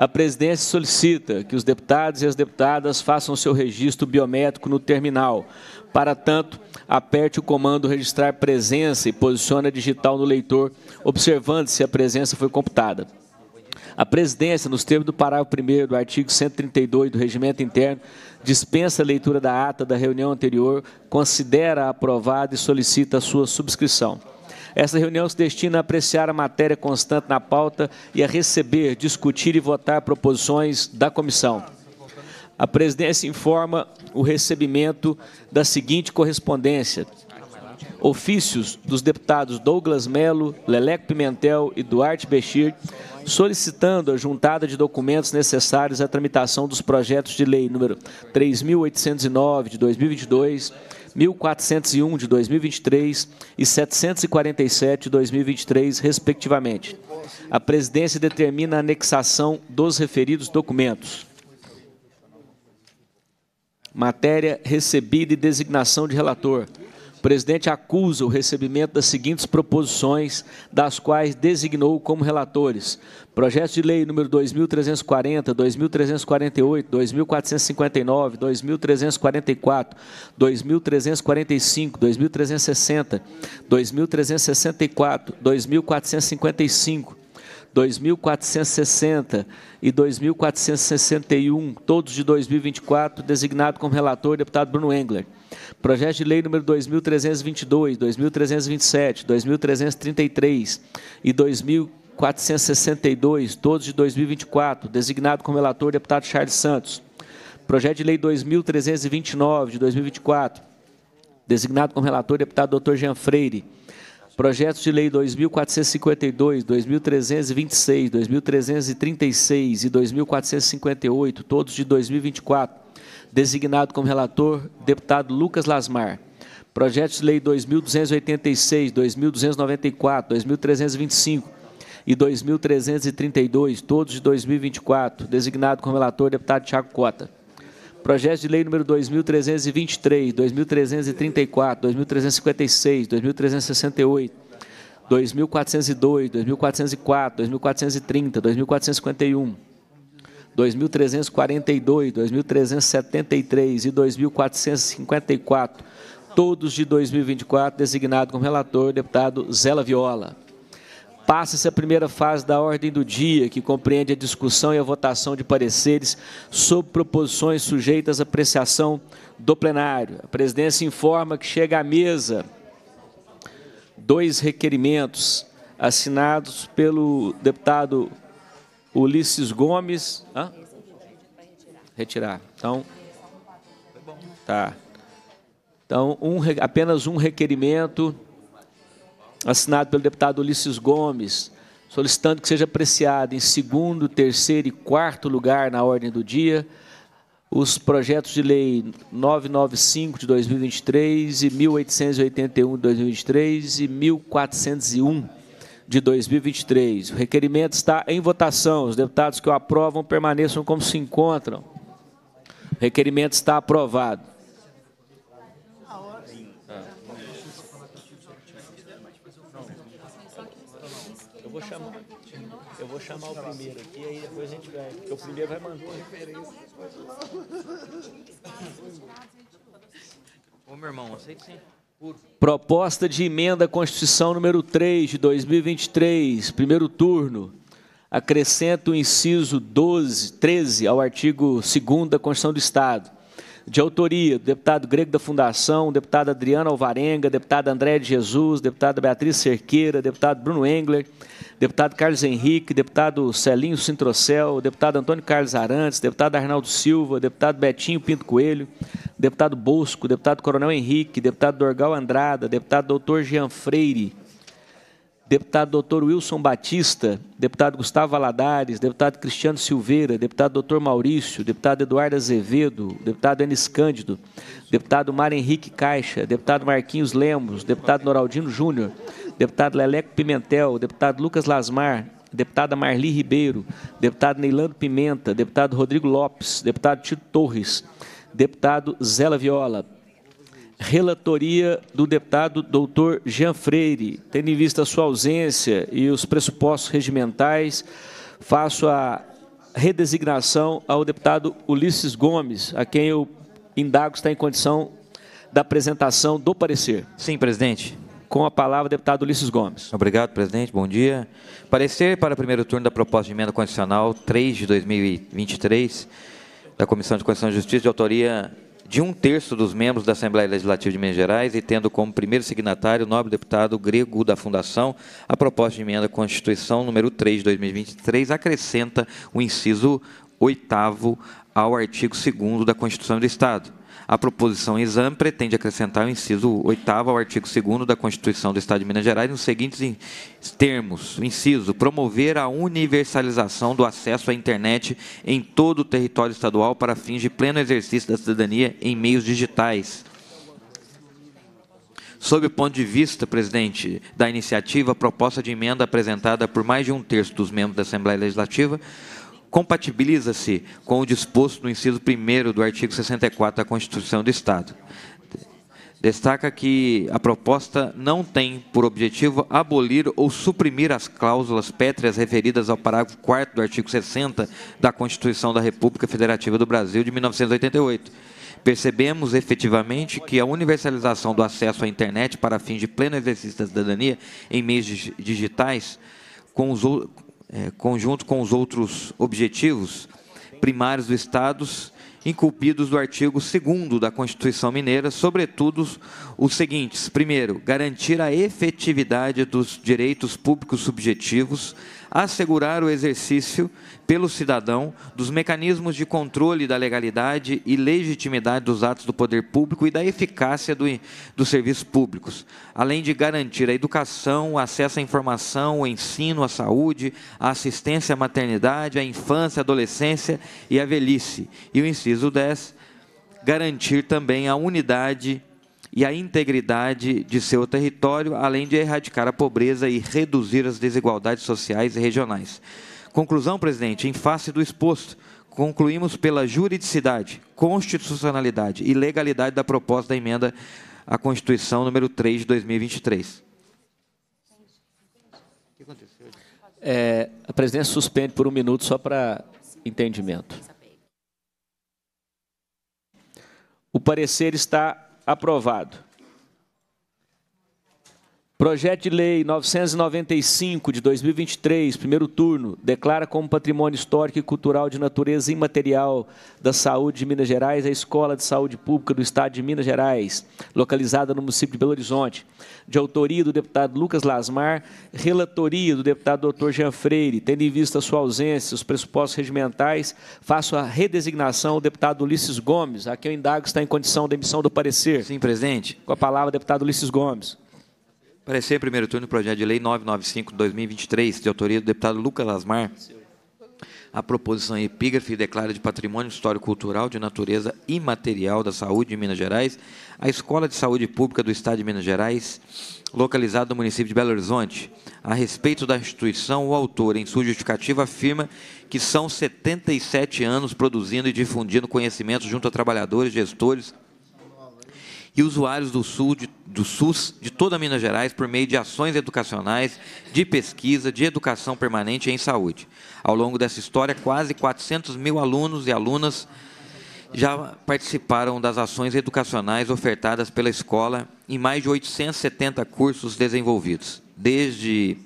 A presidência solicita que os deputados e as deputadas façam seu registro biométrico no terminal. Para tanto, aperte o comando registrar presença e posicione a digital no leitor, observando se a presença foi computada. A presidência, nos termos do parágrafo 1 do artigo 132 do Regimento Interno, dispensa a leitura da ata da reunião anterior, considera aprovada e solicita a sua subscrição. Essa reunião se destina a apreciar a matéria constante na pauta e a receber, discutir e votar proposições da comissão. A presidência informa o recebimento da seguinte correspondência. Ofícios dos deputados Douglas Melo, Leleco Pimentel e Duarte Bechir, solicitando a juntada de documentos necessários à tramitação dos projetos de lei número 3.809 de 2022, 1401 de 2023 e 747 de 2023, respectivamente. A presidência determina a anexação dos referidos documentos. Matéria recebida e designação de relator. O presidente acusa o recebimento das seguintes proposições, das quais designou como relatores: projetos de lei número 2340, 2348, 2459, 2344, 2345, 2360, 2364, 2455, 2460 e 2461, todos de 2024, designado como relator deputado Bruno Engler. Projeto de Lei número 2322, 2327, 2333 e 2462, todos de 2024, designado como relator deputado Charles Santos. Projeto de Lei 2329 de 2024, designado como relator deputado Dr. Jean Freire. Projetos de Lei 2452, 2326, 2336 e 2458, todos de 2024, Designado como relator, deputado Lucas Lasmar. Projetos de Lei 2286, 2294, 2325 e 2332, todos de 2024, designado como relator deputado Tiago Cota. projetos de Lei número 2323, 2334, 2356, 2368, 2402, 2404, 2430, 2451. 2.342, 2.373 e 2.454, todos de 2024, designado como relator deputado Zela Viola. Passa-se a primeira fase da ordem do dia, que compreende a discussão e a votação de pareceres sobre proposições sujeitas à apreciação do plenário. A presidência informa que chega à mesa dois requerimentos assinados pelo deputado Ulisses Gomes. Hã? Retirar. Então. Tá. Então, um, apenas um requerimento, assinado pelo deputado Ulisses Gomes, solicitando que seja apreciado em segundo, terceiro e quarto lugar na ordem do dia os projetos de lei 995 de 2023 e 1881 de 2023 e 1401 de 2023. O requerimento está em votação. Os deputados que o aprovam permaneçam como se encontram. O requerimento está aprovado. Eu vou chamar, o primeiro aqui, aí depois a gente vai. Porque o primeiro vai manter. Ô, meu irmão, aceita sim. Proposta de emenda à Constituição número 3 de 2023, primeiro turno. Acrescenta o inciso 12, 13 ao artigo 2 da Constituição do Estado de autoria do deputado Grego da Fundação, deputada Adriana Alvarenga, deputado André de Jesus, deputada Beatriz Cerqueira, deputado Bruno Engler, deputado Carlos Henrique, deputado Celinho Sintrocel, deputado Antônio Carlos Arantes, deputado Arnaldo Silva, deputado Betinho Pinto Coelho, deputado Bosco, deputado Coronel Henrique, deputado Dorgal Andrada, deputado Doutor Jean Freire, deputado doutor Wilson Batista, deputado Gustavo Aladares, deputado Cristiano Silveira, deputado doutor Maurício, deputado Eduardo Azevedo, deputado Enes Cândido, deputado Mar Henrique Caixa, deputado Marquinhos Lemos, deputado Noraldino Júnior, deputado Leleco Pimentel, deputado Lucas Lasmar, deputada Marli Ribeiro, deputado Neilando Pimenta, deputado Rodrigo Lopes, deputado Tito Torres, deputado Zela Viola, relatoria do deputado doutor Jean Freire. Tendo em vista sua ausência e os pressupostos regimentais, faço a redesignação ao deputado Ulisses Gomes, a quem eu indago está em condição da apresentação do parecer. Sim, presidente. Com a palavra, deputado Ulisses Gomes. Obrigado, presidente. Bom dia. Parecer para o primeiro turno da proposta de emenda condicional 3 de 2023 da Comissão de Constituição e Justiça, de autoria de um terço dos membros da Assembleia Legislativa de Minas Gerais e tendo como primeiro signatário o nobre deputado grego da Fundação, a proposta de emenda à Constituição número 3 de 2023 acrescenta o inciso 8 ao artigo 2 da Constituição do Estado a proposição em exame pretende acrescentar o inciso 8 ao artigo 2 da Constituição do Estado de Minas Gerais nos seguintes termos. O inciso: promover a universalização do acesso à internet em todo o território estadual para fins de pleno exercício da cidadania em meios digitais. Sob o ponto de vista, presidente, da iniciativa, a proposta de emenda apresentada por mais de um terço dos membros da Assembleia Legislativa compatibiliza-se com o disposto no inciso 1 do artigo 64 da Constituição do Estado. Destaca que a proposta não tem por objetivo abolir ou suprimir as cláusulas pétreas referidas ao parágrafo 4 do artigo 60 da Constituição da República Federativa do Brasil de 1988. Percebemos efetivamente que a universalização do acesso à internet para fins de pleno exercício da cidadania em meios digitais com os, é, conjunto com os outros objetivos primários do Estado, incumbidos do artigo 2 da Constituição Mineira, sobretudo os seguintes: primeiro, garantir a efetividade dos direitos públicos subjetivos, assegurar o exercício pelo cidadão dos mecanismos de controle da legalidade e legitimidade dos atos do poder público e da eficácia do, dos serviços públicos, além de garantir a educação, o acesso à informação, o ensino, a saúde, a assistência à maternidade, à infância, à adolescência e à velhice. E o inciso 10, garantir também a unidade e a integridade de seu território, além de erradicar a pobreza e reduzir as desigualdades sociais e regionais. Conclusão, presidente, em face do exposto, concluímos pela juridicidade, constitucionalidade e legalidade da proposta da emenda à Constituição número 3 de 2023. É, a presidência suspende por um minuto só para entendimento. O parecer está aprovado. Projeto de Lei 995 de 2023, primeiro turno, declara como patrimônio histórico e cultural de natureza imaterial da saúde de Minas Gerais a Escola de Saúde Pública do Estado de Minas Gerais, localizada no município de Belo Horizonte, de autoria do deputado Lucas Lasmar, relatoria do deputado Dr. Jean Freire, tendo em vista sua ausência, os pressupostos regimentais, faço a redesignação ao deputado Ulisses Gomes, a quem eu indago está em condição de emissão do parecer. Sim, presidente. Com a palavra, deputado Ulisses Gomes. Parecer primeiro turno do projeto de lei 995-2023, de autoria do deputado Lucas Lasmar. A proposição é epígrafe declara de patrimônio histórico-cultural de natureza imaterial da saúde de Minas Gerais a Escola de Saúde Pública do Estado de Minas Gerais, localizada no município de Belo Horizonte. A respeito da instituição, o autor, em sua justificativa, afirma que são 77 anos produzindo e difundindo conhecimento junto a trabalhadores, gestores, e usuários do, Sul, de, do SUS de toda Minas Gerais por meio de ações educacionais, de pesquisa, de educação permanente em saúde. Ao longo dessa história, quase 400 mil alunos e alunas já participaram das ações educacionais ofertadas pela escola em mais de 870 cursos desenvolvidos, desde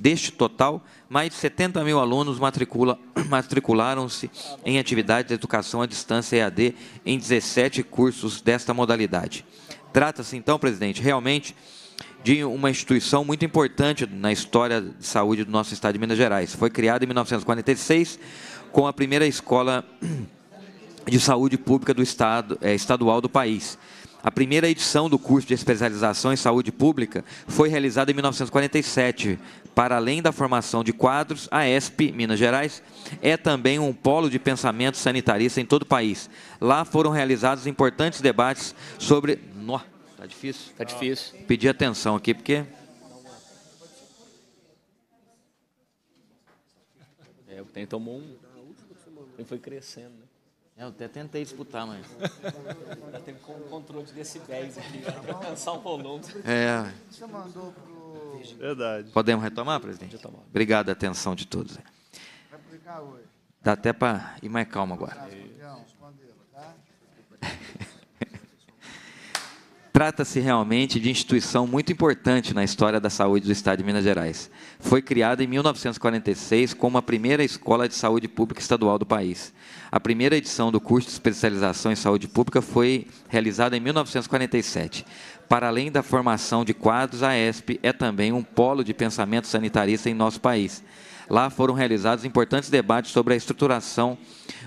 Deste total, mais de 70 mil alunos matricula, matricularam-se em atividades de educação à distância EAD em 17 cursos desta modalidade. Trata-se, então, presidente, realmente de uma instituição muito importante na história de saúde do nosso estado de Minas Gerais. Foi criada em 1946 com a primeira escola de saúde pública do estado, é, estadual do país. A primeira edição do curso de especialização em saúde pública foi realizada em 1947 para além da formação de quadros, a ESP, Minas Gerais, é também um polo de pensamento sanitarista em todo o país. Lá foram realizados importantes debates sobre... Nó, tá difícil? Tá difícil. Pedi atenção aqui, porque... É, o tem tomou um... Ele foi crescendo, né? É, eu até tentei disputar, mas. Já teve um controle de decibéis aqui, para alcançar o volume. É. Você mandou pro Verdade. Podemos retomar, presidente? Obrigado a atenção de todos. Vai publicar hoje. Dá até para ir mais calmo agora. Tá? Trata-se realmente de instituição muito importante na história da saúde do Estado de Minas Gerais. Foi criada em 1946 como a primeira escola de saúde pública estadual do país. A primeira edição do curso de especialização em saúde pública foi realizada em 1947 para além da formação de quadros, a ESP é também um polo de pensamento sanitarista em nosso país. Lá foram realizados importantes debates sobre a estruturação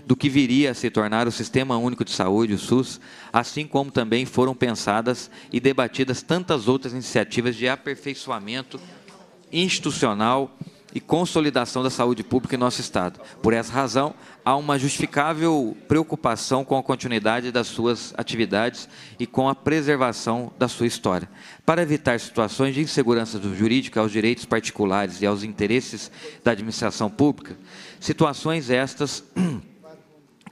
do que viria a se tornar o Sistema Único de Saúde, o SUS, assim como também foram pensadas e debatidas tantas outras iniciativas de aperfeiçoamento institucional e consolidação da saúde pública em nosso Estado. Por essa razão, há uma justificável preocupação com a continuidade das suas atividades e com a preservação da sua história. Para evitar situações de insegurança jurídica aos direitos particulares e aos interesses da administração pública, situações estas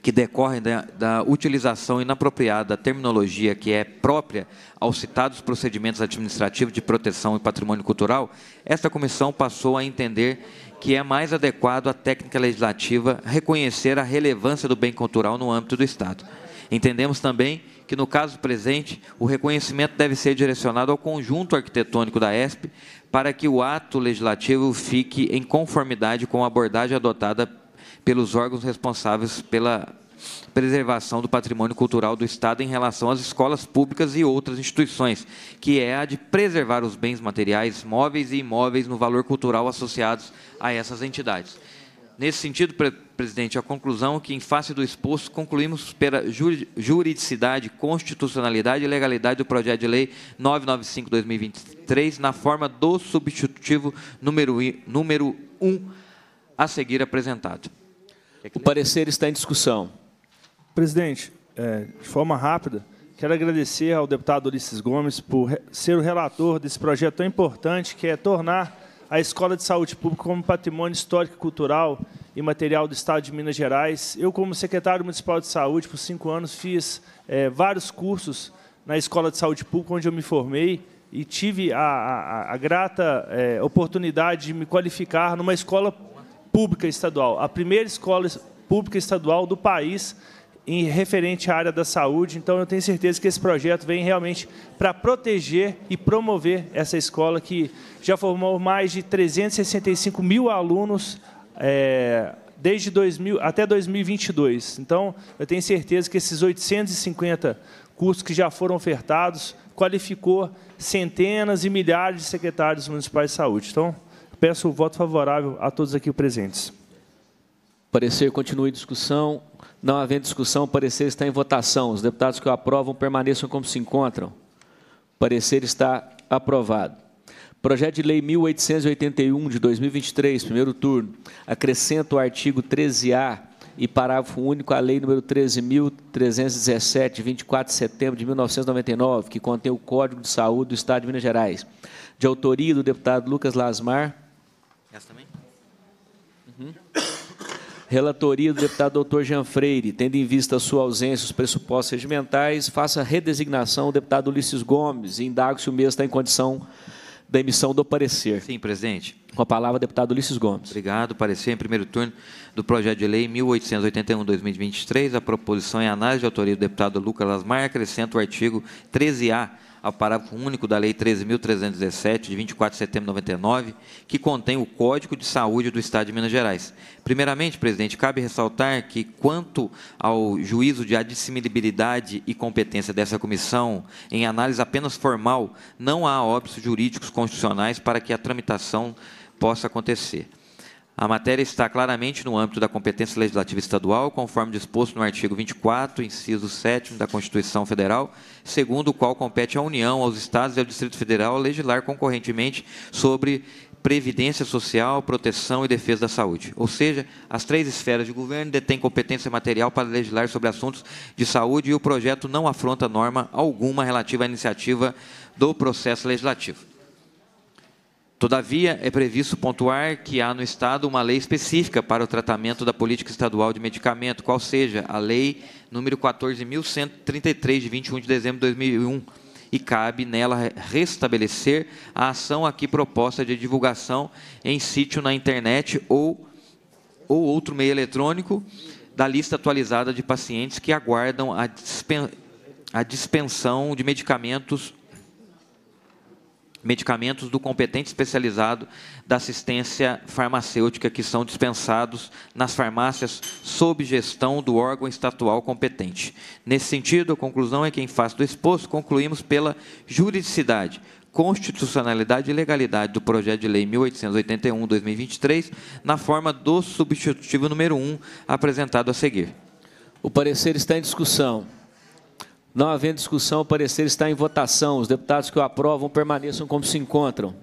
que decorrem da, da, utilização inapropriada da terminologia que é própria aos citados procedimentos administrativos de proteção e patrimônio cultural, esta comissão passou a entender que é mais adequado à técnica legislativa reconhecer a relevância do bem cultural no âmbito do Estado. Entendemos também que, no caso presente, o reconhecimento deve ser direcionado ao conjunto arquitetônico da ESP para que o ato legislativo fique em conformidade com a abordagem adotada pelos órgãos responsáveis pela preservação do patrimônio cultural do Estado em relação às escolas públicas e outras instituições, que é a de preservar os bens materiais, móveis e imóveis no valor cultural associados a essas entidades. Nesse sentido, presidente, a conclusão que, em face do exposto, concluímos pela juridicidade, constitucionalidade e legalidade do projeto de lei 995-2023, na forma do substitutivo número, número 1 a seguir apresentado. O parecer está em discussão. Presidente, é, de forma rápida, quero agradecer ao deputado Ulisses Gomes por ser o relator desse projeto tão importante, que é tornar a Escola de Saúde Pública como patrimônio histórico, cultural e material do Estado de Minas Gerais. Eu, como secretário municipal de saúde, por cinco anos, fiz é, vários cursos na Escola de Saúde Pública, onde eu me formei, e tive a, a, a grata é, oportunidade de me qualificar numa escola pública pública estadual, a primeira escola pública estadual do país em referente à área da saúde. Então, eu tenho certeza que esse projeto vem realmente para proteger e promover essa escola que já formou mais de 365 mil alunos é, desde 2000 até 2022. Então, eu tenho certeza que esses 850 cursos que já foram ofertados qualificou centenas e milhares de secretários municipais de saúde. Então, Peço o voto favorável a todos aqui presentes. Parecer continue discussão. Não havendo discussão, o parecer está em votação. Os deputados que o aprovam permaneçam como se encontram. Parecer está aprovado. Projeto de Lei 1881 de 2023, primeiro turno, acrescenta o artigo 13A e parágrafo único à Lei nº 13.317, 24 de setembro de 1999, que contém o Código de Saúde do Estado de Minas Gerais, de autoria do deputado Lucas Lasmar, essa também? Uhum. Relatoria do deputado doutor Jean Freire, tendo em vista a sua ausência os pressupostos regimentais, faça redesignação o deputado Ulisses Gomes e indago se o mesmo está em condição da emissão do parecer. Sim, presidente. Com a palavra, deputado Ulisses Gomes. Obrigado. Parecer em primeiro turno do projeto de lei 1881-2023. A proposição em análise de autoria do deputado Lucas Lasmar acrescenta o artigo 13A ao parágrafo único da Lei 13.317, de 24 de setembro de 99, que contém o Código de Saúde do Estado de Minas Gerais. Primeiramente, presidente, cabe ressaltar que, quanto ao juízo de admissibilidade e competência dessa comissão, em análise apenas formal, não há óbitos jurídicos constitucionais para que a tramitação possa acontecer. A matéria está claramente no âmbito da competência legislativa estadual, conforme disposto no artigo 24, inciso 7 da Constituição Federal, segundo o qual compete à União, aos Estados e ao Distrito Federal legislar concorrentemente sobre previdência social, proteção e defesa da saúde. Ou seja, as três esferas de governo detêm competência material para legislar sobre assuntos de saúde e o projeto não afronta norma alguma relativa à iniciativa do processo legislativo. Todavia, é previsto pontuar que há no Estado uma lei específica para o tratamento da política estadual de medicamento, qual seja a Lei número 14.133, de 21 de dezembro de 2001, e cabe nela restabelecer a ação aqui proposta de divulgação em sítio na internet ou, ou outro meio eletrônico da lista atualizada de pacientes que aguardam a, dispen a dispensão de medicamentos medicamentos do competente especializado da assistência farmacêutica que são dispensados nas farmácias sob gestão do órgão estatual competente. Nesse sentido, a conclusão é que, em face do exposto, concluímos pela juridicidade, constitucionalidade e legalidade do projeto de lei 1881/2023, na forma do substitutivo número 1 apresentado a seguir. O parecer está em discussão. Não havendo discussão, o parecer está em votação. Os deputados que o aprovam permaneçam como se encontram.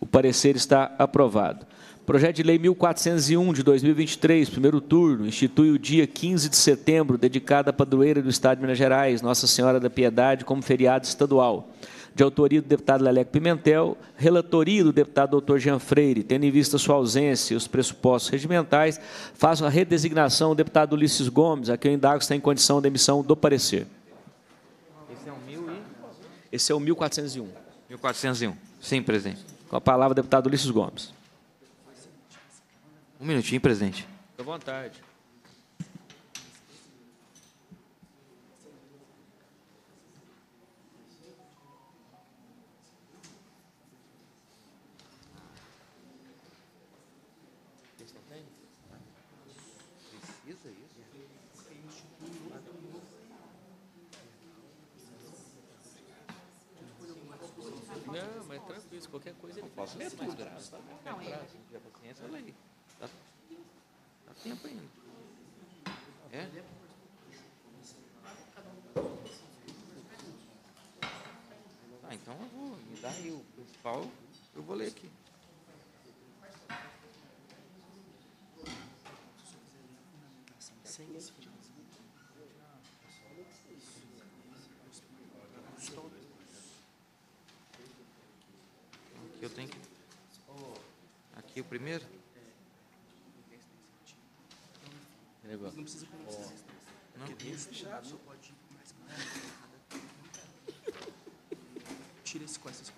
O parecer está aprovado. Projeto de Lei 1401 de 2023, primeiro turno, institui o dia 15 de setembro dedicado à padroeira do Estado de Minas Gerais, Nossa Senhora da Piedade, como feriado estadual. De autoria do deputado Leleco Pimentel, relatoria do deputado doutor Jean Freire, tendo em vista sua ausência e os pressupostos regimentais, faço a redesignação do deputado Ulisses Gomes, a quem eu indago está em condição de emissão do parecer. Esse é o 1401. 1401. Sim, presidente. Com a palavra, deputado Ulisses Gomes. Um minutinho, presidente. Fique à vontade. posso ler tudo. Prazo, tá? Não, é prazo, é. a é paciência é lei. Dá, dá tempo ainda. É? Ah, então eu vou, me dá aí o principal, eu vou ler aqui. Sem esse tipo eu tenho que. Aqui o primeiro? Não precisa Não, Tira esse com essas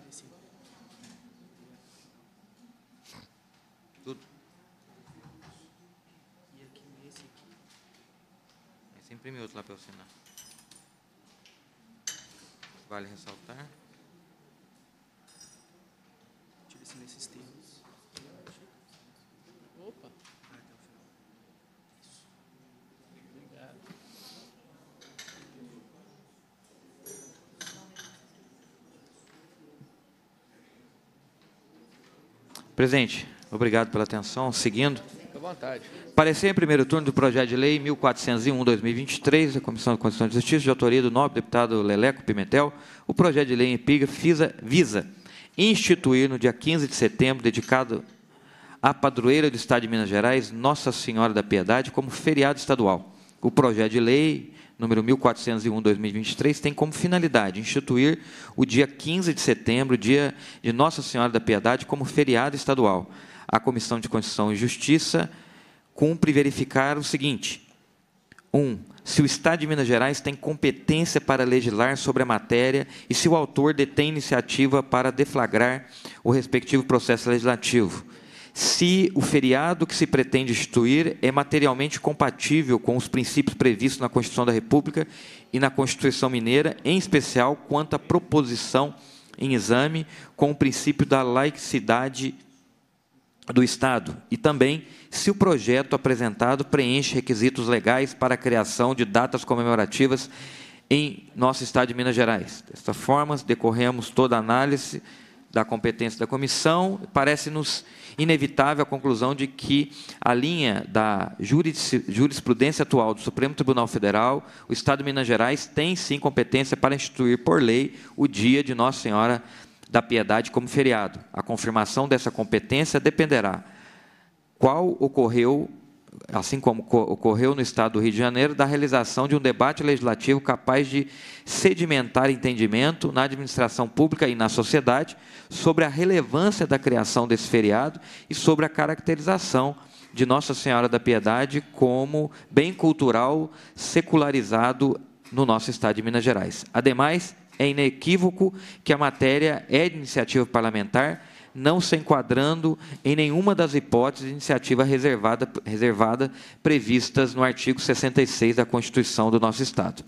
discutir esse. Assim. Tudo. E aqui nesse aqui. Aí você imprime outro lá para eu assinar. Vale ressaltar. Presidente, obrigado pela atenção. Seguindo. À vontade. Parecer em primeiro turno do projeto de lei 1401-2023 da Comissão de Constituição e Justiça, de autoria do nobre deputado Leleco Pimentel, o projeto de lei em PIGA visa instituir no dia 15 de setembro, dedicado à padroeira do Estado de Minas Gerais, Nossa Senhora da Piedade, como feriado estadual. O projeto de lei número 1401-2023, tem como finalidade instituir o dia 15 de setembro, dia de Nossa Senhora da Piedade, como feriado estadual. A Comissão de Constituição e Justiça cumpre verificar o seguinte: 1. Um, se o Estado de Minas Gerais tem competência para legislar sobre a matéria e se o autor detém iniciativa para deflagrar o respectivo processo legislativo se o feriado que se pretende instituir é materialmente compatível com os princípios previstos na Constituição da República e na Constituição Mineira, em especial quanto à proposição em exame com o princípio da laicidade do Estado e também se o projeto apresentado preenche requisitos legais para a criação de datas comemorativas em nosso Estado de Minas Gerais. Desta forma, decorremos toda a análise da competência da comissão, parece-nos inevitável a conclusão de que a linha da jurisprudência atual do Supremo Tribunal Federal, o Estado de Minas Gerais tem sim competência para instituir por lei o dia de Nossa Senhora da Piedade como feriado. A confirmação dessa competência dependerá qual ocorreu assim como ocorreu no estado do Rio de Janeiro, da realização de um debate legislativo capaz de sedimentar entendimento na administração pública e na sociedade sobre a relevância da criação desse feriado e sobre a caracterização de Nossa Senhora da Piedade como bem cultural secularizado no nosso estado de Minas Gerais. Ademais, é inequívoco que a matéria é de iniciativa parlamentar não se enquadrando em nenhuma das hipóteses de iniciativa reservada, reservada previstas no artigo 66 da Constituição do nosso Estado.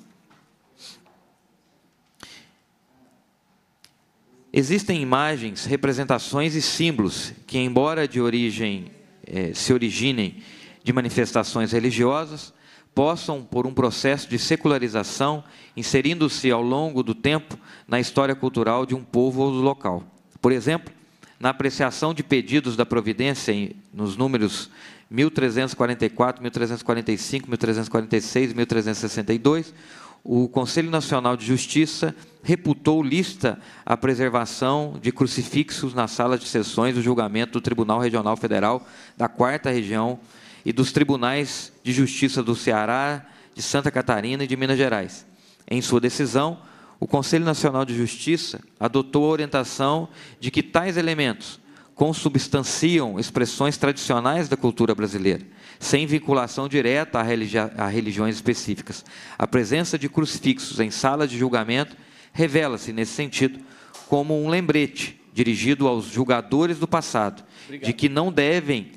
Existem imagens, representações e símbolos que, embora de origem eh, se originem de manifestações religiosas, possam, por um processo de secularização, inserindo-se ao longo do tempo na história cultural de um povo ou do local. Por exemplo, na apreciação de pedidos da Providência, nos números 1344, 1345, 1346 e 1362, o Conselho Nacional de Justiça reputou lista a preservação de crucifixos nas salas de sessões do julgamento do Tribunal Regional Federal da Quarta Região e dos Tribunais de Justiça do Ceará, de Santa Catarina e de Minas Gerais. Em sua decisão, o Conselho Nacional de Justiça adotou a orientação de que tais elementos consubstanciam expressões tradicionais da cultura brasileira, sem vinculação direta a, religi a religiões específicas. A presença de crucifixos em salas de julgamento revela-se, nesse sentido, como um lembrete dirigido aos julgadores do passado, Obrigado. de que não devem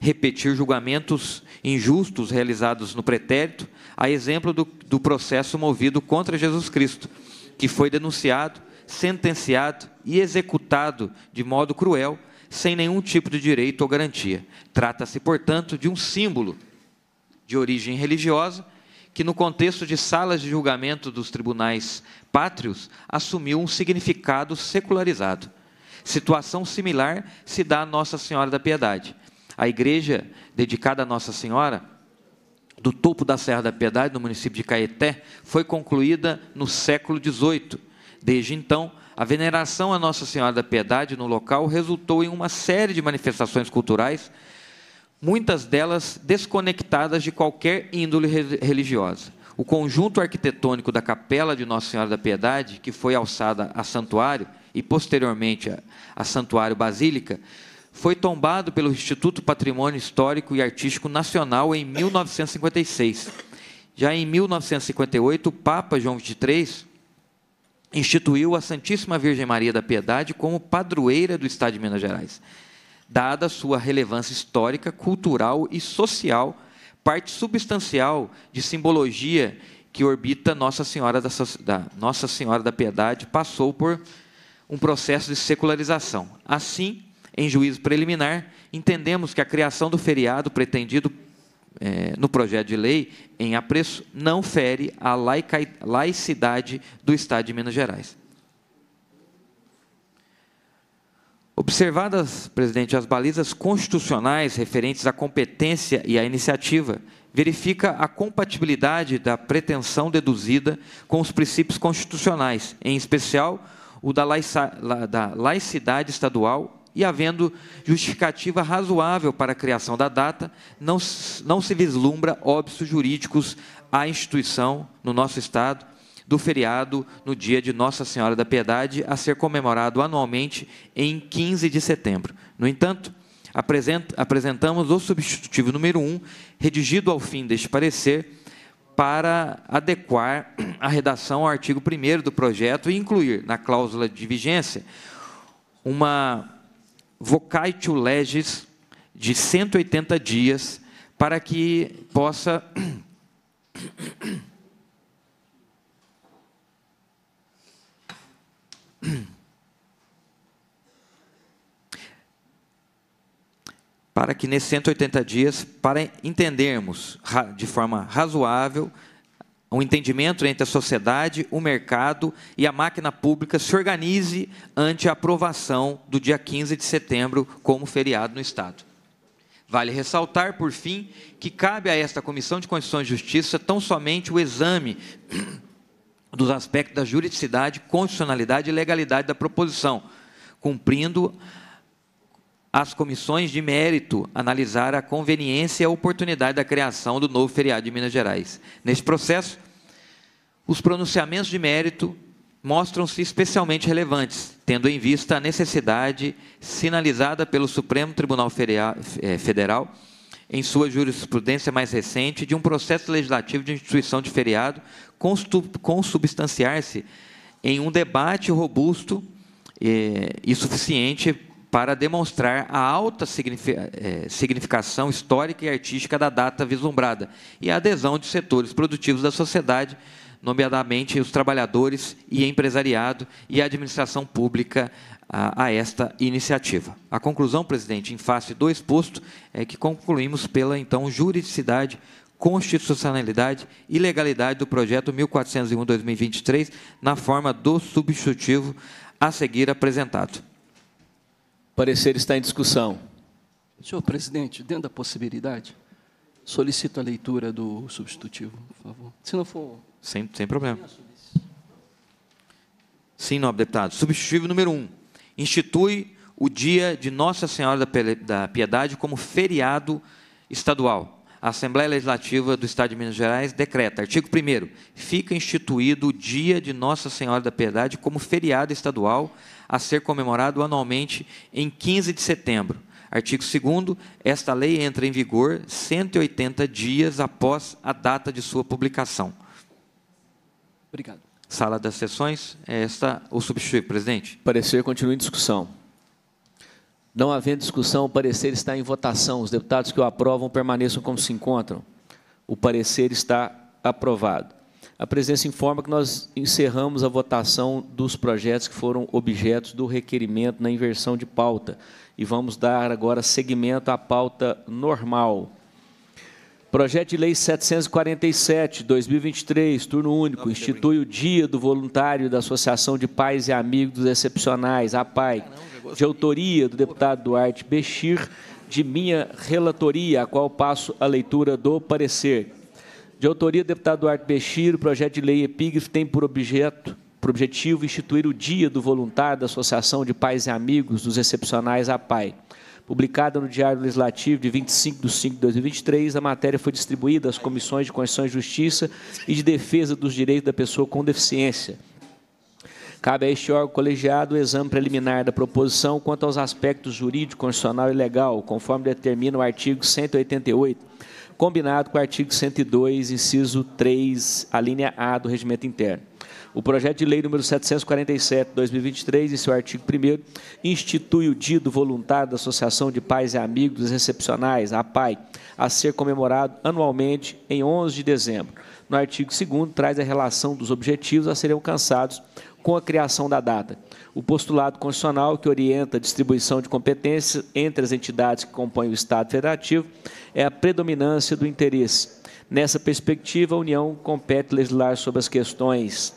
repetir julgamentos injustos realizados no pretérito, a exemplo do, do processo movido contra Jesus Cristo, que foi denunciado, sentenciado e executado de modo cruel, sem nenhum tipo de direito ou garantia. Trata-se, portanto, de um símbolo de origem religiosa que, no contexto de salas de julgamento dos tribunais pátrios, assumiu um significado secularizado. Situação similar se dá a Nossa Senhora da Piedade. A igreja dedicada a Nossa Senhora do topo da Serra da Piedade, no município de Caeté, foi concluída no século XVIII. Desde então, a veneração à Nossa Senhora da Piedade no local resultou em uma série de manifestações culturais, muitas delas desconectadas de qualquer índole religiosa. O conjunto arquitetônico da Capela de Nossa Senhora da Piedade, que foi alçada a santuário e posteriormente a, a santuário basílica, foi tombado pelo Instituto Patrimônio Histórico e Artístico Nacional em 1956. Já em 1958, o Papa João XXIII instituiu a Santíssima Virgem Maria da Piedade como padroeira do Estado de Minas Gerais, dada sua relevância histórica, cultural e social, parte substancial de simbologia que orbita Nossa Senhora da, da, Nossa Senhora da Piedade, passou por um processo de secularização. Assim, em juízo preliminar, entendemos que a criação do feriado pretendido é, no projeto de lei em apreço não fere a laica, laicidade do Estado de Minas Gerais. Observadas, presidente, as balizas constitucionais referentes à competência e à iniciativa, verifica a compatibilidade da pretensão deduzida com os princípios constitucionais, em especial o da, laicidade estadual e havendo justificativa razoável para a criação da data, não, não se vislumbra óbitos jurídicos à instituição, no nosso Estado, do feriado no dia de Nossa Senhora da Piedade, a ser comemorado anualmente em 15 de setembro. No entanto, apresentamos o substitutivo número 1, redigido ao fim deste parecer, para adequar a redação ao artigo 1 do projeto e incluir na cláusula de vigência uma vocatio legis de 180 dias para que possa para que nesses 180 dias, para entendermos de forma razoável um entendimento entre a sociedade, o mercado e a máquina pública se organize ante a aprovação do dia 15 de setembro como feriado no Estado. Vale ressaltar, por fim, que cabe a esta Comissão de Constituição e Justiça tão somente o exame dos aspectos da juridicidade, constitucionalidade e legalidade da proposição, cumprindo as comissões de mérito analisar a conveniência e a oportunidade da criação do novo feriado de Minas Gerais. Neste processo, os pronunciamentos de mérito mostram-se especialmente relevantes, tendo em vista a necessidade sinalizada pelo Supremo Tribunal eh, Federal em sua jurisprudência mais recente de um processo legislativo de instituição de feriado consubstanciar-se em um debate robusto eh, e suficiente para demonstrar a alta eh, significação histórica e artística da data vislumbrada e a adesão de setores produtivos da sociedade nomeadamente os trabalhadores e empresariado e a administração pública a, a esta iniciativa. A conclusão, presidente, em face do exposto, é que concluímos pela, então, juridicidade constitucionalidade e legalidade do projeto 1401-2023 na forma do substitutivo a seguir apresentado. O parecer está em discussão. Senhor presidente, dentro da possibilidade, solicito a leitura do substitutivo, por favor. Se não for sem, sem problema. Sim, nobre deputado. Substitutivo número 1. Um, institui o dia de Nossa Senhora da Piedade como feriado estadual. A Assembleia Legislativa do Estado de Minas Gerais decreta. Artigo 1 Fica instituído o Dia de Nossa Senhora da Piedade como feriado estadual a ser comemorado anualmente em 15 de setembro. Artigo 2 Esta lei entra em vigor 180 dias após a data de sua publicação. Obrigado. Sala das sessões, é esta o substitui, presidente. Parecer continua em discussão. Não havendo discussão, o parecer está em votação. Os deputados que o aprovam permaneçam como se encontram. O parecer está aprovado. A presidência informa que nós encerramos a votação dos projetos que foram objetos do requerimento na inversão de pauta e vamos dar agora seguimento à pauta normal. Projeto de Lei 747, 2023, turno único, institui o Dia do Voluntário da Associação de Pais e Amigos Excepcionais, APAI, de autoria do deputado Duarte Bechir, de minha relatoria, a qual passo a leitura do parecer. De autoria do deputado Duarte Bechir, o projeto de lei epígrafe tem por objeto, por objetivo instituir o Dia do Voluntário da Associação de Pais e Amigos dos Excepcionais, APAI publicada no Diário Legislativo de 25 de 5 de 2023, a matéria foi distribuída às comissões de Constituição e Justiça e de Defesa dos Direitos da Pessoa com Deficiência. Cabe a este órgão colegiado o exame preliminar da proposição quanto aos aspectos jurídico, constitucional e legal, conforme determina o artigo 188, combinado com o artigo 102, inciso 3, a linha A do Regimento Interno. O projeto de lei número 747/2023, em seu artigo 1 institui o Dia do Voluntário da Associação de Pais e Amigos dos a APAI, a ser comemorado anualmente em 11 de dezembro. No artigo 2 traz a relação dos objetivos a serem alcançados com a criação da data. O postulado constitucional que orienta a distribuição de competências entre as entidades que compõem o Estado Federativo é a predominância do interesse. Nessa perspectiva, a União compete legislar sobre as questões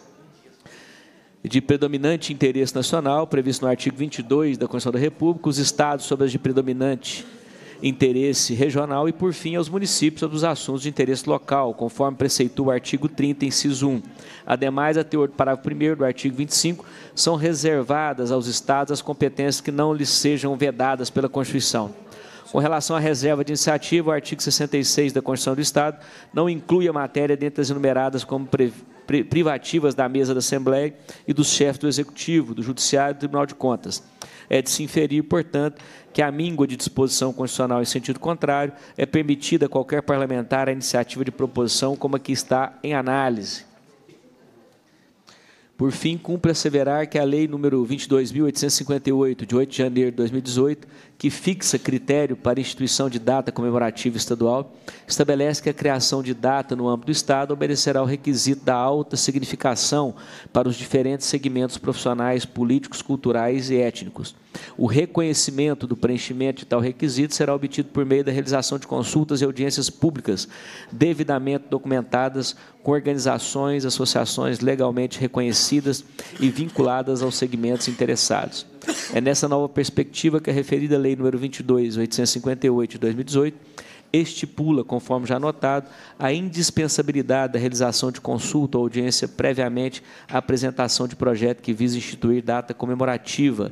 de predominante interesse nacional, previsto no artigo 22 da Constituição da República, os estados sobre as de predominante interesse regional e, por fim, aos municípios sobre os assuntos de interesse local, conforme preceitua o artigo 30, inciso 1. Ademais, a teor do parágrafo 1 do artigo 25, são reservadas aos estados as competências que não lhes sejam vedadas pela Constituição. Com relação à reserva de iniciativa, o artigo 66 da Constituição do Estado não inclui a matéria dentre as enumeradas como previsto privativas da mesa da Assembleia e dos chefes do Executivo, do Judiciário e do Tribunal de Contas. É de se inferir, portanto, que a míngua de disposição constitucional em sentido contrário é permitida a qualquer parlamentar a iniciativa de proposição como a que está em análise. Por fim, cumpre asseverar que a Lei nº 22.858, de 8 de janeiro de 2018, que fixa critério para instituição de data comemorativa estadual, estabelece que a criação de data no âmbito do Estado obedecerá ao requisito da alta significação para os diferentes segmentos profissionais, políticos, culturais e étnicos. O reconhecimento do preenchimento de tal requisito será obtido por meio da realização de consultas e audiências públicas devidamente documentadas com organizações, associações legalmente reconhecidas e vinculadas aos segmentos interessados. É nessa nova perspectiva que é a referida lei número 22.858 de 2018 estipula, conforme já notado, a indispensabilidade da realização de consulta ou audiência previamente à apresentação de projeto que visa instituir data comemorativa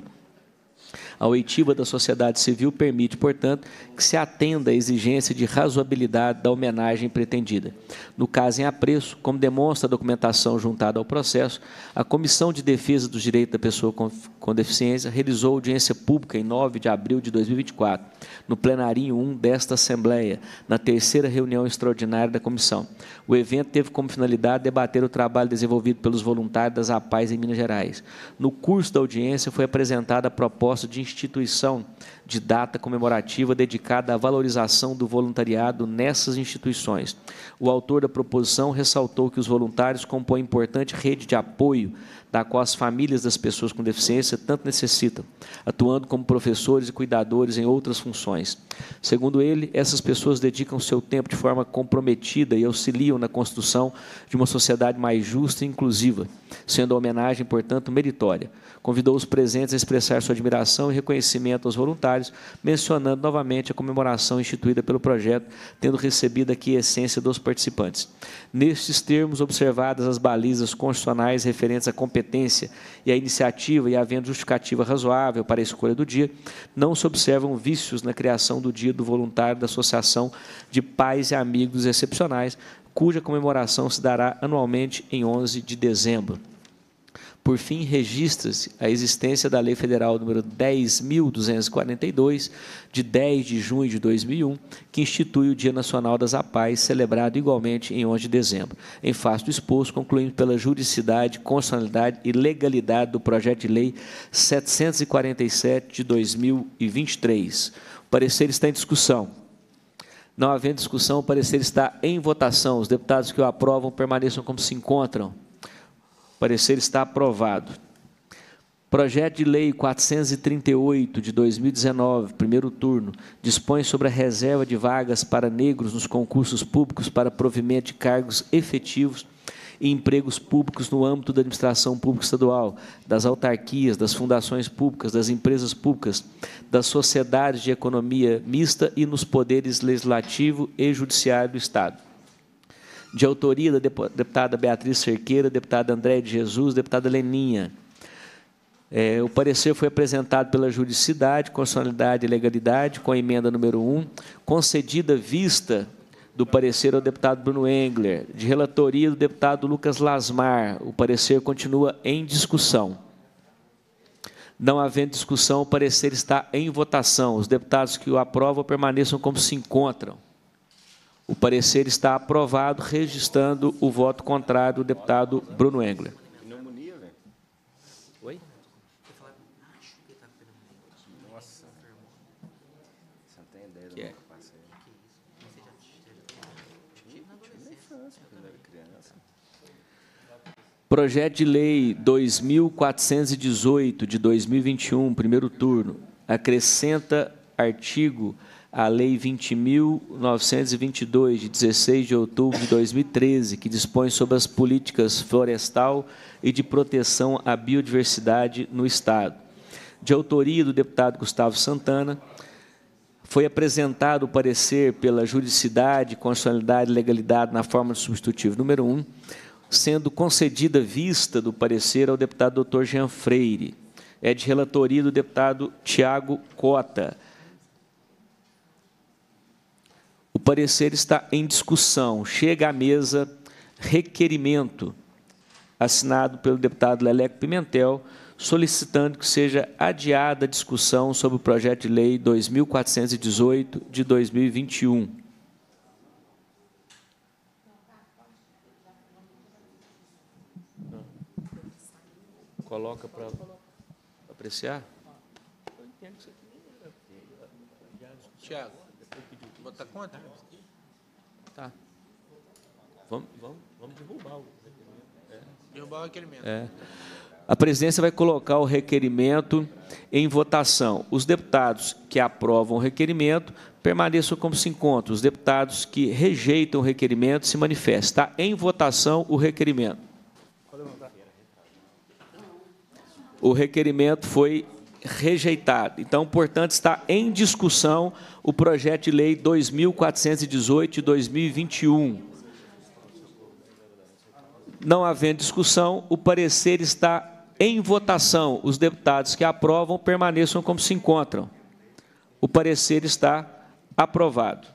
a oitiva da sociedade civil permite, portanto, que se atenda à exigência de razoabilidade da homenagem pretendida. No caso em apreço, como demonstra a documentação juntada ao processo, a Comissão de Defesa dos Direitos da Pessoa com, com Deficiência realizou audiência pública em 9 de abril de 2024, no plenarinho 1 desta Assembleia, na terceira reunião extraordinária da comissão. O evento teve como finalidade debater o trabalho desenvolvido pelos voluntários das APAES em Minas Gerais. No curso da audiência foi apresentada a proposta de instituição de data comemorativa dedicada à valorização do voluntariado nessas instituições. O autor da proposição ressaltou que os voluntários compõem importante rede de apoio da qual as famílias das pessoas com deficiência tanto necessitam, atuando como professores e cuidadores em outras funções. Segundo ele, essas pessoas dedicam seu tempo de forma comprometida e auxiliam na construção de uma sociedade mais justa e inclusiva, sendo a homenagem, portanto, meritória. Convidou os presentes a expressar sua admiração e reconhecimento aos voluntários, mencionando novamente a comemoração instituída pelo projeto, tendo recebido aqui a essência dos participantes. Nestes termos, observadas as balizas constitucionais referentes à competência competência e a iniciativa e havendo justificativa razoável para a escolha do dia, não se observam vícios na criação do dia do voluntário da Associação de Pais e Amigos Excepcionais, cuja comemoração se dará anualmente em 11 de dezembro. Por fim, registra-se a existência da Lei Federal nº 10.242, de 10 de junho de 2001, que institui o Dia Nacional das Apais, celebrado igualmente em 11 de dezembro. Em face do exposto, concluindo pela juridicidade, constitucionalidade e legalidade do projeto de lei 747 de 2023. O parecer está em discussão. Não havendo discussão, o parecer está em votação. Os deputados que o aprovam permaneçam como se encontram parecer está aprovado. Projeto de Lei 438 de 2019, primeiro turno, dispõe sobre a reserva de vagas para negros nos concursos públicos para provimento de cargos efetivos e empregos públicos no âmbito da administração pública estadual, das autarquias, das fundações públicas, das empresas públicas, das sociedades de economia mista e nos poderes legislativo e judiciário do Estado de autoria da deputada Beatriz Cerqueira, deputada André de Jesus, deputada Leninha. É, o parecer foi apresentado pela juridicidade, constitucionalidade e legalidade, com a emenda número 1, concedida vista do parecer ao deputado Bruno Engler, de relatoria do deputado Lucas Lasmar. O parecer continua em discussão. Não havendo discussão, o parecer está em votação. Os deputados que o aprovam permaneçam como se encontram. O parecer está aprovado, registrando o voto contrário do deputado Bruno Engler. Pneumonia, velho. Oi? Nossa. Você não tem ideia do que é. Projeto de Lei 2418 de 2021, primeiro turno, acrescenta artigo a Lei 20.922, de 16 de outubro de 2013, que dispõe sobre as políticas florestal e de proteção à biodiversidade no Estado. De autoria do deputado Gustavo Santana, foi apresentado o parecer pela juridicidade, constitucionalidade e legalidade na forma do substitutivo número 1, sendo concedida vista do parecer ao deputado Dr. Jean Freire. É de relatoria do deputado Tiago Cota. parecer está em discussão. Chega à mesa requerimento assinado pelo deputado Leleco Pimentel, solicitando que seja adiada a discussão sobre o projeto de lei 2418 de 2021. Coloca para apreciar? É- Tiago votar contra? Tá. Vamos, vamos, vamos derrubar o requerimento. É. Derrubar o requerimento. É. A presidência vai colocar o requerimento em votação. Os deputados que aprovam o requerimento permaneçam como se encontram. Os deputados que rejeitam o requerimento se manifestam. Está em votação o requerimento. O requerimento foi rejeitado. Então, portanto, está em discussão o projeto de lei 2418 de 2021. Não havendo discussão, o parecer está em votação. Os deputados que aprovam permaneçam como se encontram. O parecer está aprovado.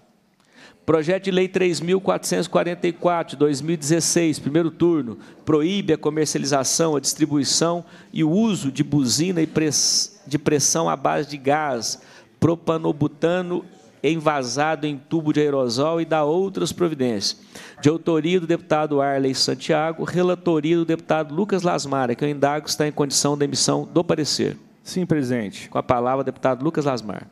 Projeto de Lei 3.444, 2016, primeiro turno, proíbe a comercialização, a distribuição e o uso de buzina de pressão à base de gás, propanobutano envasado em tubo de aerosol e dá outras providências. De autoria do deputado Arley Santiago, relatoria do deputado Lucas Lasmara, que eu indago está em condição da emissão do parecer. Sim, presidente. Com a palavra, deputado Lucas Lasmar.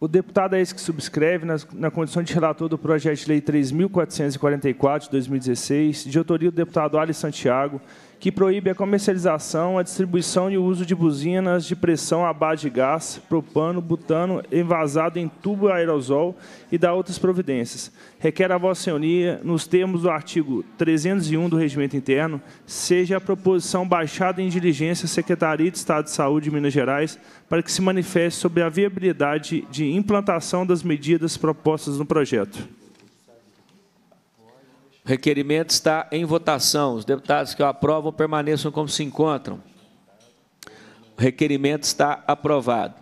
O deputado é esse que subscreve, na, na condição de relator do projeto de lei 3.444, de 2016, de autoria do deputado Ali Santiago, que proíbe a comercialização, a distribuição e o uso de buzinas de pressão à base de gás, propano, butano, envasado em tubo aerosol e dá outras providências. Requer a Vossa Senhoria, nos termos do artigo 301 do Regimento Interno, seja a proposição baixada em diligência à Secretaria de Estado de Saúde de Minas Gerais para que se manifeste sobre a viabilidade de implantação das medidas propostas no projeto requerimento está em votação. Os deputados que o aprovam permaneçam como se encontram. O requerimento está aprovado.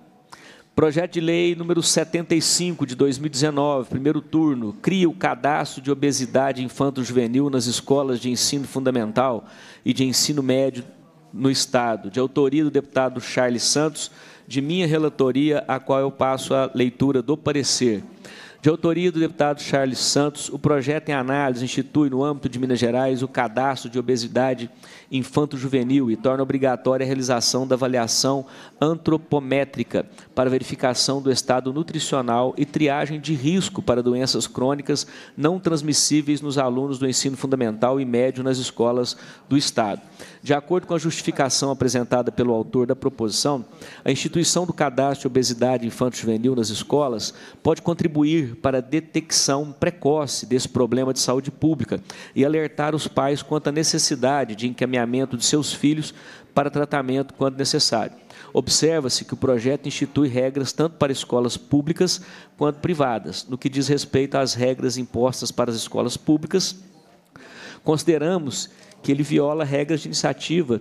Projeto de lei número 75 de 2019, primeiro turno, cria o cadastro de obesidade infanto-juvenil nas escolas de ensino fundamental e de ensino médio no Estado, de autoria do deputado Charles Santos, de minha relatoria, a qual eu passo a leitura do parecer. De autoria do deputado Charles Santos, o projeto em análise institui, no âmbito de Minas Gerais, o cadastro de obesidade infanto-juvenil e torna obrigatória a realização da avaliação antropométrica para verificação do estado nutricional e triagem de risco para doenças crônicas não transmissíveis nos alunos do ensino fundamental e médio nas escolas do Estado. De acordo com a justificação apresentada pelo autor da proposição, a instituição do cadastro de obesidade infanto-juvenil nas escolas pode contribuir para a detecção precoce desse problema de saúde pública e alertar os pais quanto à necessidade de encaminhar encaminhamento de seus filhos para tratamento quando necessário. Observa-se que o projeto institui regras tanto para escolas públicas quanto privadas, no que diz respeito às regras impostas para as escolas públicas. Consideramos que ele viola regras de iniciativa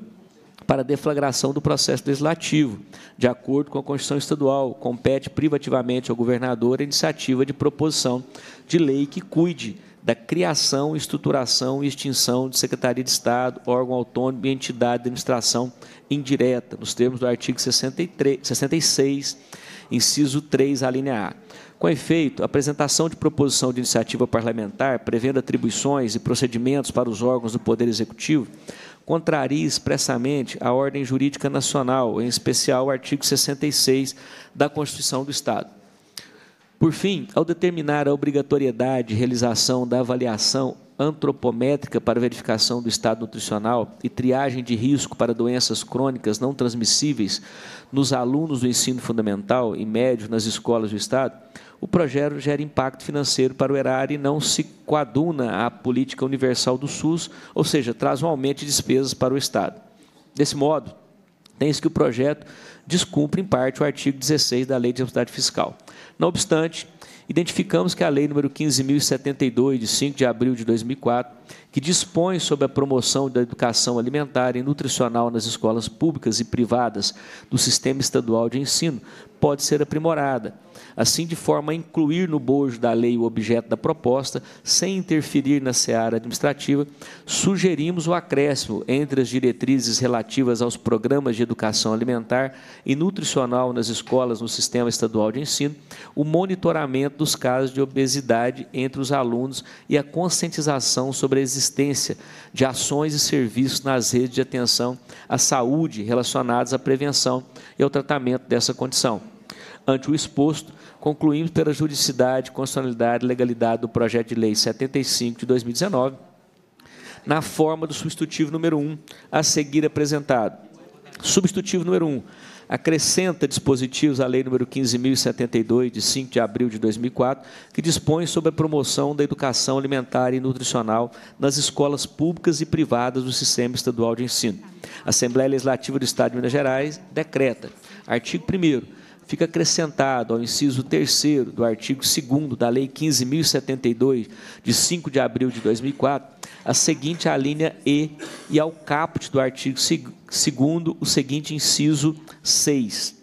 para deflagração do processo legislativo. De acordo com a Constituição Estadual, compete privativamente ao governador a iniciativa de proposição de lei que cuide da criação, estruturação e extinção de Secretaria de Estado, órgão autônomo e entidade de administração indireta, nos termos do artigo 63, 66, inciso 3, alínea A. Com efeito, a apresentação de proposição de iniciativa parlamentar, prevendo atribuições e procedimentos para os órgãos do Poder Executivo, contraria expressamente a ordem jurídica nacional, em especial o artigo 66 da Constituição do Estado. Por fim, ao determinar a obrigatoriedade de realização da avaliação antropométrica para verificação do estado nutricional e triagem de risco para doenças crônicas não transmissíveis nos alunos do ensino fundamental e médio nas escolas do estado, o projeto gera impacto financeiro para o erário e não se coaduna à política universal do SUS, ou seja, traz um aumento de despesas para o estado. Desse modo, tem-se que o projeto descumpre em parte o artigo 16 da Lei de Responsabilidade Fiscal. Não obstante, identificamos que a Lei nº 15.072, de 5 de abril de 2004, que dispõe sobre a promoção da educação alimentar e nutricional nas escolas públicas e privadas do sistema estadual de ensino, pode ser aprimorada, assim de forma a incluir no bojo da lei o objeto da proposta, sem interferir na seara administrativa, sugerimos o acréscimo entre as diretrizes relativas aos programas de educação alimentar e nutricional nas escolas no sistema estadual de ensino, o monitoramento dos casos de obesidade entre os alunos e a conscientização sobre a existência de ações e serviços nas redes de atenção à saúde relacionadas à prevenção e ao tratamento dessa condição Ante o exposto, concluímos pela juridicidade, constitucionalidade e legalidade do projeto de lei 75 de 2019, na forma do substitutivo número 1, a seguir apresentado. Substitutivo número 1 acrescenta dispositivos à Lei Número 15.072, de 5 de abril de 2004, que dispõe sobre a promoção da educação alimentar e nutricional nas escolas públicas e privadas do sistema estadual de ensino. Assembleia Legislativa do Estado de Minas Gerais decreta. Artigo 1 fica acrescentado ao inciso 3 do artigo 2 da Lei 15.072, de 5 de abril de 2004, a seguinte alínea E e ao caput do artigo 2 o seguinte inciso 6.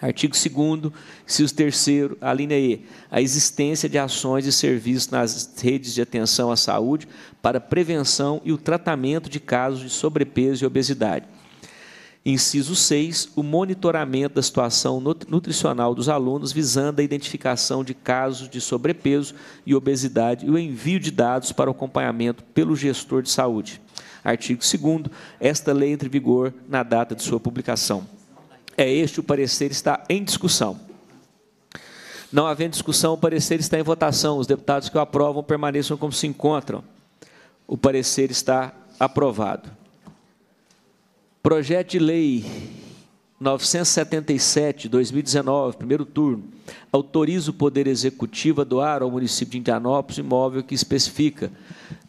Artigo 2 inciso 3 alínea E. A existência de ações e serviços nas redes de atenção à saúde para prevenção e o tratamento de casos de sobrepeso e obesidade Inciso 6, o monitoramento da situação nutricional dos alunos, visando a identificação de casos de sobrepeso e obesidade e o envio de dados para o acompanhamento pelo gestor de saúde. Artigo 2 esta lei entra em vigor na data de sua publicação. É este o parecer está em discussão. Não havendo discussão, o parecer está em votação. Os deputados que o aprovam permaneçam como se encontram. O parecer está aprovado. Projeto de lei 977, 2019, primeiro turno, autoriza o Poder Executivo a doar ao município de Indianópolis imóvel que especifica,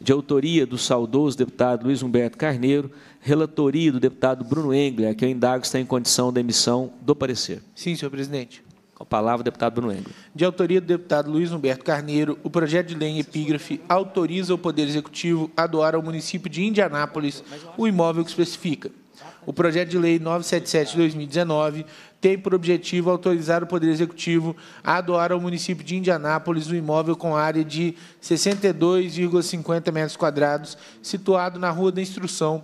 de autoria do saudoso deputado Luiz Humberto Carneiro, relatoria do deputado Bruno Engler, que eu indago está em condição da emissão do parecer. Sim, senhor presidente. Com a palavra, deputado Bruno Engler. De autoria do deputado Luiz Humberto Carneiro, o projeto de lei em epígrafe autoriza o Poder Executivo a doar ao município de Indianápolis o imóvel que especifica o projeto de lei 977 de 2019 tem por objetivo autorizar o Poder Executivo a doar ao município de Indianápolis um imóvel com área de 62,50 metros quadrados, situado na Rua da Instrução,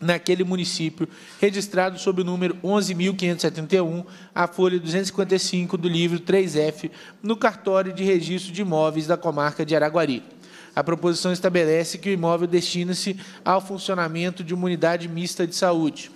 naquele município, registrado sob o número 11.571, a folha 255 do livro 3F, no cartório de registro de imóveis da comarca de Araguari. A proposição estabelece que o imóvel destina-se ao funcionamento de uma unidade mista de saúde.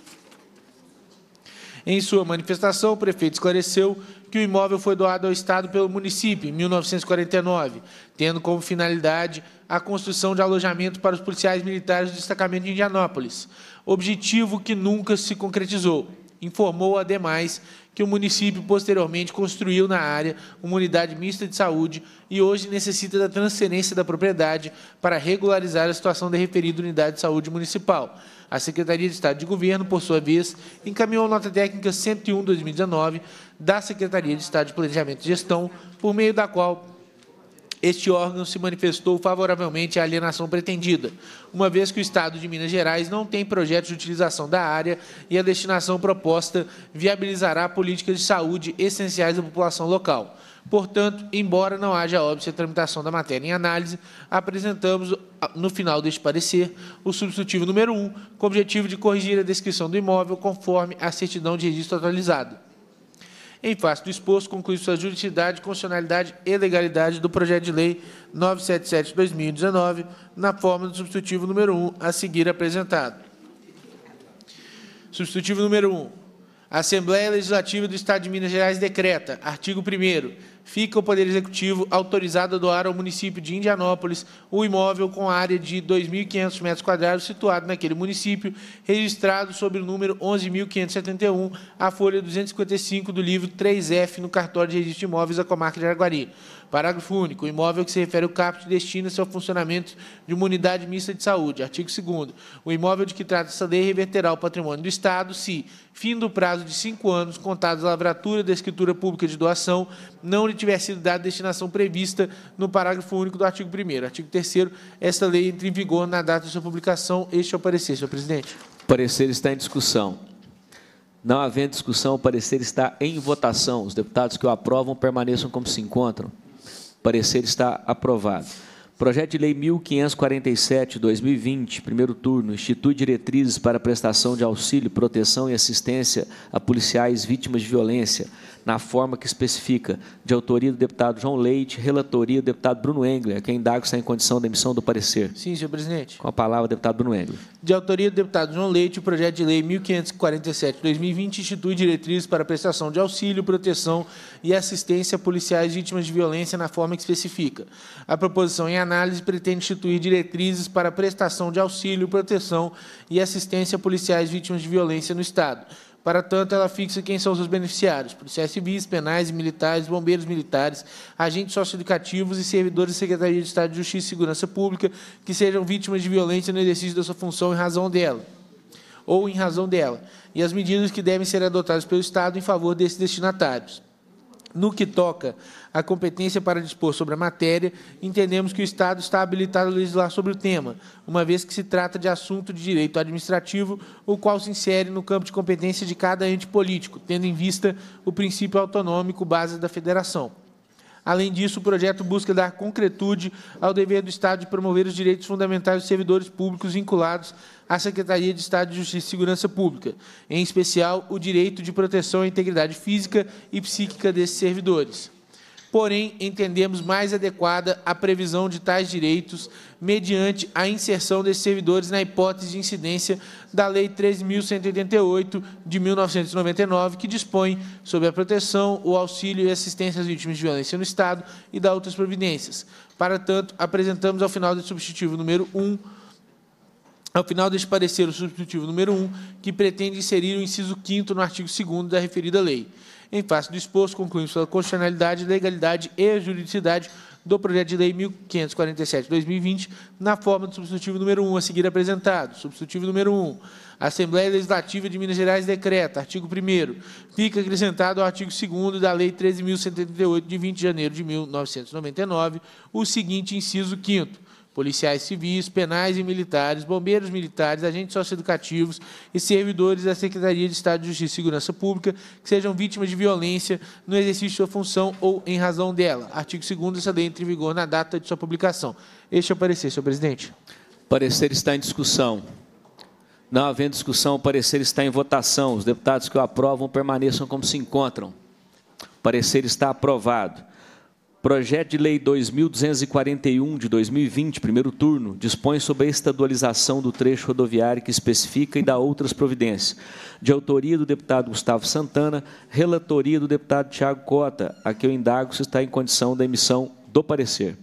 Em sua manifestação, o prefeito esclareceu que o imóvel foi doado ao Estado pelo município em 1949, tendo como finalidade a construção de alojamento para os policiais militares do destacamento de Indianópolis, objetivo que nunca se concretizou informou ademais que o município posteriormente construiu na área uma unidade mista de saúde e hoje necessita da transferência da propriedade para regularizar a situação da referida unidade de saúde municipal. A Secretaria de Estado de Governo, por sua vez, encaminhou nota técnica 101/2019 da Secretaria de Estado de Planejamento e Gestão, por meio da qual este órgão se manifestou favoravelmente à alienação pretendida, uma vez que o Estado de Minas Gerais não tem projetos de utilização da área e a destinação proposta viabilizará políticas de saúde essenciais à população local. Portanto, embora não haja óbvio a tramitação da matéria em análise, apresentamos, ah, no final deste parecer, o substitutivo número 1, com o objetivo de corrigir a descrição do imóvel conforme a certidão de registro atualizada em face do exposto, conclui sua juridicidade, constitucionalidade e legalidade do projeto de lei 977-2019, na forma do substitutivo número 1 a seguir apresentado. Substitutivo número 1. A Assembleia Legislativa do Estado de Minas Gerais decreta, artigo 1 fica o Poder Executivo autorizado a doar ao município de Indianópolis o imóvel com área de 2.500 metros quadrados situado naquele município, registrado sob o número 11.571, a folha 255 do livro 3F, no cartório de registro de imóveis da comarca de Araguari. Parágrafo único. O imóvel que se refere ao caput destina-se ao funcionamento de uma unidade mista de saúde. Artigo 2 O imóvel de que trata essa lei reverterá o patrimônio do Estado se, fim do prazo de cinco anos, contados a lavratura da escritura pública de doação, não lhe tiver sido dada a destinação prevista no parágrafo único do artigo 1 Artigo 3 Esta lei entra em vigor na data de sua publicação. Este é o parecer, senhor presidente. O parecer está em discussão. Não havendo discussão, o parecer está em votação. Os deputados que o aprovam permaneçam como se encontram. Parecer está aprovado. Projeto de Lei 1547, 2020, primeiro turno, institui diretrizes para prestação de auxílio, proteção e assistência a policiais vítimas de violência, na forma que especifica, de autoria do deputado João Leite, relatoria do deputado Bruno Engler, quem é indago está em condição da emissão do parecer. Sim, senhor presidente. Com a palavra, deputado Bruno Engler. De autoria do deputado João Leite, o projeto de lei 1547-2020 institui diretrizes para prestação de auxílio, proteção e assistência a policiais vítimas de violência na forma que especifica. A proposição em análise pretende instituir diretrizes para prestação de auxílio, proteção e assistência a policiais vítimas de violência no Estado para tanto, ela fixa quem são seus beneficiários: policiais civis, penais e militares, bombeiros militares, agentes socioeducativos e servidores da Secretaria de Estado de Justiça e Segurança Pública que sejam vítimas de violência no exercício da sua função em razão dela ou em razão dela, e as medidas que devem ser adotadas pelo Estado em favor desses destinatários. No que toca à competência para dispor sobre a matéria, entendemos que o Estado está habilitado a legislar sobre o tema, uma vez que se trata de assunto de direito administrativo, o qual se insere no campo de competência de cada ente político, tendo em vista o princípio autonômico base da federação. Além disso, o projeto busca dar concretude ao dever do Estado de promover os direitos fundamentais dos servidores públicos vinculados à Secretaria de Estado de Justiça e Segurança Pública, em especial o direito de proteção à integridade física e psíquica desses servidores porém entendemos mais adequada a previsão de tais direitos mediante a inserção desses servidores na hipótese de incidência da Lei 3.188 de 1999, que dispõe sobre a proteção, o auxílio e assistência às vítimas de violência no Estado e da outras providências. Para tanto, apresentamos ao final do substitutivo número 1 ao final deste parecer, o substitutivo número 1, que pretende inserir o inciso 5 no artigo 2 da referida lei. Em face do exposto, concluímos pela constitucionalidade, legalidade e juridicidade do projeto de lei 1547-2020, na forma do substitutivo número 1 a seguir apresentado. Substitutivo número 1. A Assembleia Legislativa de Minas Gerais decreta, artigo 1 fica acrescentado ao artigo 2 da Lei 13.138, de 20 de janeiro de 1999, o seguinte inciso 5 policiais civis, penais e militares, bombeiros militares, agentes socioeducativos e servidores da Secretaria de Estado de Justiça e Segurança Pública que sejam vítimas de violência no exercício de sua função ou em razão dela. Artigo 2 essa lei entra em vigor na data de sua publicação. Este é o parecer, senhor presidente. O parecer está em discussão. Não havendo discussão, o parecer está em votação. Os deputados que o aprovam permaneçam como se encontram. O parecer está aprovado. Projeto de Lei 2241 de 2020, primeiro turno, dispõe sobre a estadualização do trecho rodoviário que especifica e dá outras providências. De autoria do deputado Gustavo Santana, relatoria do deputado Tiago Cota, a que eu indago se está em condição da emissão do parecer.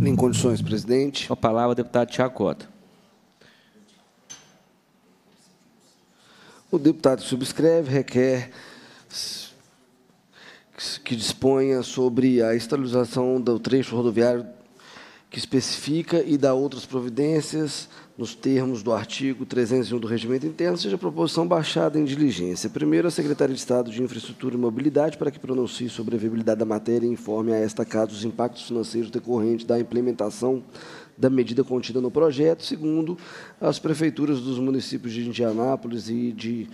Em condições, presidente. Com a palavra, deputado Tiago Cota. O deputado subscreve, requer que disponha sobre a estabilização do trecho rodoviário que especifica e dá outras providências nos termos do artigo 301 do Regimento Interno, seja proposição baixada em diligência. Primeiro, a Secretaria de Estado de Infraestrutura e Mobilidade para que pronuncie sobre a viabilidade da matéria e informe a esta casa os impactos financeiros decorrentes da implementação da medida contida no projeto. Segundo, as prefeituras dos municípios de Indianápolis e de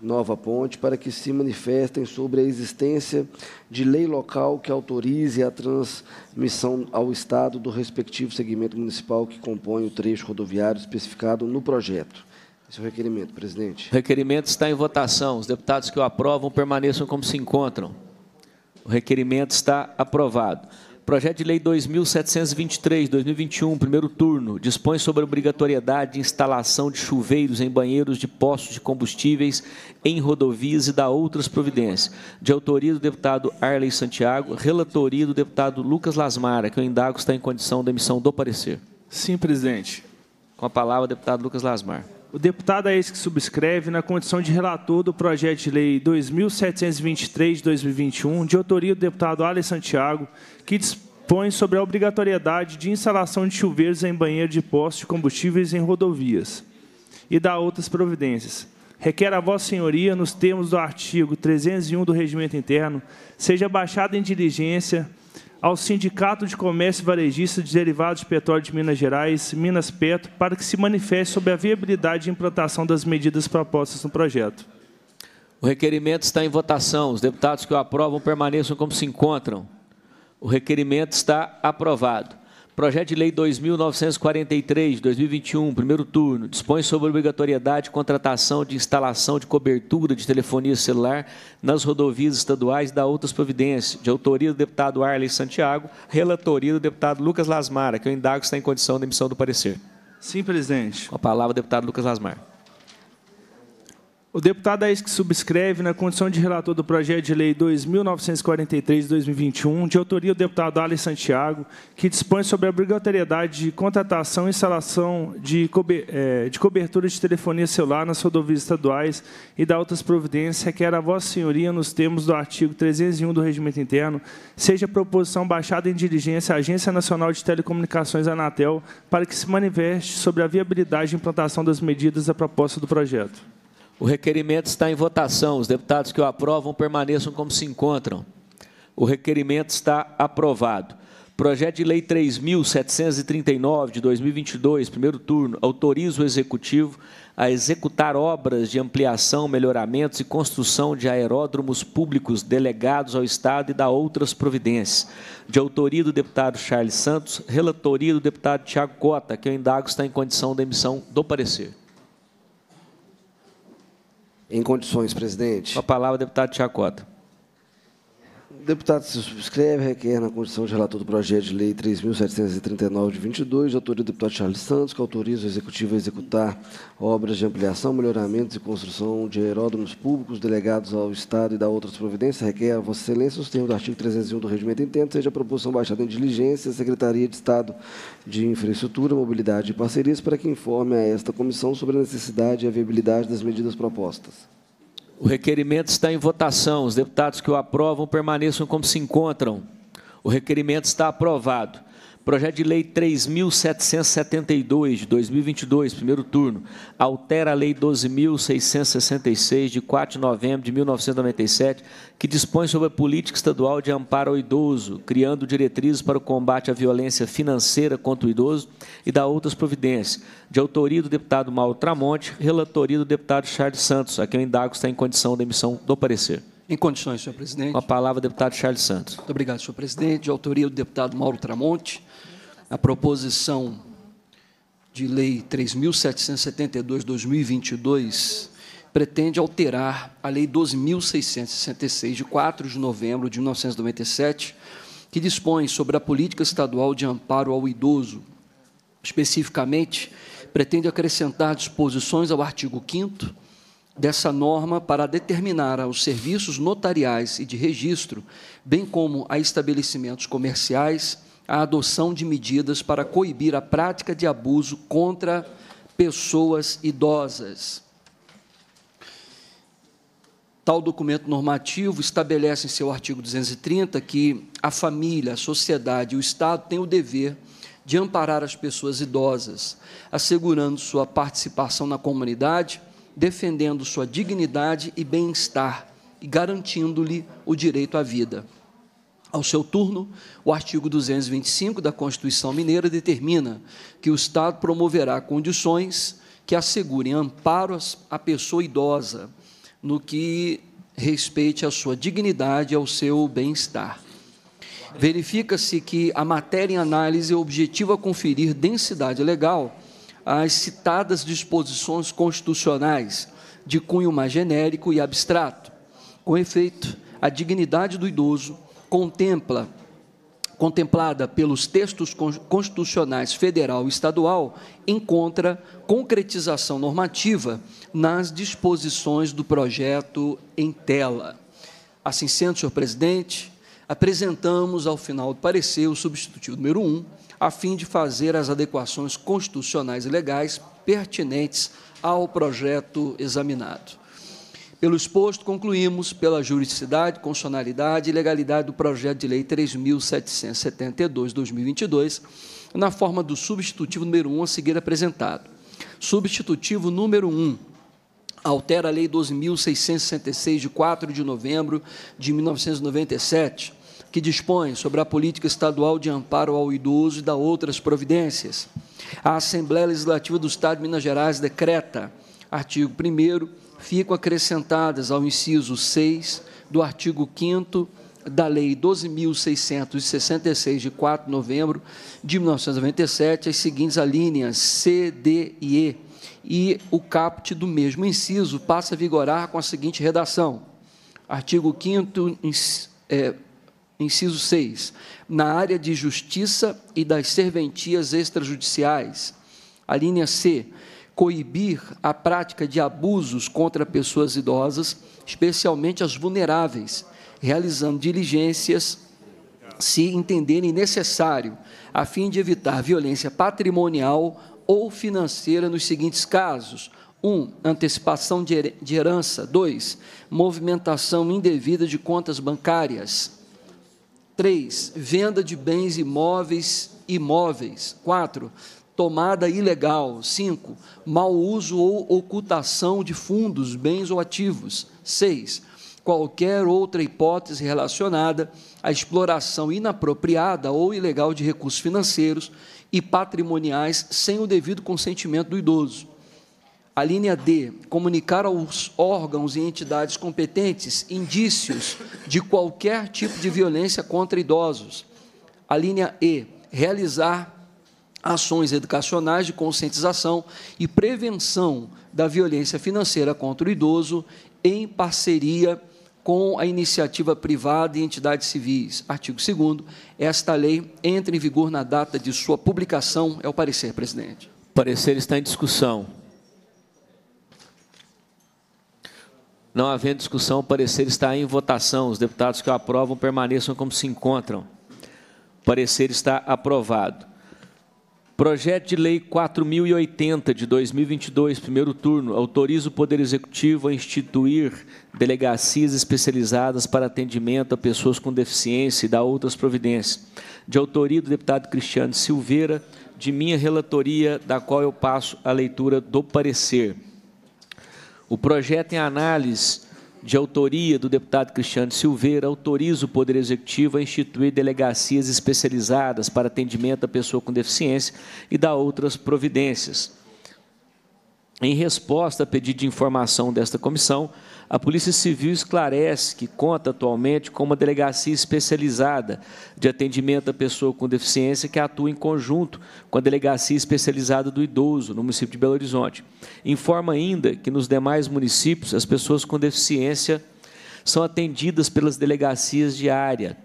Nova Ponte para que se manifestem sobre a existência de lei local que autorize a transmissão ao Estado do respectivo segmento municipal que compõe o trecho rodoviário especificado no projeto. Esse é o requerimento, presidente. O requerimento está em votação. Os deputados que o aprovam permaneçam como se encontram. O requerimento está aprovado. Projeto de Lei 2723, 2021, primeiro turno, dispõe sobre a obrigatoriedade de instalação de chuveiros em banheiros de postos de combustíveis em rodovias e dá outras providências. De autoria do deputado Arley Santiago, relatoria do deputado Lucas Lasmara, que eu indago está em condição da emissão do parecer. Sim, presidente. Com a palavra, deputado Lucas Lasmar. O deputado é esse que subscreve na condição de relator do projeto de lei 2723 de 2021, de autoria do deputado Alex Santiago, que dispõe sobre a obrigatoriedade de instalação de chuveiros em banheiro de postos de combustíveis em rodovias e dá outras providências. Requer a Vossa Senhoria, nos termos do artigo 301 do Regimento Interno, seja baixada em diligência ao Sindicato de Comércio Varejista de Derivados de Petróleo de Minas Gerais, Minas Petro, para que se manifeste sobre a viabilidade de implantação das medidas propostas no projeto. O requerimento está em votação. Os deputados que o aprovam permaneçam como se encontram. O requerimento está aprovado. Projeto de Lei 2943, 2021, primeiro turno, dispõe sobre obrigatoriedade de contratação de instalação de cobertura de telefonia celular nas rodovias estaduais da outras providências, de autoria do deputado Arley Santiago, relatoria do deputado Lucas Lasmara, que eu indago se está em condição de emissão do parecer. Sim, presidente. Com a palavra, deputado Lucas Lasmar. O deputado é esse que subscreve, na né, condição de relator do projeto de lei 2943-2021, de autoria do deputado Alex Santiago, que dispõe sobre a obrigatoriedade de contratação e instalação de, eh, cobertura de telefonia celular nas rodovias estaduais e da outras providências, requer a Vossa Senhoria, nos termos do artigo 301 do Regimento Interno, seja a proposição baixada em diligência à Agência Nacional de Telecomunicações, Anatel, para que se manifeste sobre a viabilidade e implantação das medidas da proposta do projeto. O requerimento está em votação. Os deputados que o aprovam permaneçam como se encontram. O requerimento está aprovado. Projeto de Lei 3.739 de 2022, primeiro turno, autoriza o Executivo a executar obras de ampliação, melhoramentos e construção de aeródromos públicos delegados ao Estado e da outras providências. De autoria do deputado Charles Santos, relatoria do deputado Tiago Cota, que eu indago está em condição de emissão do parecer. Em condições, presidente. a palavra, deputado Chacota. Deputado se subscreve, requer na condição de relator do projeto de lei 3.739 de 22, de autoria do deputado Charles Santos, que autoriza o executivo a executar obras de ampliação, melhoramentos e construção de aeródromos públicos delegados ao Estado e da outras providências, requer a Vossa Excelência os termos do artigo 301 do regimento interno, seja a proposição baixada em diligência, Secretaria de Estado de Infraestrutura, Mobilidade e Parcerias, para que informe a esta comissão sobre a necessidade e a viabilidade das medidas propostas. O requerimento está em votação. Os deputados que o aprovam permaneçam como se encontram. O requerimento está aprovado. Projeto de Lei 3.772, de 2022, primeiro turno, altera a Lei 12.666, de 4 de novembro de 1997, que dispõe sobre a política estadual de amparo ao idoso, criando diretrizes para o combate à violência financeira contra o idoso e dá outras providências, de autoria do deputado Mauro Tramonte, relatoria do deputado Charles Santos, a quem o indago está em condição da emissão do parecer. Em condições, senhor presidente. Com a palavra, deputado Charles Santos. Muito obrigado, senhor presidente. De autoria do deputado Mauro Tramonte, a proposição de lei 3.772-2022 pretende alterar a lei 12.666, de 4 de novembro de 1997, que dispõe sobre a política estadual de amparo ao idoso. Especificamente, pretende acrescentar disposições ao artigo 5 dessa norma para determinar aos serviços notariais e de registro, bem como a estabelecimentos comerciais, a adoção de medidas para coibir a prática de abuso contra pessoas idosas. Tal documento normativo estabelece em seu artigo 230 que a família, a sociedade e o Estado têm o dever de amparar as pessoas idosas, assegurando sua participação na comunidade defendendo sua dignidade e bem-estar e garantindo-lhe o direito à vida. Ao seu turno, o artigo 225 da Constituição Mineira determina que o Estado promoverá condições que assegurem amparo à pessoa idosa no que respeite à sua dignidade e ao seu bem-estar. Verifica-se que a matéria em análise objetiva conferir densidade legal as citadas disposições constitucionais de cunho mais genérico e abstrato. Com efeito, a dignidade do idoso contempla contemplada pelos textos constitucionais federal e estadual, encontra concretização normativa nas disposições do projeto em tela. Assim sendo, senhor presidente, apresentamos ao final do parecer o substitutivo número 1, a fim de fazer as adequações constitucionais e legais pertinentes ao projeto examinado. Pelo exposto, concluímos pela juridicidade, constitucionalidade e legalidade do projeto de lei 3772/2022, na forma do substitutivo número 1 a seguir apresentado. Substitutivo número 1 altera a lei 12666 de 4 de novembro de 1997 que dispõe sobre a política estadual de amparo ao idoso e da outras providências. A Assembleia Legislativa do Estado de Minas Gerais decreta, artigo 1 ficam acrescentadas ao inciso 6 do artigo 5 da Lei 12.666, de 4 de novembro de 1997, as seguintes alíneas C, D e E, e o caput do mesmo inciso passa a vigorar com a seguinte redação. Artigo 5 é, Inciso 6. Na área de justiça e das serventias extrajudiciais. A linha C. Coibir a prática de abusos contra pessoas idosas, especialmente as vulneráveis, realizando diligências se entenderem necessário, a fim de evitar violência patrimonial ou financeira nos seguintes casos: 1. Um, antecipação de herança. 2. Movimentação indevida de contas bancárias. 3. Venda de bens imóveis imóveis. 4. Tomada ilegal. 5. Mau uso ou ocultação de fundos, bens ou ativos. 6. Qualquer outra hipótese relacionada à exploração inapropriada ou ilegal de recursos financeiros e patrimoniais sem o devido consentimento do idoso. A linha D, comunicar aos órgãos e entidades competentes indícios de qualquer tipo de violência contra idosos. A linha E, realizar ações educacionais de conscientização e prevenção da violência financeira contra o idoso em parceria com a iniciativa privada e entidades civis. Artigo 2 Esta lei entra em vigor na data de sua publicação. É o parecer, presidente. O parecer está em discussão. Não havendo discussão, o parecer está em votação. Os deputados que o aprovam permaneçam como se encontram. O parecer está aprovado. Projeto de Lei 4080 de 2022, primeiro turno, autoriza o Poder Executivo a instituir delegacias especializadas para atendimento a pessoas com deficiência e dá outras providências. De autoria do deputado Cristiano Silveira, de minha relatoria, da qual eu passo a leitura do parecer. O projeto em análise de autoria do deputado Cristiano Silveira autoriza o Poder Executivo a instituir delegacias especializadas para atendimento à pessoa com deficiência e dá outras providências. Em resposta a pedido de informação desta comissão, a Polícia Civil esclarece que conta atualmente com uma delegacia especializada de atendimento à pessoa com deficiência que atua em conjunto com a Delegacia Especializada do Idoso, no município de Belo Horizonte. Informa ainda que nos demais municípios as pessoas com deficiência são atendidas pelas delegacias de área.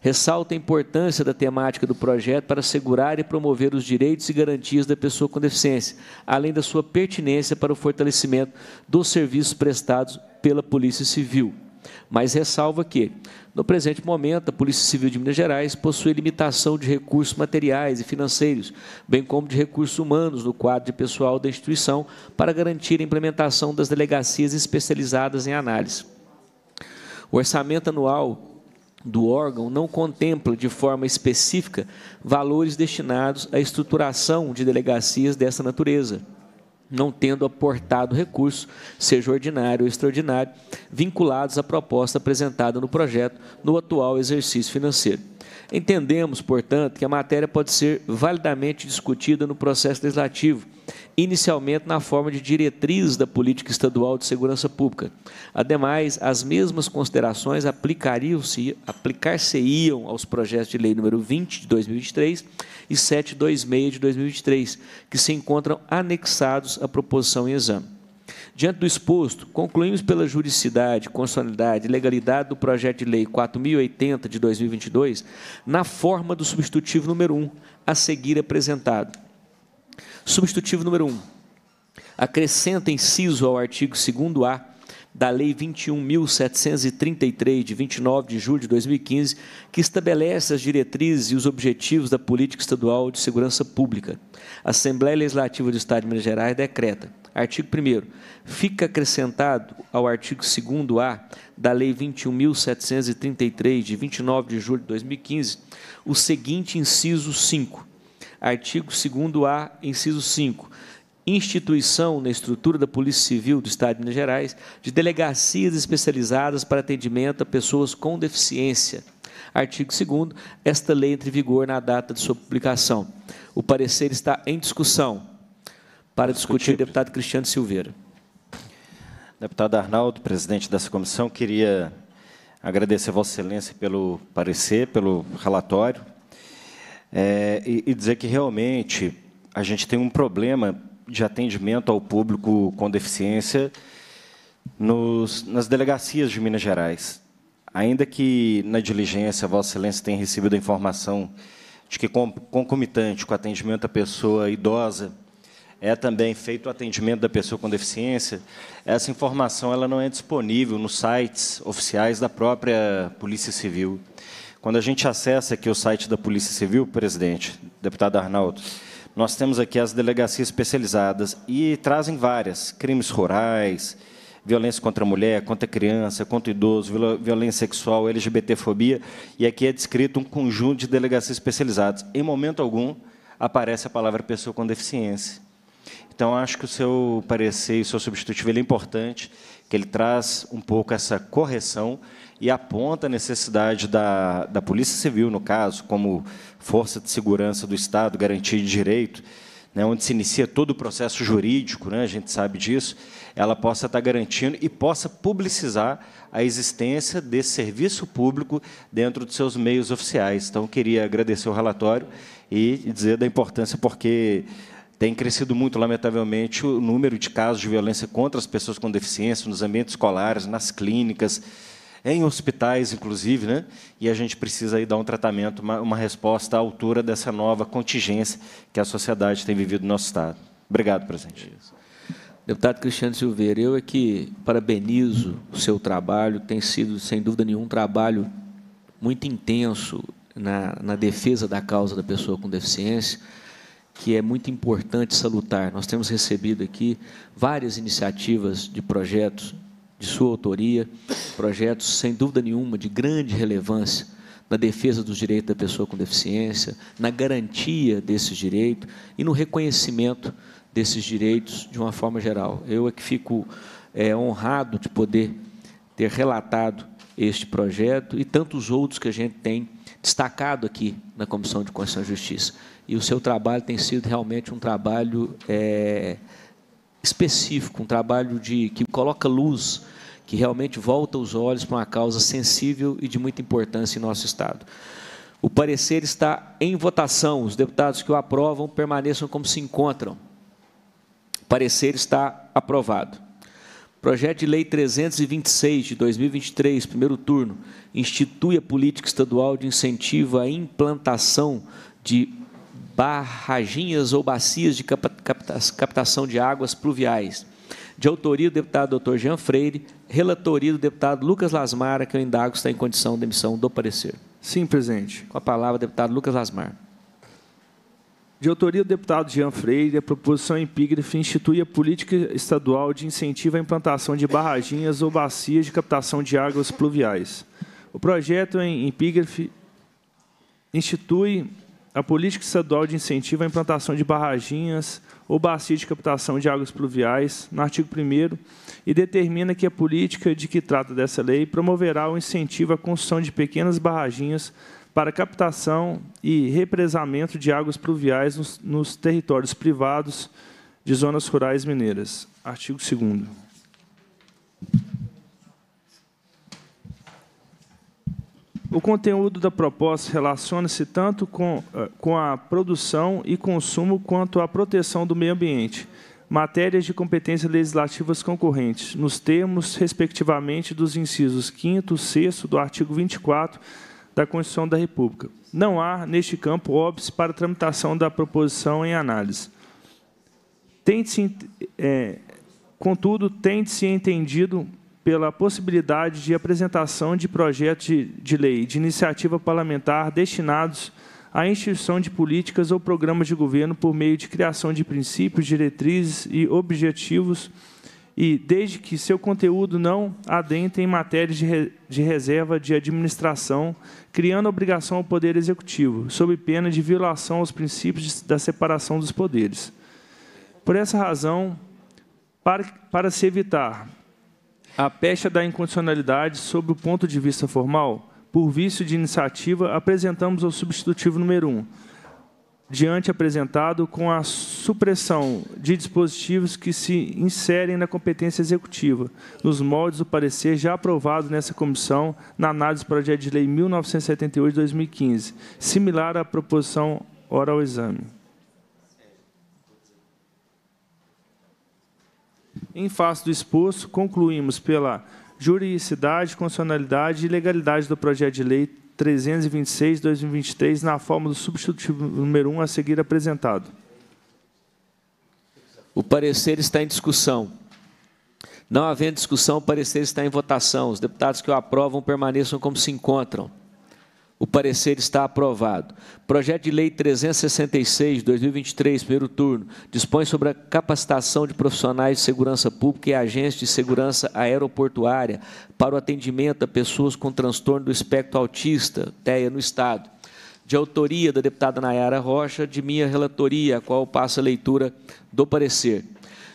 Ressalta a importância da temática do projeto para assegurar e promover os direitos e garantias da pessoa com deficiência, além da sua pertinência para o fortalecimento dos serviços prestados pela Polícia Civil. Mas ressalva que, no presente momento, a Polícia Civil de Minas Gerais possui limitação de recursos materiais e financeiros, bem como de recursos humanos no quadro de pessoal da instituição, para garantir a implementação das delegacias especializadas em análise. O orçamento anual do órgão não contempla de forma específica valores destinados à estruturação de delegacias dessa natureza não tendo aportado recurso, seja ordinário ou extraordinário, vinculados à proposta apresentada no projeto no atual exercício financeiro. Entendemos, portanto, que a matéria pode ser validamente discutida no processo legislativo inicialmente na forma de diretriz da política estadual de segurança pública. Ademais, as mesmas considerações aplicariam-se, aplicar-se-iam aos projetos de lei número 20 de 2023 e 726 de 2023, que se encontram anexados à proposição em exame. Diante do exposto, concluímos pela juridicidade, constitucionalidade e legalidade do projeto de lei 4080 de 2022 na forma do substitutivo número 1 a seguir apresentado Substitutivo número 1. Acrescenta inciso ao artigo 2A da Lei 21.733, de 29 de julho de 2015, que estabelece as diretrizes e os objetivos da política estadual de segurança pública. A Assembleia Legislativa do Estado de Minas Gerais decreta. Artigo 1. Fica acrescentado ao artigo 2A da Lei 21.733, de 29 de julho de 2015, o seguinte inciso 5. Artigo 2A, inciso 5 instituição na estrutura da Polícia Civil do Estado de Minas Gerais de delegacias especializadas para atendimento a pessoas com deficiência. Artigo 2 Esta lei entra em vigor na data de sua publicação. O parecer está em discussão. Para discutir, o deputado Cristiano Silveira. Deputado Arnaldo, presidente dessa comissão, queria agradecer a Vossa Excelência pelo parecer, pelo relatório é, e, e dizer que realmente a gente tem um problema de atendimento ao público com deficiência nos, nas delegacias de Minas Gerais. Ainda que na diligência Vossa Excelência tenha recebido a informação de que, concomitante com o atendimento à pessoa idosa, é também feito o atendimento da pessoa com deficiência, essa informação ela não é disponível nos sites oficiais da própria Polícia Civil. Quando a gente acessa aqui o site da Polícia Civil, presidente, deputado Arnaldo, nós temos aqui as delegacias especializadas e trazem várias: crimes rurais, violência contra a mulher, contra a criança, contra o idoso, violência sexual, LGBTfobia. E aqui é descrito um conjunto de delegacias especializadas. Em momento algum aparece a palavra pessoa com deficiência. Então, acho que o seu parecer e o seu substitutivo é importante que ele traz um pouco essa correção e aponta a necessidade da, da Polícia Civil, no caso, como força de segurança do Estado, garantia de direito, né, onde se inicia todo o processo jurídico, né, a gente sabe disso, ela possa estar garantindo e possa publicizar a existência desse serviço público dentro dos seus meios oficiais. Então, queria agradecer o relatório e dizer da importância, porque tem crescido muito, lamentavelmente, o número de casos de violência contra as pessoas com deficiência nos ambientes escolares, nas clínicas, em hospitais, inclusive, né? e a gente precisa aí dar um tratamento, uma, uma resposta à altura dessa nova contingência que a sociedade tem vivido no nosso Estado. Obrigado, presidente. Isso. Deputado Cristiano Silveira, eu é que parabenizo o seu trabalho, tem sido, sem dúvida nenhuma, um trabalho muito intenso na, na defesa da causa da pessoa com deficiência que é muito importante salutar. Nós temos recebido aqui várias iniciativas de projetos de sua autoria, projetos, sem dúvida nenhuma, de grande relevância na defesa dos direitos da pessoa com deficiência, na garantia desses direitos e no reconhecimento desses direitos de uma forma geral. Eu é que fico é, honrado de poder ter relatado este projeto e tantos outros que a gente tem destacado aqui na Comissão de Constituição e Justiça e o seu trabalho tem sido realmente um trabalho é, específico, um trabalho de que coloca luz, que realmente volta os olhos para uma causa sensível e de muita importância em nosso Estado. O parecer está em votação. Os deputados que o aprovam permaneçam como se encontram. O parecer está aprovado. Projeto de Lei 326 de 2023, primeiro turno, institui a política estadual de incentivo à implantação de barragens ou bacias de captação de águas pluviais. De autoria do deputado Dr. Jean Freire, relatoria do deputado Lucas Lasmar, que eu indago está em condição de emissão do parecer. Sim, presidente. Com a palavra, deputado Lucas Lasmar. De autoria do deputado Jean Freire, a proposição epígrafe institui a política estadual de incentivo à implantação de barraginhas ou bacias de captação de águas pluviais. O projeto em epígrafe institui a política estadual de incentivo à implantação de barraginhas ou bacias de captação de águas pluviais, no artigo 1 e determina que a política de que trata dessa lei promoverá o incentivo à construção de pequenas barraginhas para captação e represamento de águas pluviais nos, nos territórios privados de zonas rurais mineiras. Artigo 2 O conteúdo da proposta relaciona-se tanto com, eh, com a produção e consumo quanto à proteção do meio ambiente, matérias de competências legislativas concorrentes, nos termos, respectivamente, dos incisos 5 e 6 do artigo 24 da Constituição da República. Não há, neste campo, óbvio para tramitação da proposição em análise. Tente -se, é, eh, contudo, se entendido pela possibilidade de apresentação de projetos de, de lei de iniciativa parlamentar destinados à instituição de políticas ou programas de governo por meio de criação de princípios, diretrizes e objetivos, e desde que seu conteúdo não adentre em matérias de, re, de reserva de administração, criando obrigação ao Poder Executivo, sob pena de violação aos princípios de, da separação dos poderes. Por essa razão, para, para se evitar a pecha da incondicionalidade sob o ponto de vista formal, por vício de iniciativa, apresentamos o substitutivo número 1, um, diante apresentado com a supressão de dispositivos que se inserem na competência executiva, nos moldes do parecer já aprovado nessa comissão na análise do projeto de lei 1978-2015, similar à proposição oral ao exame. Em face do exposto, concluímos pela juridicidade, constitucionalidade e legalidade do projeto de lei 326/2023 na forma do substitutivo número 1 a seguir apresentado. O parecer está em discussão. Não havendo discussão, o parecer está em votação. Os deputados que o aprovam permaneçam como se encontram. O parecer está aprovado. Projeto de Lei 366, 2023, primeiro turno, dispõe sobre a capacitação de profissionais de segurança pública e agentes de segurança aeroportuária para o atendimento a pessoas com transtorno do espectro autista, TEA, no Estado. De autoria da deputada Nayara Rocha, de minha relatoria, a qual passa a leitura do parecer.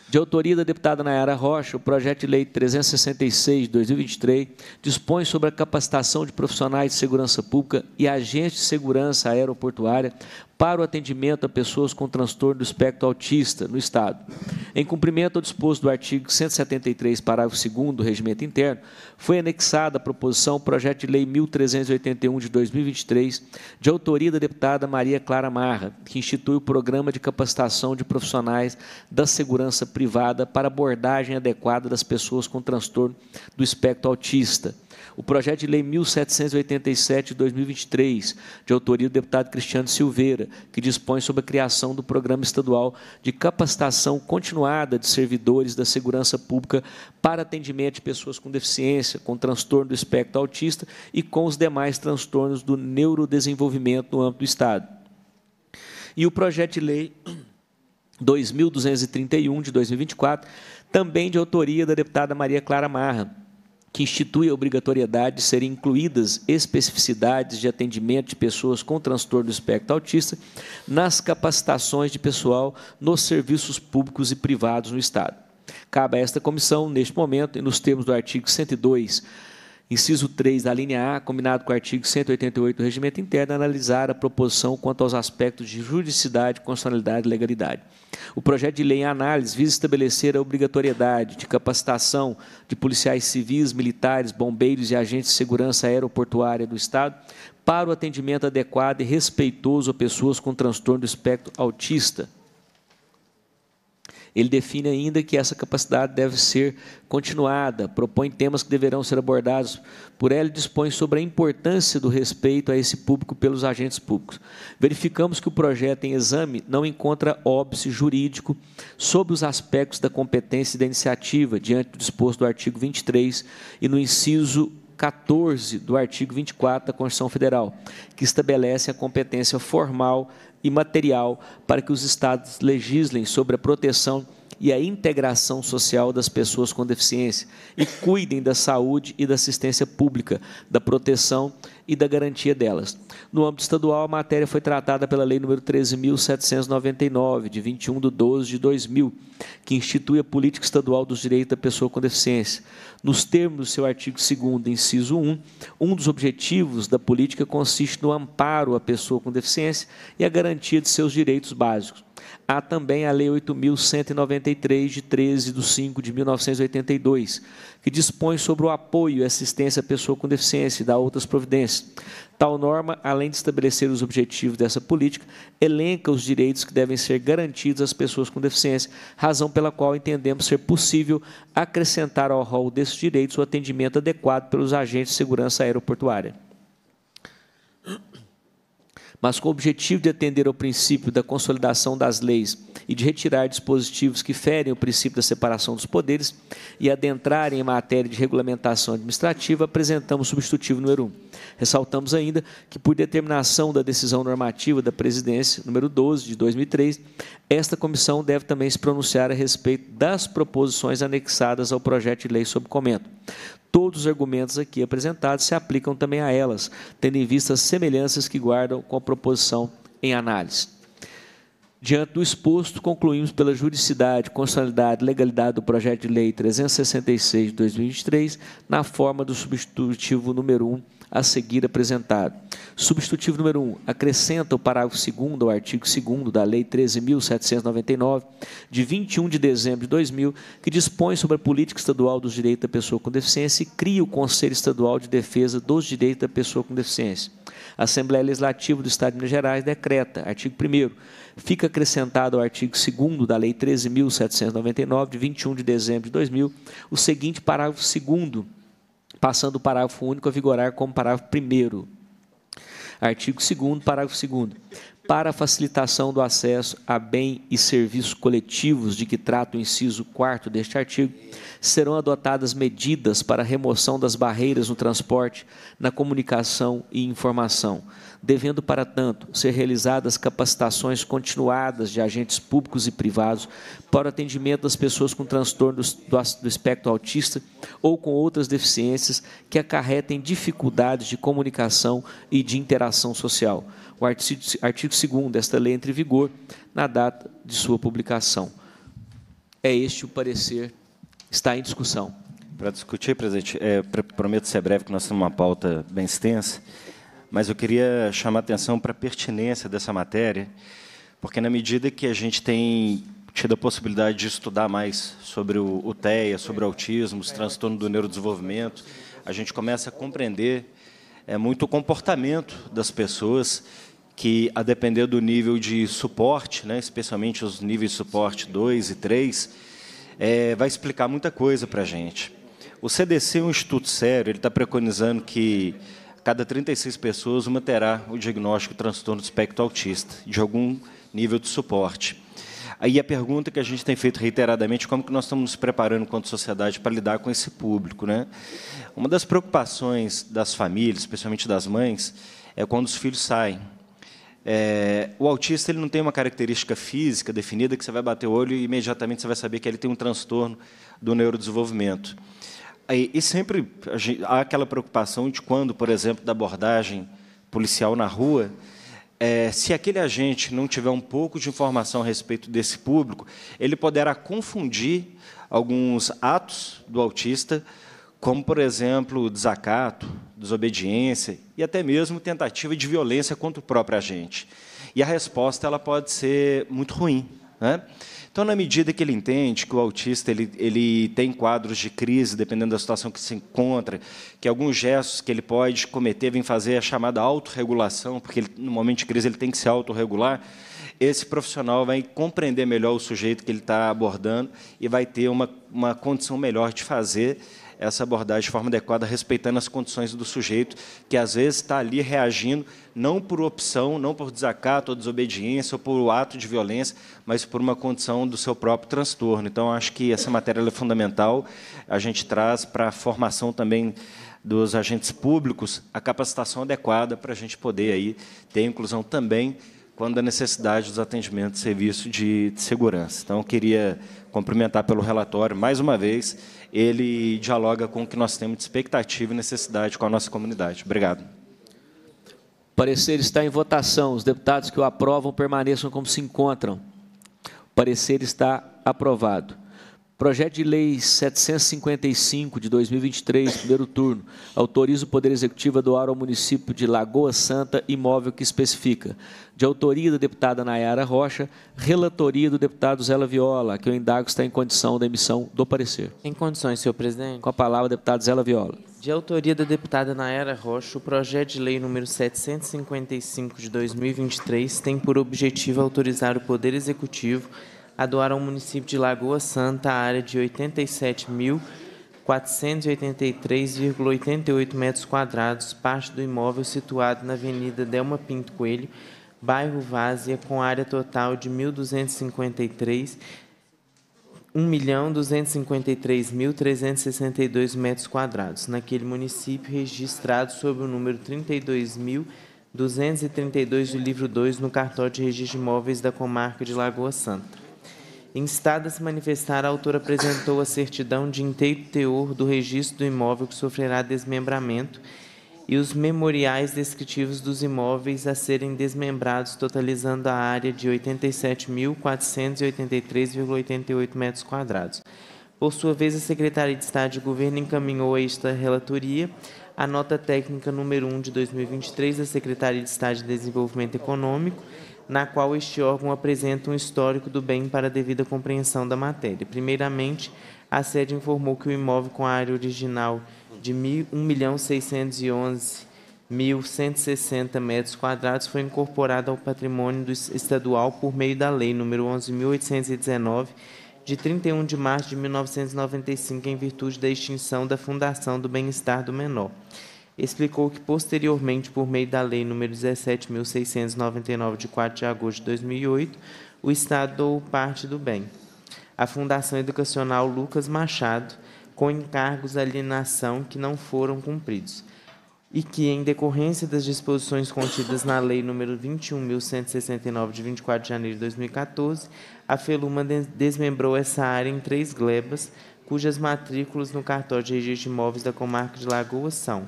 De autoria da deputada Nayara Rocha, o projeto de lei 366 de 2023 dispõe sobre a capacitação de profissionais de segurança pública e agentes de segurança aeroportuária para o atendimento a pessoas com transtorno do espectro autista no Estado. Em cumprimento ao disposto do artigo 173, parágrafo 2 do Regimento Interno, foi anexada a proposição Projeto de Lei 1381 de 2023, de autoria da deputada Maria Clara Marra, que institui o Programa de Capacitação de Profissionais da Segurança Privada para abordagem adequada das pessoas com transtorno do espectro autista o projeto de lei 1787 de 2023, de autoria do deputado Cristiano Silveira, que dispõe sobre a criação do Programa Estadual de Capacitação Continuada de Servidores da Segurança Pública para atendimento de pessoas com deficiência, com transtorno do espectro autista e com os demais transtornos do neurodesenvolvimento no âmbito do Estado. E o projeto de lei 2231 de 2024, também de autoria da deputada Maria Clara Marra, que institui a obrigatoriedade de serem incluídas especificidades de atendimento de pessoas com transtorno do espectro autista nas capacitações de pessoal nos serviços públicos e privados no Estado. Cabe a esta comissão, neste momento, e nos termos do artigo 102 Inciso 3 da linha A, combinado com o artigo 188 do Regimento Interno, analisar a proposição quanto aos aspectos de juridicidade, constitucionalidade e legalidade. O projeto de lei em análise visa estabelecer a obrigatoriedade de capacitação de policiais civis, militares, bombeiros e agentes de segurança aeroportuária do Estado para o atendimento adequado e respeitoso a pessoas com transtorno do espectro autista ele define ainda que essa capacidade deve ser continuada, propõe temas que deverão ser abordados por ela e dispõe sobre a importância do respeito a esse público pelos agentes públicos. Verificamos que o projeto em exame não encontra óbice jurídico sobre os aspectos da competência e da iniciativa, diante do disposto do artigo 23 e no inciso 14 do artigo 24 da Constituição Federal, que estabelece a competência formal e material para que os Estados legislem sobre a proteção e a integração social das pessoas com deficiência e cuidem da saúde e da assistência pública, da proteção e da garantia delas. No âmbito estadual, a matéria foi tratada pela Lei nº 13.799, de 21 de 12 de 2000, que institui a Política Estadual dos Direitos da Pessoa com Deficiência. Nos termos do seu artigo 2, inciso 1, um dos objetivos da política consiste no amparo à pessoa com deficiência e a garantia de seus direitos básicos. Há também a Lei 8.193, de 13 de 5 de 1982, que dispõe sobre o apoio e assistência à pessoa com deficiência e dá outras providências. Tal norma, além de estabelecer os objetivos dessa política, elenca os direitos que devem ser garantidos às pessoas com deficiência, razão pela qual entendemos ser possível acrescentar ao rol desses direitos o atendimento adequado pelos agentes de segurança aeroportuária mas com o objetivo de atender ao princípio da consolidação das leis e de retirar dispositivos que ferem o princípio da separação dos poderes e adentrar em matéria de regulamentação administrativa, apresentamos o substitutivo número 1. Ressaltamos ainda que, por determinação da decisão normativa da Presidência, número 12 de 2003, esta comissão deve também se pronunciar a respeito das proposições anexadas ao projeto de lei sob comento. Todos os argumentos aqui apresentados se aplicam também a elas, tendo em vista as semelhanças que guardam com a proposição em análise. Diante do exposto, concluímos pela juridicidade, constitucionalidade e legalidade do projeto de lei 366 de 2023, na forma do substitutivo número 1 a seguir apresentado. Substitutivo número 1. Um, acrescenta o parágrafo 2 ao artigo 2 da Lei 13.799, de 21 de dezembro de 2000, que dispõe sobre a política estadual dos direitos da pessoa com deficiência e cria o Conselho Estadual de Defesa dos Direitos da Pessoa com Deficiência. A Assembleia Legislativa do Estado de Minas Gerais decreta, artigo 1 fica acrescentado ao artigo 2 da Lei 13.799, de 21 de dezembro de 2000, o seguinte parágrafo 2 passando o parágrafo único a vigorar como parágrafo primeiro. Artigo 2 parágrafo 2 para a facilitação do acesso a bem e serviços coletivos de que trata o inciso 4 deste artigo, serão adotadas medidas para a remoção das barreiras no transporte, na comunicação e informação, devendo, para tanto, ser realizadas capacitações continuadas de agentes públicos e privados para o atendimento das pessoas com transtornos do espectro autista ou com outras deficiências que acarretem dificuldades de comunicação e de interação social o artigo, artigo 2 desta lei entra em vigor na data de sua publicação. É este o parecer, está em discussão. Para discutir, presidente, é, prometo ser breve, que nós temos uma pauta bem extensa, mas eu queria chamar a atenção para a pertinência dessa matéria, porque na medida que a gente tem tido a possibilidade de estudar mais sobre o, o TEA, sobre o autismo, os transtornos do neurodesenvolvimento, a gente começa a compreender é, muito o comportamento das pessoas que, a depender do nível de suporte, né, especialmente os níveis de suporte 2 e 3, é, vai explicar muita coisa para a gente. O CDC é um estudo sério, ele está preconizando que cada 36 pessoas, uma terá o diagnóstico de transtorno do espectro autista, de algum nível de suporte. Aí a pergunta que a gente tem feito reiteradamente, como que nós estamos nos preparando quanto sociedade para lidar com esse público, né? Uma das preocupações das famílias, especialmente das mães, é quando os filhos saem é, o autista ele não tem uma característica física definida que você vai bater o olho e imediatamente você vai saber que ele tem um transtorno do neurodesenvolvimento. E, e sempre gente, há aquela preocupação de quando, por exemplo, da abordagem policial na rua, é, se aquele agente não tiver um pouco de informação a respeito desse público, ele poderá confundir alguns atos do autista como, por exemplo, desacato, desobediência e até mesmo tentativa de violência contra o próprio agente. E a resposta ela pode ser muito ruim. Né? Então, na medida que ele entende que o autista ele, ele tem quadros de crise, dependendo da situação que se encontra, que alguns gestos que ele pode cometer vêm fazer a chamada autorregulação, porque ele, no momento de crise ele tem que se autorregular, esse profissional vai compreender melhor o sujeito que ele está abordando e vai ter uma, uma condição melhor de fazer essa abordagem de forma adequada, respeitando as condições do sujeito, que às vezes está ali reagindo, não por opção, não por desacato ou desobediência, ou por ato de violência, mas por uma condição do seu próprio transtorno. Então, acho que essa matéria é fundamental, a gente traz para a formação também dos agentes públicos a capacitação adequada para a gente poder aí ter inclusão também quando a necessidade dos atendimentos de serviço de, de segurança. Então, eu queria cumprimentar pelo relatório mais uma vez ele dialoga com o que nós temos de expectativa e necessidade com a nossa comunidade. Obrigado. Parecer está em votação. Os deputados que o aprovam permaneçam como se encontram. Parecer está aprovado. Projeto de Lei 755 de 2023, primeiro turno, autoriza o Poder Executivo a doar ao município de Lagoa Santa imóvel que especifica. De autoria da deputada Nayara Rocha, relatoria do deputado Zé Viola, que eu indago está em condição da emissão do parecer. Em condições, senhor presidente. Com a palavra, deputado Zé Viola. De autoria da deputada Nayara Rocha, o projeto de lei número 755 de 2023 tem por objetivo autorizar o Poder Executivo a a doar ao município de Lagoa Santa a área de 87.483,88 metros quadrados, parte do imóvel situado na Avenida Delma Pinto Coelho, bairro Vazia, com área total de 1.253 1.253.362 metros quadrados, naquele município registrado sob o número 32.232 do livro 2 no cartório de registro de imóveis da comarca de Lagoa Santa. Instada a se manifestar, a autora apresentou a certidão de inteiro teor do registro do imóvel que sofrerá desmembramento e os memoriais descritivos dos imóveis a serem desmembrados, totalizando a área de 87.483,88 metros quadrados. Por sua vez, a Secretaria de Estado de Governo encaminhou a esta relatoria a nota técnica número 1 de 2023 da Secretaria de Estado de Desenvolvimento Econômico, na qual este órgão apresenta um histórico do bem para devida compreensão da matéria. Primeiramente, a sede informou que o imóvel com a área original de 1.611.160 metros quadrados foi incorporado ao patrimônio estadual por meio da Lei nº 11.819, de 31 de março de 1995, em virtude da extinção da Fundação do Bem-Estar do Menor explicou que posteriormente, por meio da Lei nº 17.699 de 4 de agosto de 2008, o Estado doou parte do bem. à Fundação Educacional Lucas Machado, com encargos de alienação que não foram cumpridos e que, em decorrência das disposições contidas na Lei nº 21.169, de 24 de janeiro de 2014, a FELUMA desmembrou essa área em três glebas, cujas matrículas no cartório de registro de imóveis da comarca de Lagoa são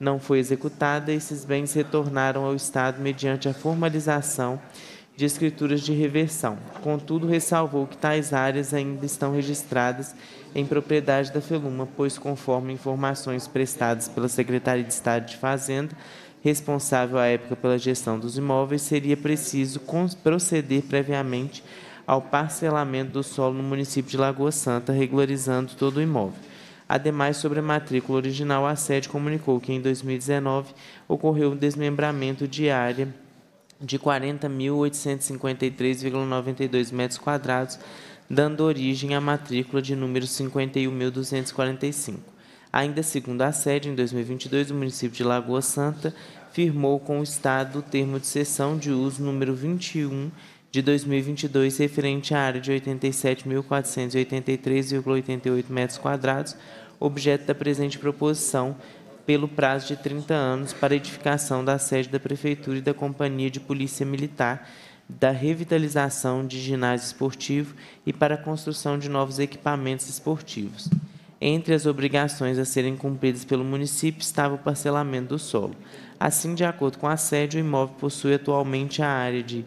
não foi executada, esses bens retornaram ao Estado mediante a formalização de escrituras de reversão. Contudo, ressalvou que tais áreas ainda estão registradas em propriedade da Feluma, pois, conforme informações prestadas pela Secretaria de Estado de Fazenda, responsável à época pela gestão dos imóveis, seria preciso proceder previamente ao parcelamento do solo no município de Lagoa Santa, regularizando todo o imóvel. Ademais, sobre a matrícula original, a sede comunicou que em 2019 ocorreu um desmembramento de área de 40.853,92 metros quadrados, dando origem à matrícula de número 51.245. Ainda segundo a sede, em 2022, o município de Lagoa Santa firmou com o Estado o termo de cessão de uso número 21 de 2022 referente à área de 87.483,88 metros quadrados, objeto da presente proposição, pelo prazo de 30 anos para edificação da sede da Prefeitura e da Companhia de Polícia Militar, da revitalização de ginásio esportivo e para a construção de novos equipamentos esportivos. Entre as obrigações a serem cumpridas pelo município estava o parcelamento do solo. Assim, de acordo com a sede, o imóvel possui atualmente a área de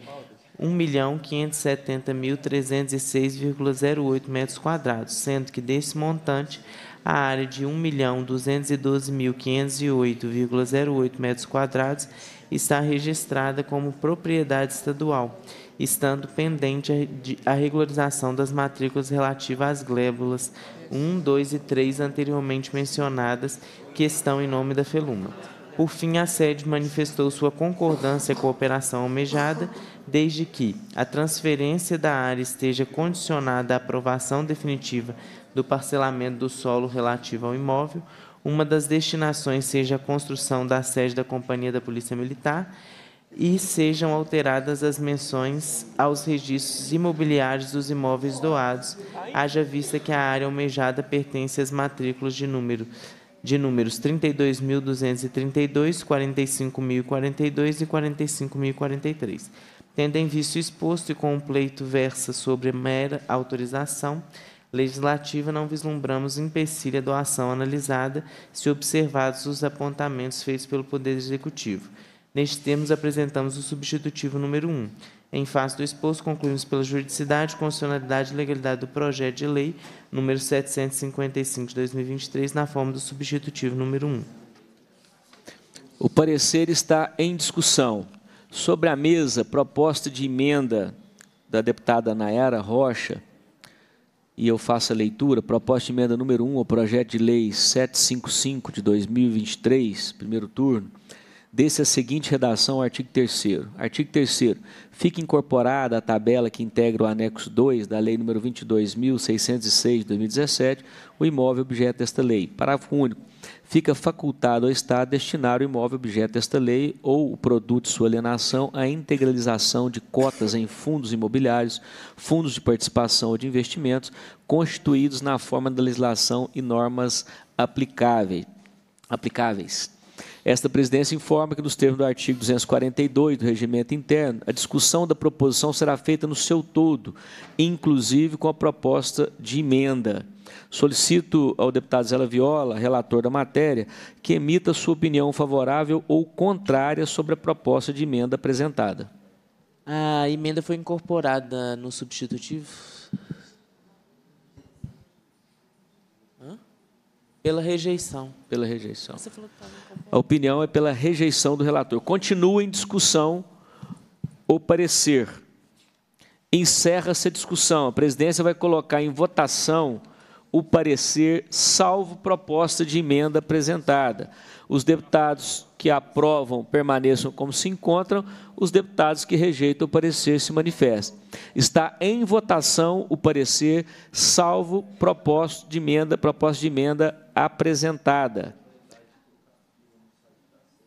1.570.306,08 metros quadrados, sendo que desse montante a área de 1.212.508,08 metros quadrados está registrada como propriedade estadual, estando pendente a regularização das matrículas relativas às glébulas 1, 2 e 3 anteriormente mencionadas, que estão em nome da Feluma. Por fim, a sede manifestou sua concordância com a cooperação almejada, desde que a transferência da área esteja condicionada à aprovação definitiva do parcelamento do solo relativo ao imóvel, uma das destinações seja a construção da sede da Companhia da Polícia Militar e sejam alteradas as menções aos registros imobiliários dos imóveis doados, haja vista que a área almejada pertence às matrículas de número de números 32.232, 45.042 e 45.043. Tendo em vista o exposto e com o pleito versa sobre mera autorização, legislativa, não vislumbramos empecilha a doação analisada se observados os apontamentos feitos pelo Poder Executivo. Neste termos, apresentamos o substitutivo número 1. Em face do exposto, concluímos pela juridicidade, constitucionalidade e legalidade do projeto de lei número 755 de 2023, na forma do substitutivo número 1. O parecer está em discussão. Sobre a mesa, proposta de emenda da deputada Nayara Rocha, e eu faço a leitura, proposta de emenda número 1 ao projeto de lei 755 de 2023, primeiro turno, desse a seguinte redação ao artigo 3 Artigo 3 Fica incorporada a tabela que integra o anexo 2 da lei número 22.606 de 2017, o imóvel objeto desta lei. Parágrafo único fica facultado ao Estado destinar o imóvel objeto desta lei ou o produto de sua alienação à integralização de cotas em fundos imobiliários, fundos de participação ou de investimentos constituídos na forma da legislação e normas aplicáveis. aplicáveis. Esta presidência informa que, nos termos do artigo 242 do Regimento Interno, a discussão da proposição será feita no seu todo, inclusive com a proposta de emenda. Solicito ao deputado Zela Viola, relator da matéria, que emita sua opinião favorável ou contrária sobre a proposta de emenda apresentada. A emenda foi incorporada no substitutivo Pela rejeição. Pela rejeição. A opinião é pela rejeição do relator. Continua em discussão o parecer. Encerra-se a discussão. A presidência vai colocar em votação o parecer, salvo proposta de emenda apresentada. Os deputados que aprovam permaneçam como se encontram, os deputados que rejeitam o parecer se manifestam. Está em votação o parecer, salvo proposta de emenda, proposta de emenda apresentada.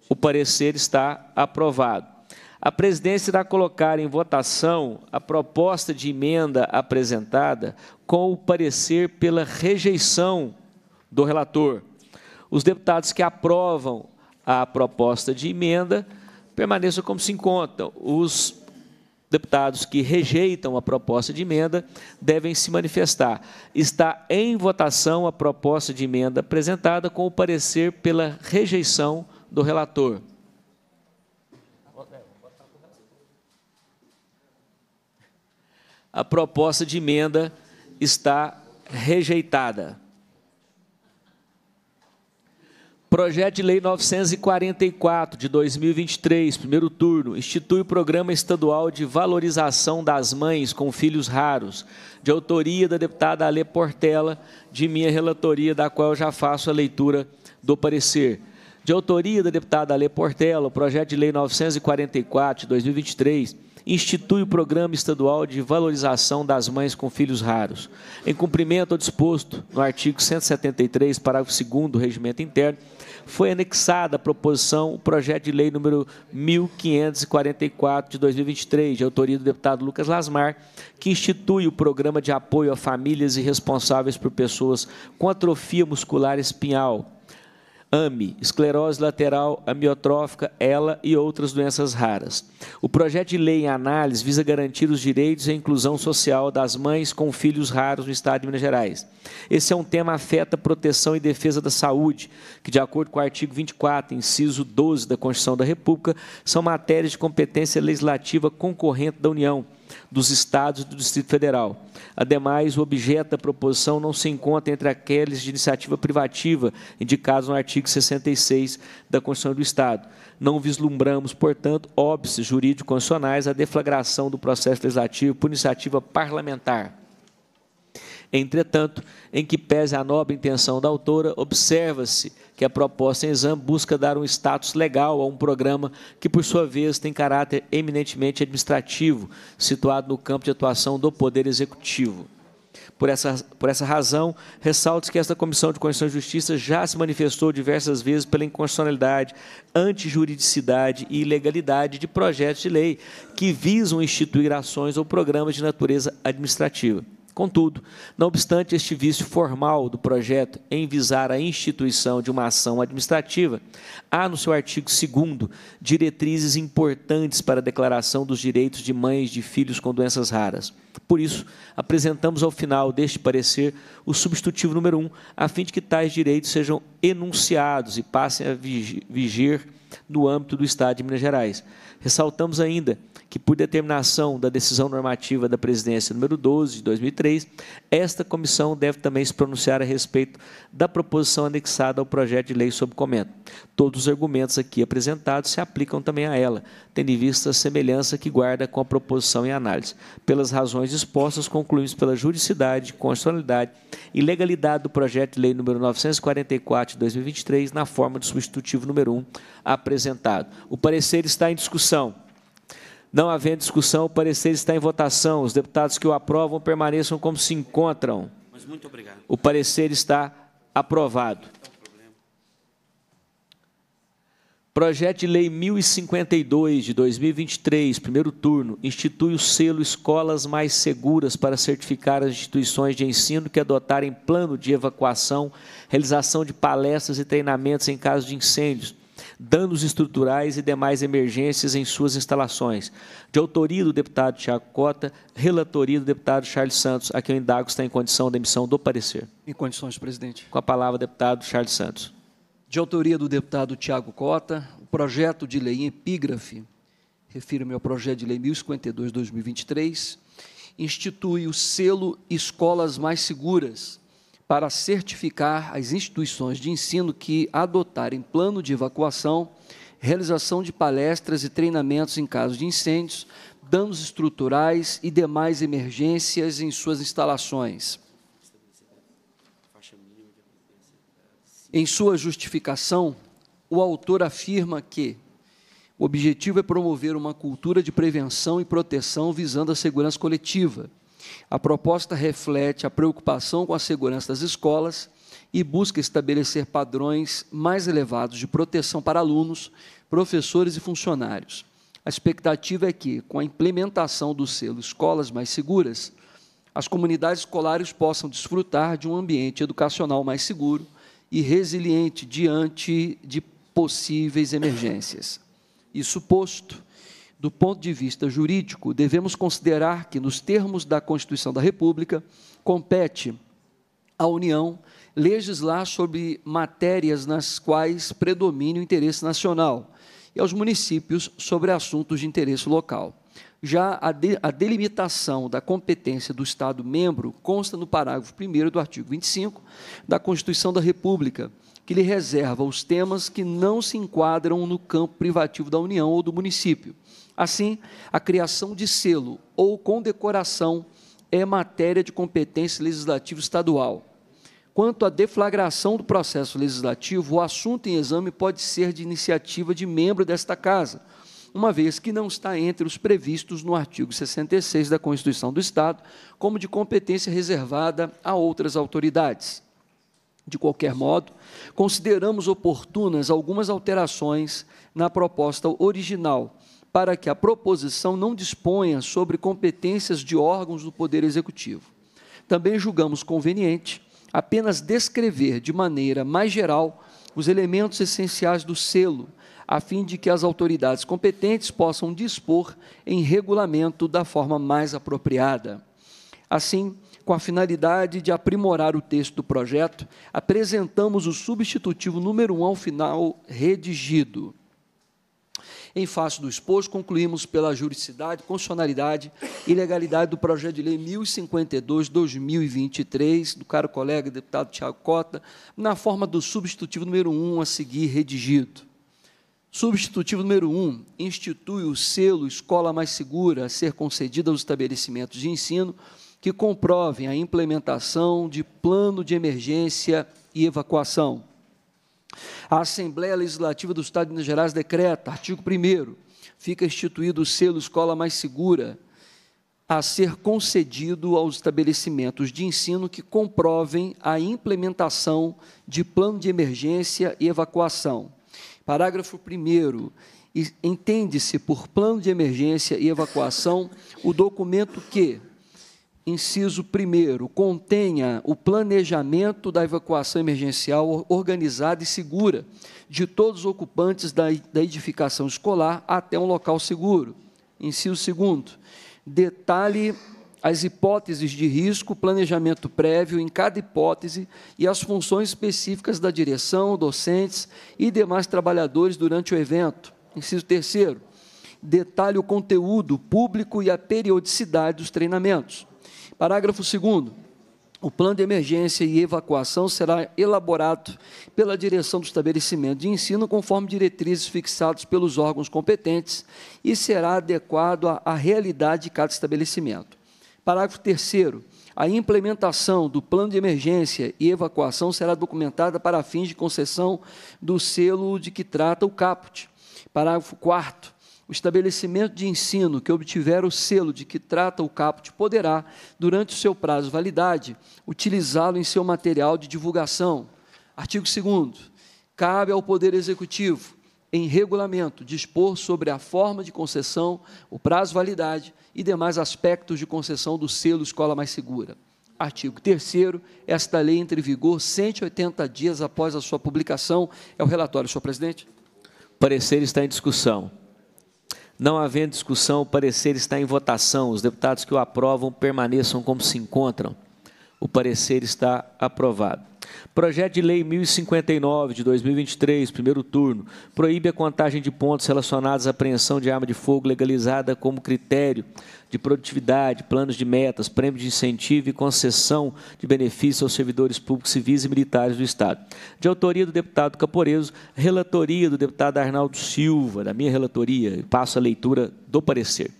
O parecer está aprovado. A presidência irá colocar em votação a proposta de emenda apresentada com o parecer pela rejeição do relator. Os deputados que aprovam a proposta de emenda permaneçam como se encontram. Os deputados que rejeitam a proposta de emenda devem se manifestar. Está em votação a proposta de emenda apresentada com o parecer pela rejeição do relator. a proposta de emenda está rejeitada. Projeto de Lei 944 de 2023, primeiro turno, institui o Programa Estadual de Valorização das Mães com Filhos Raros, de autoria da deputada Ale Portela, de minha relatoria, da qual eu já faço a leitura do parecer. De autoria da deputada Ale Portela, o projeto de lei 944 de 2023 institui o Programa Estadual de Valorização das Mães com Filhos Raros, em cumprimento ao disposto no artigo 173, parágrafo 2 do Regimento Interno, foi anexada à proposição o projeto de lei número 1544 de 2023, de autoria do deputado Lucas Lasmar, que institui o programa de apoio a famílias e Responsáveis por pessoas com atrofia muscular espinhal, AMI, esclerose lateral amiotrófica, ela e outras doenças raras. O projeto de lei em análise visa garantir os direitos e a inclusão social das mães com filhos raros no estado de Minas Gerais. Esse é um tema que afeta a proteção e defesa da saúde, que de acordo com o artigo 24, inciso 12 da Constituição da República, são matérias de competência legislativa concorrente da União dos Estados e do Distrito Federal. Ademais, o objeto da proposição não se encontra entre aqueles de iniciativa privativa indicados no artigo 66 da Constituição do Estado. Não vislumbramos, portanto, óbices jurídicos constitucionais à deflagração do processo legislativo por iniciativa parlamentar. Entretanto, em que pese a nobre intenção da autora, observa-se que a proposta em exame busca dar um status legal a um programa que, por sua vez, tem caráter eminentemente administrativo, situado no campo de atuação do Poder Executivo. Por essa, por essa razão, ressalto que esta Comissão de Constituição e Justiça já se manifestou diversas vezes pela inconstitucionalidade, antijuridicidade e ilegalidade de projetos de lei que visam instituir ações ou programas de natureza administrativa. Contudo, não obstante este vício formal do projeto em visar a instituição de uma ação administrativa, há no seu artigo 2 diretrizes importantes para a declaração dos direitos de mães de filhos com doenças raras. Por isso, apresentamos ao final deste parecer o substitutivo número 1, um, a fim de que tais direitos sejam enunciados e passem a vigir no âmbito do Estado de Minas Gerais. Ressaltamos ainda que, por determinação da decisão normativa da presidência número 12 de 2003, esta comissão deve também se pronunciar a respeito da proposição anexada ao projeto de lei sob comento. Todos os argumentos aqui apresentados se aplicam também a ela, tendo em vista a semelhança que guarda com a proposição em análise. Pelas razões expostas, concluímos pela juridicidade, constitucionalidade e legalidade do projeto de lei número 944 de 2023, na forma do substitutivo número 1 apresentado. O parecer está em discussão. Não havendo discussão, o parecer está em votação. Os deputados que o aprovam permaneçam como se encontram. Mas muito obrigado. O parecer está aprovado. Projeto de Lei 1052 de 2023, primeiro turno, institui o selo Escolas Mais Seguras para certificar as instituições de ensino que adotarem plano de evacuação, realização de palestras e treinamentos em caso de incêndios danos estruturais e demais emergências em suas instalações. De autoria do deputado Tiago Cota, relatoria do deputado Charles Santos, a quem eu indago está em condição de emissão do parecer. Em condições, presidente. Com a palavra, deputado Charles Santos. De autoria do deputado Tiago Cota, o projeto de lei em epígrafe, refiro-me ao projeto de lei 1052-2023, institui o selo Escolas Mais Seguras, para certificar as instituições de ensino que adotarem plano de evacuação, realização de palestras e treinamentos em caso de incêndios, danos estruturais e demais emergências em suas instalações. Em sua justificação, o autor afirma que o objetivo é promover uma cultura de prevenção e proteção visando a segurança coletiva a proposta reflete a preocupação com a segurança das escolas e busca estabelecer padrões mais elevados de proteção para alunos, professores e funcionários. A expectativa é que, com a implementação do selo Escolas Mais Seguras, as comunidades escolares possam desfrutar de um ambiente educacional mais seguro e resiliente diante de possíveis emergências. Isso posto, do ponto de vista jurídico, devemos considerar que, nos termos da Constituição da República, compete à União legislar sobre matérias nas quais predomina o interesse nacional e aos municípios sobre assuntos de interesse local. Já a, de, a delimitação da competência do Estado membro consta no parágrafo 1 do artigo 25 da Constituição da República, que lhe reserva os temas que não se enquadram no campo privativo da União ou do município. Assim, a criação de selo ou condecoração é matéria de competência legislativa estadual. Quanto à deflagração do processo legislativo, o assunto em exame pode ser de iniciativa de membro desta Casa, uma vez que não está entre os previstos no artigo 66 da Constituição do Estado, como de competência reservada a outras autoridades. De qualquer modo, consideramos oportunas algumas alterações na proposta original, para que a proposição não disponha sobre competências de órgãos do Poder Executivo. Também julgamos conveniente apenas descrever de maneira mais geral os elementos essenciais do selo, a fim de que as autoridades competentes possam dispor em regulamento da forma mais apropriada. Assim, com a finalidade de aprimorar o texto do projeto, apresentamos o substitutivo número 1 um ao final redigido. Em face do exposto, concluímos pela juridicidade, constitucionalidade e legalidade do projeto de lei 1052-2023, do caro colega deputado Tiago Cota, na forma do substitutivo número 1 um a seguir redigido. Substitutivo número 1 um, institui o selo Escola Mais Segura a ser concedido aos estabelecimentos de ensino que comprovem a implementação de plano de emergência e evacuação. A Assembleia Legislativa do Estado de Minas Gerais decreta, artigo 1 fica instituído o selo Escola Mais Segura, a ser concedido aos estabelecimentos de ensino que comprovem a implementação de plano de emergência e evacuação. Parágrafo 1. Entende-se por plano de emergência e evacuação o documento que, inciso 1, contenha o planejamento da evacuação emergencial organizada e segura de todos os ocupantes da, edificação escolar até um local seguro. Inciso 2, detalhe as hipóteses de risco, planejamento prévio em cada hipótese e as funções específicas da direção, docentes e demais trabalhadores durante o evento. Inciso 3, detalhe o conteúdo público e a periodicidade dos treinamentos. Parágrafo 2. O plano de emergência e evacuação será elaborado pela direção do estabelecimento de ensino, conforme diretrizes fixadas pelos órgãos competentes, e será adequado à, realidade de cada estabelecimento. Parágrafo 3. A implementação do plano de emergência e evacuação será documentada para fins de concessão do selo de que trata o caput. Parágrafo 4 o estabelecimento de ensino que obtiver o selo de que trata o caput poderá, durante o seu prazo de validade, utilizá-lo em seu material de divulgação. Artigo 2 Cabe ao Poder Executivo, em regulamento, dispor sobre a forma de concessão, o prazo de validade e demais aspectos de concessão do selo Escola Mais Segura. Artigo 3 Esta lei entra em vigor 180 dias após a sua publicação. É o relatório, senhor presidente. O parecer está em discussão. Não havendo discussão, o parecer está em votação. Os deputados que o aprovam permaneçam como se encontram. O parecer está aprovado. Projeto de Lei 1059 de 2023, primeiro turno, proíbe a contagem de pontos relacionados à apreensão de arma de fogo legalizada como critério de produtividade, planos de metas, prêmios de incentivo e concessão de benefícios aos servidores públicos civis e militares do Estado. De autoria do deputado Caporeso, relatoria do deputado Arnaldo Silva, da minha relatoria, passo a leitura do parecer.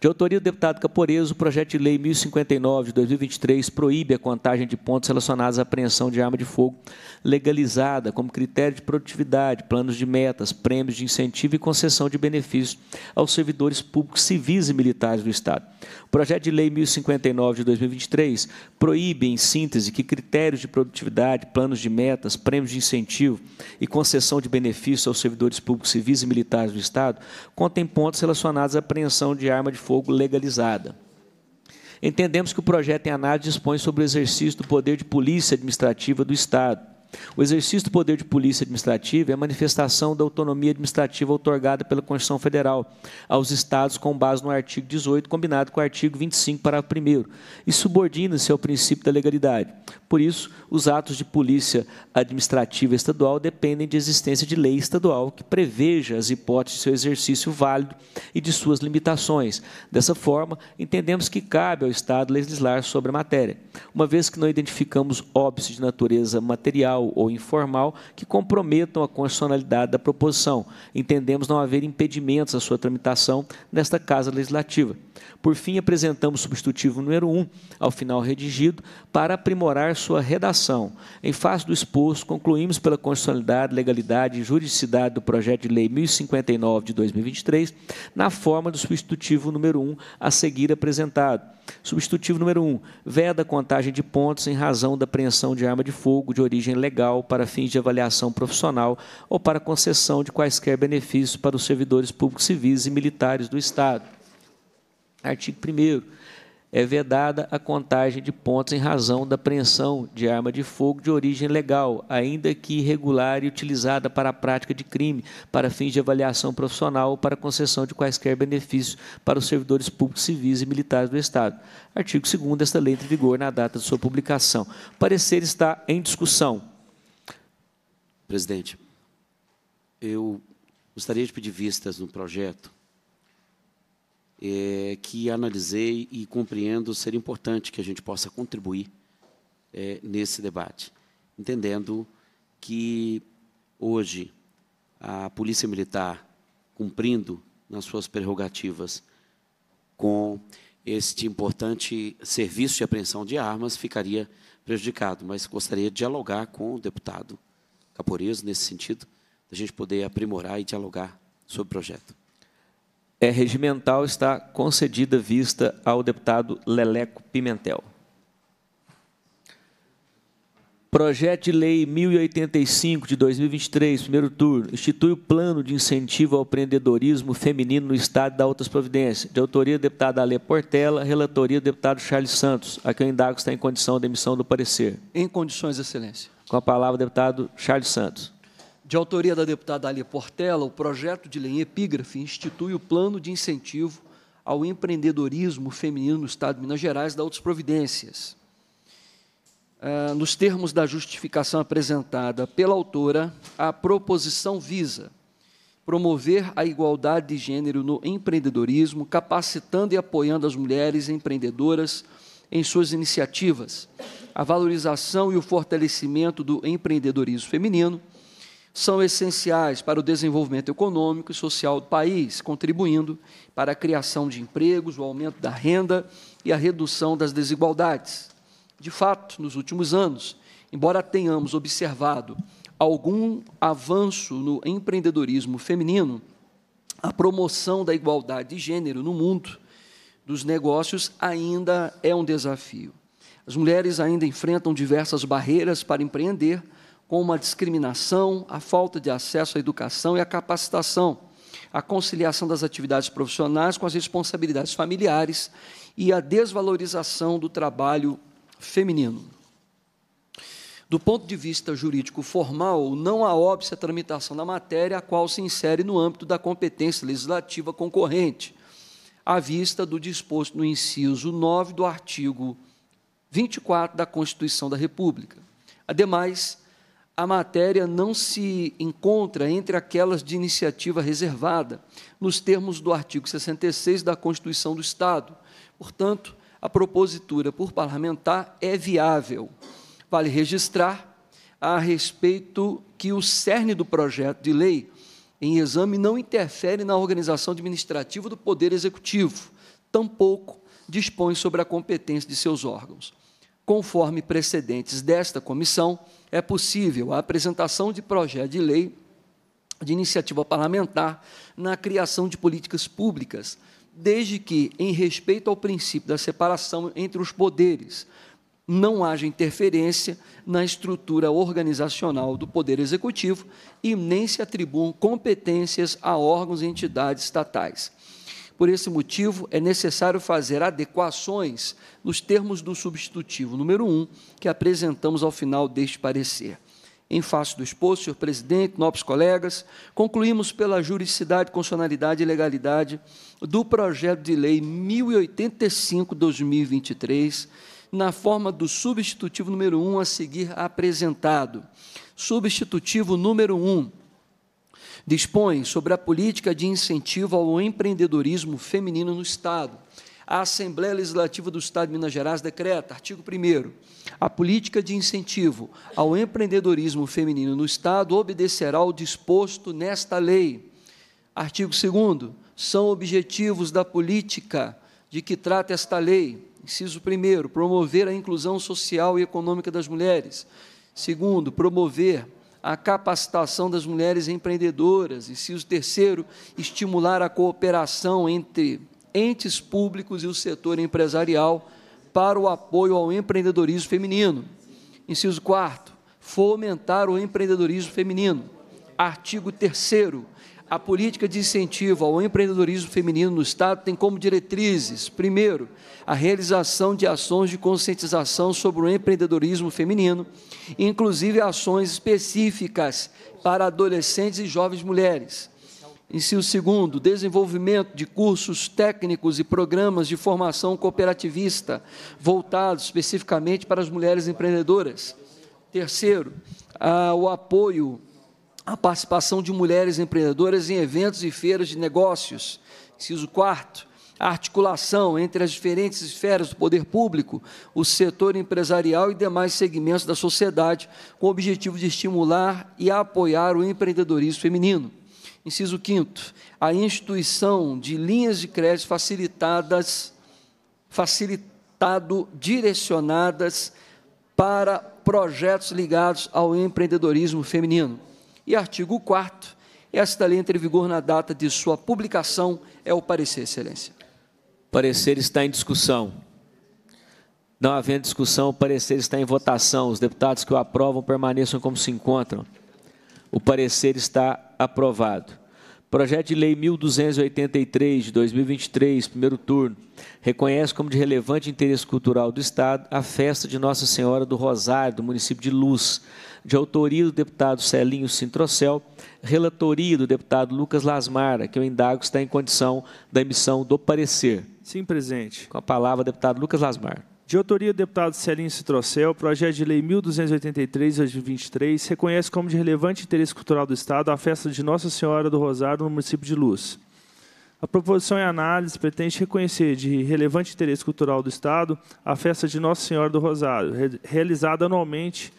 De autoria do deputado Caporeso, o projeto de lei 1059 de 2023 proíbe a contagem de pontos relacionados à apreensão de arma de fogo legalizada como critério de produtividade, planos de metas, prêmios de incentivo e concessão de benefícios aos servidores públicos civis e militares do Estado. O projeto de lei 1059 de 2023 proíbe, em síntese, que critérios de produtividade, planos de metas, prêmios de incentivo e concessão de benefícios aos servidores públicos civis e militares do Estado contêm pontos relacionados à apreensão de arma de fogo legalizada. Entendemos que o projeto em análise dispõe sobre o exercício do poder de polícia administrativa do Estado o exercício do poder de polícia administrativa é a manifestação da autonomia administrativa otorgada pela Constituição Federal aos Estados com base no artigo 18, combinado com o artigo 25, parágrafo 1, e subordina-se ao princípio da legalidade. Por isso, os atos de polícia administrativa estadual dependem de existência de lei estadual que preveja as hipóteses de seu exercício válido e de suas limitações. Dessa forma, entendemos que cabe ao Estado legislar sobre a matéria, uma vez que não identificamos óbices de natureza material ou informal que comprometam a constitucionalidade da proposição. Entendemos não haver impedimentos à sua tramitação nesta Casa Legislativa. Por fim, apresentamos o substitutivo número 1, ao final redigido, para aprimorar sua redação. Em face do exposto, concluímos pela constitucionalidade, legalidade e juridicidade do projeto de lei 1059 de 2023, na forma do substitutivo número 1 a seguir apresentado. Substitutivo número 1. Um, veda a contagem de pontos em razão da apreensão de arma de fogo de origem legal para fins de avaliação profissional ou para concessão de quaisquer benefícios para os servidores públicos civis e militares do Estado. Artigo 1 é vedada a contagem de pontos em razão da apreensão de arma de fogo de origem legal, ainda que irregular e utilizada para a prática de crime, para fins de avaliação profissional ou para concessão de quaisquer benefícios para os servidores públicos civis e militares do Estado. Artigo 2 Esta lei entra em vigor na data de sua publicação. O parecer está em discussão. Presidente, eu gostaria de pedir vistas no projeto é, que analisei e compreendo ser importante que a gente possa contribuir é, nesse debate, entendendo que hoje a Polícia Militar, cumprindo nas suas prerrogativas com este importante serviço de apreensão de armas, ficaria prejudicado. Mas gostaria de dialogar com o deputado Caporeso nesse sentido, da gente poder aprimorar e dialogar sobre o projeto é, regimental está concedida vista ao deputado Leleco Pimentel. Projeto de Lei 1085 de 2023, primeiro turno, institui o Plano de Incentivo ao Empreendedorismo Feminino no Estado da Altas Providências, de autoria do deputado Alê Portela, relatoria do deputado Charles Santos, a quem eu indago está em condição de emissão do parecer. Em condições, Excelência. Com a palavra, deputado Charles Santos. De autoria da deputada Alia Portela, o projeto de lei em epígrafe institui o plano de incentivo ao empreendedorismo feminino no Estado de Minas Gerais da Outras Providências. Ah, nos termos da justificação apresentada pela autora, a proposição visa promover a igualdade de gênero no empreendedorismo, capacitando e apoiando as mulheres empreendedoras em suas iniciativas, a valorização e o fortalecimento do empreendedorismo feminino, são essenciais para o desenvolvimento econômico e social do país, contribuindo para a criação de empregos, o aumento da renda e a redução das desigualdades. De fato, nos últimos anos, embora tenhamos observado algum avanço no empreendedorismo feminino, a promoção da igualdade de gênero no mundo dos negócios ainda é um desafio. As mulheres ainda enfrentam diversas barreiras para empreender como a discriminação, a falta de acesso à educação e à capacitação, a conciliação das atividades profissionais com as responsabilidades familiares e a desvalorização do trabalho feminino. Do ponto de vista jurídico formal, não há óbice à tramitação da matéria, a qual se insere no âmbito da competência legislativa concorrente, à vista do disposto no inciso 9 do artigo 24 da Constituição da República. Ademais, a matéria não se encontra entre aquelas de iniciativa reservada, nos termos do artigo 66 da Constituição do Estado. Portanto, a propositura por parlamentar é viável. Vale registrar a respeito que o cerne do projeto de lei em exame não interfere na organização administrativa do Poder Executivo, tampouco dispõe sobre a competência de seus órgãos. Conforme precedentes desta comissão, é possível a apresentação de projeto de lei de iniciativa parlamentar na criação de políticas públicas, desde que, em respeito ao princípio da separação entre os poderes, não haja interferência na estrutura organizacional do Poder Executivo e nem se atribuam competências a órgãos e entidades estatais. Por esse motivo, é necessário fazer adequações nos termos do substitutivo número 1, que apresentamos ao final deste parecer. Em face do exposto, senhor presidente, nobres colegas, concluímos pela juridicidade, constitucionalidade e legalidade do projeto de lei 1085/2023, na forma do substitutivo número 1 a seguir apresentado. Substitutivo número 1 dispõe sobre a política de incentivo ao empreendedorismo feminino no Estado. A Assembleia Legislativa do Estado de Minas Gerais decreta, artigo 1 a política de incentivo ao empreendedorismo feminino no Estado obedecerá ao disposto nesta lei. Artigo 2 são objetivos da política de que trata esta lei. Inciso 1 promover a inclusão social e econômica das mulheres. Segundo, promover a capacitação das mulheres empreendedoras. Inciso terceiro, estimular a cooperação entre entes públicos e o setor empresarial para o apoio ao empreendedorismo feminino. Inciso quarto, fomentar o empreendedorismo feminino. Artigo terceiro a política de incentivo ao empreendedorismo feminino no Estado tem como diretrizes, primeiro, a realização de ações de conscientização sobre o empreendedorismo feminino, inclusive ações específicas para adolescentes e jovens mulheres. Ensino segundo, desenvolvimento de cursos técnicos e programas de formação cooperativista, voltados especificamente para as mulheres empreendedoras. Terceiro, o apoio a participação de mulheres empreendedoras em eventos e feiras de negócios. Inciso quarto, a articulação entre as diferentes esferas do poder público, o setor empresarial e demais segmentos da sociedade, com o objetivo de estimular e apoiar o empreendedorismo feminino. Inciso quinto, a instituição de linhas de crédito facilitadas, facilitado, direcionadas para projetos ligados ao empreendedorismo feminino. E artigo 4 esta lei entra em vigor na data de sua publicação. É o parecer, Excelência. Parecer está em discussão. Não havendo discussão, o parecer está em votação. Os deputados que o aprovam permaneçam como se encontram. O parecer está aprovado. Projeto de Lei 1283 de 2023, primeiro turno, reconhece como de relevante interesse cultural do Estado a festa de Nossa Senhora do Rosário, do município de Luz, de autoria do deputado Celinho Sintrocel, relatoria do deputado Lucas Lasmara, que eu indago está em condição da emissão do parecer. Sim, presidente. Com a palavra, deputado Lucas Lasmara. De autoria do deputado Celinho Citrocel, o projeto de lei 1283-23 reconhece como de relevante interesse cultural do Estado a festa de Nossa Senhora do Rosário no município de Luz. A proposição em análise pretende reconhecer de relevante interesse cultural do Estado a festa de Nossa Senhora do Rosário, realizada anualmente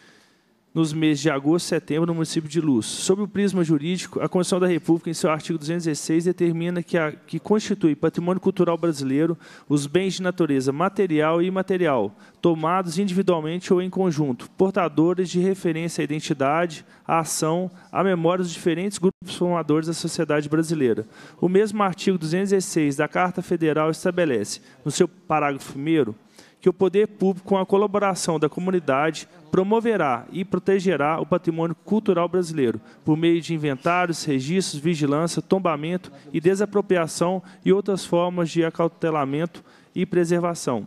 nos meses de agosto e setembro no município de Luz. Sob o prisma jurídico, a Constituição da República, em seu artigo 216, determina que, a, que constitui patrimônio cultural brasileiro os bens de natureza material e imaterial, tomados individualmente ou em conjunto, portadores de referência à identidade, à ação, à memória dos diferentes grupos formadores da sociedade brasileira. O mesmo artigo 216 da Carta Federal estabelece, no seu parágrafo 1 que o poder público, com a colaboração da comunidade, promoverá e protegerá o patrimônio cultural brasileiro por meio de inventários, registros, vigilância, tombamento e desapropriação e outras formas de acautelamento e preservação.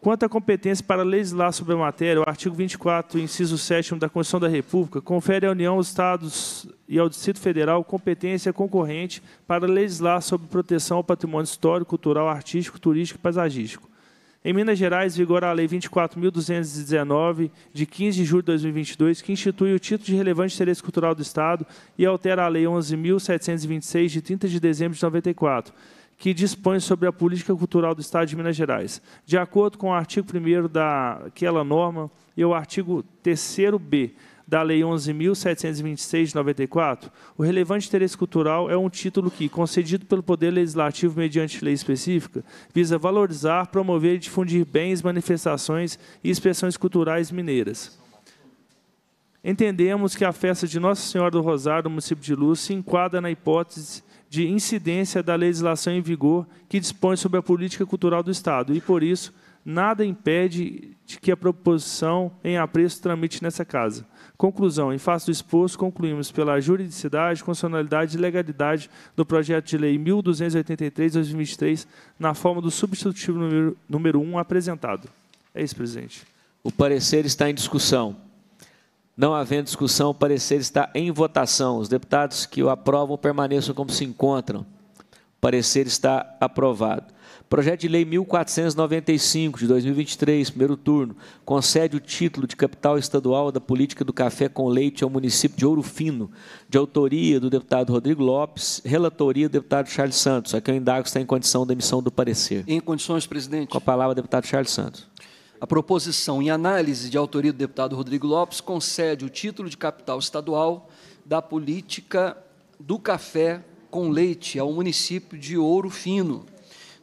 Quanto à competência para legislar sobre a matéria, o artigo 24, inciso 7 da Constituição da República, confere à União, aos Estados e ao Distrito Federal competência concorrente para legislar sobre proteção ao patrimônio histórico, cultural, artístico, turístico e paisagístico. Em Minas Gerais, vigora a Lei 24.219, de 15 de julho de 2022, que institui o título de relevante interesse cultural do Estado e altera a Lei 11.726, de 30 de dezembro de 94, que dispõe sobre a política cultural do Estado de Minas Gerais. De acordo com o artigo 1 daquela norma e é o artigo 3b da Lei 11.726 de 94, o relevante interesse cultural é um título que, concedido pelo Poder Legislativo mediante lei específica, visa valorizar, promover e difundir bens, manifestações e expressões culturais mineiras. Entendemos que a festa de Nossa Senhora do Rosário, no município de Luz, se enquadra na hipótese de incidência da legislação em vigor que dispõe sobre a política cultural do Estado e, por isso, nada impede de que a proposição em apreço tramite nessa casa. Conclusão: em face do exposto, concluímos pela juridicidade, constitucionalidade e legalidade do projeto de lei 1283-2023, na forma do substitutivo número, número 1 apresentado. É isso, presidente. O parecer está em discussão. Não havendo discussão, o parecer está em votação. Os deputados que o aprovam permaneçam como se encontram. O parecer está aprovado. Projeto de Lei 1495 de 2023, primeiro turno, concede o título de capital estadual da política do café com leite ao município de Ouro Fino, de autoria do deputado Rodrigo Lopes, relatoria do deputado Charles Santos. Aqui eu indago se está em condição da emissão do parecer. Em condições, presidente. Com a palavra, deputado Charles Santos. A proposição em análise de autoria do deputado Rodrigo Lopes concede o título de capital estadual da política do café com leite ao município de Ouro Fino,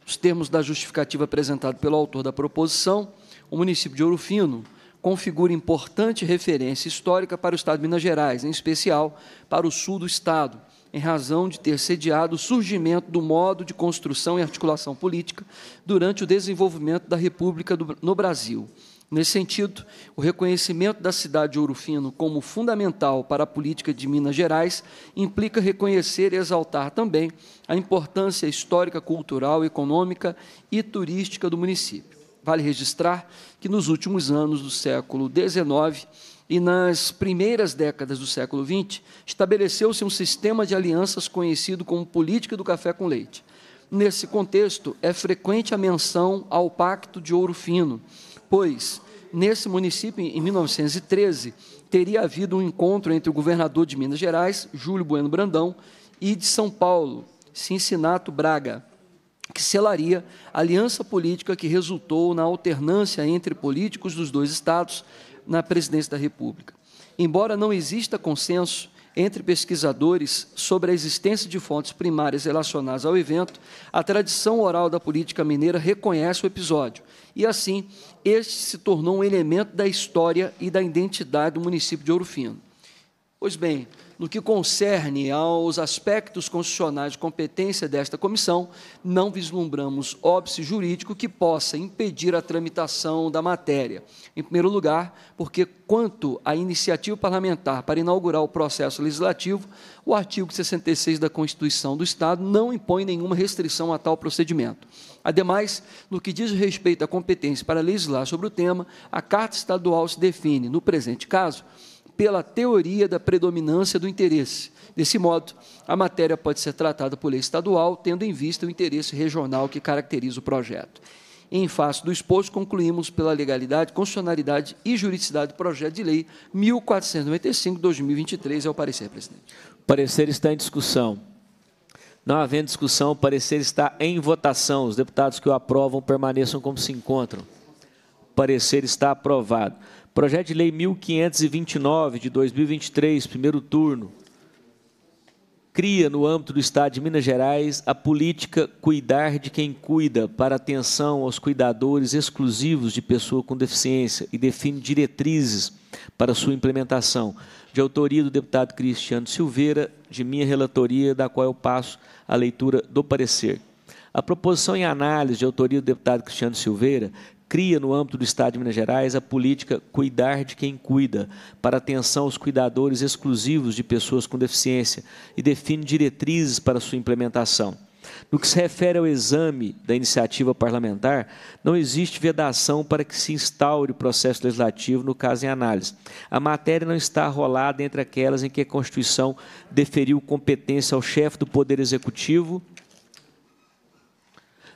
nos termos da justificativa apresentada pelo autor da proposição, o município de Ouro Fino configura importante referência histórica para o Estado de Minas Gerais, em especial para o sul do Estado, em razão de ter sediado o surgimento do modo de construção e articulação política durante o desenvolvimento da República do, no Brasil Nesse sentido, o reconhecimento da cidade de Ouro Fino como fundamental para a política de Minas Gerais implica reconhecer e exaltar também a importância histórica, cultural, econômica e turística do município. Vale registrar que nos últimos anos do século XIX e nas primeiras décadas do século XX, estabeleceu-se um sistema de alianças conhecido como política do café com leite. Nesse contexto, é frequente a menção ao Pacto de Ouro Fino, pois nesse município, em 1913, teria havido um encontro entre o governador de Minas Gerais, Júlio Bueno Brandão, e de São Paulo, Cincinato Braga, que selaria a aliança política que resultou na alternância entre políticos dos dois estados na presidência da República. Embora não exista consenso entre pesquisadores sobre a existência de fontes primárias relacionadas ao evento, a tradição oral da política mineira reconhece o episódio. E assim, este se tornou um elemento da história e da identidade do município de Ouro Fino. Pois bem, no que concerne aos aspectos constitucionais de competência desta comissão, não vislumbramos óbice jurídico que possa impedir a tramitação da matéria. Em primeiro lugar, porque quanto à iniciativa parlamentar para inaugurar o processo legislativo, o artigo 66 da Constituição do Estado não impõe nenhuma restrição a tal procedimento. Ademais, no que diz respeito à competência para legislar sobre o tema, a Carta Estadual se define, no presente caso, pela teoria da predominância do interesse. Desse modo, a matéria pode ser tratada por lei estadual, tendo em vista o interesse regional que caracteriza o projeto. Em face do exposto, concluímos pela legalidade, constitucionalidade e juridicidade do projeto de lei 1495-2023. É o parecer, presidente. O parecer está em discussão. Não havendo discussão, o parecer está em votação. Os deputados que o aprovam permaneçam como se encontram. O parecer está aprovado. Projeto de Lei 1529 de 2023, primeiro turno, cria no âmbito do Estado de Minas Gerais a política Cuidar de Quem Cuida para atenção aos cuidadores exclusivos de pessoa com deficiência e define diretrizes para sua implementação, de autoria do deputado Cristiano Silveira, de minha relatoria, da qual eu passo a leitura do parecer. A proposição em análise de autoria do deputado Cristiano Silveira cria no âmbito do Estado de Minas Gerais a política Cuidar de Quem Cuida, para atenção aos cuidadores exclusivos de pessoas com deficiência e define diretrizes para sua implementação. No que se refere ao exame da iniciativa parlamentar, não existe vedação para que se instaure o processo legislativo no caso em análise. A matéria não está rolada entre aquelas em que a Constituição deferiu competência ao chefe do Poder Executivo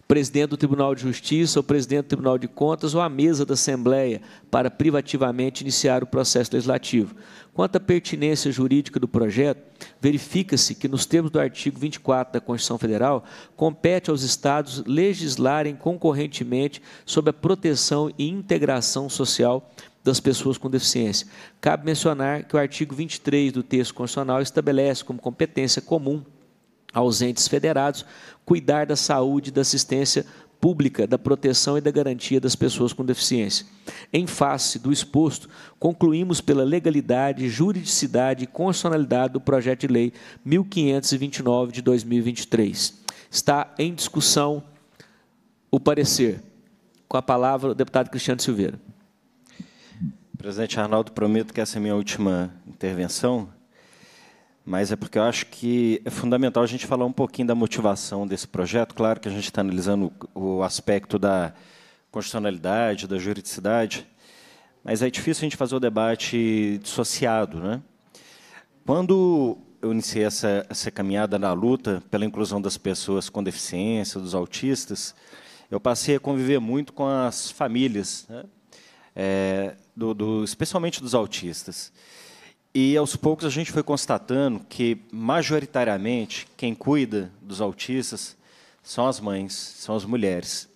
presidente do Tribunal de Justiça, ou presidente do Tribunal de Contas, ou a mesa da Assembleia, para privativamente iniciar o processo legislativo. Quanto à pertinência jurídica do projeto, verifica-se que, nos termos do artigo 24 da Constituição Federal, compete aos Estados legislarem concorrentemente sobre a proteção e integração social das pessoas com deficiência. Cabe mencionar que o artigo 23 do texto constitucional estabelece como competência comum aos entes federados cuidar da saúde, da assistência pública, da proteção e da garantia das pessoas com deficiência. Em face do exposto, concluímos pela legalidade, juridicidade e constitucionalidade do projeto de lei 1529 de 2023. Está em discussão o parecer. Com a palavra, o deputado Cristiano Silveira. Presidente Arnaldo, prometo que essa é a minha última intervenção mas é porque eu acho que é fundamental a gente falar um pouquinho da motivação desse projeto. Claro que a gente está analisando o aspecto da constitucionalidade, da juridicidade, mas é difícil a gente fazer o debate dissociado. Né? Quando eu iniciei essa, essa caminhada na luta pela inclusão das pessoas com deficiência, dos autistas, eu passei a conviver muito com as famílias, né? é, do, do, especialmente dos autistas. E aos poucos a gente foi constatando que, majoritariamente, quem cuida dos autistas são as mães, são as mulheres.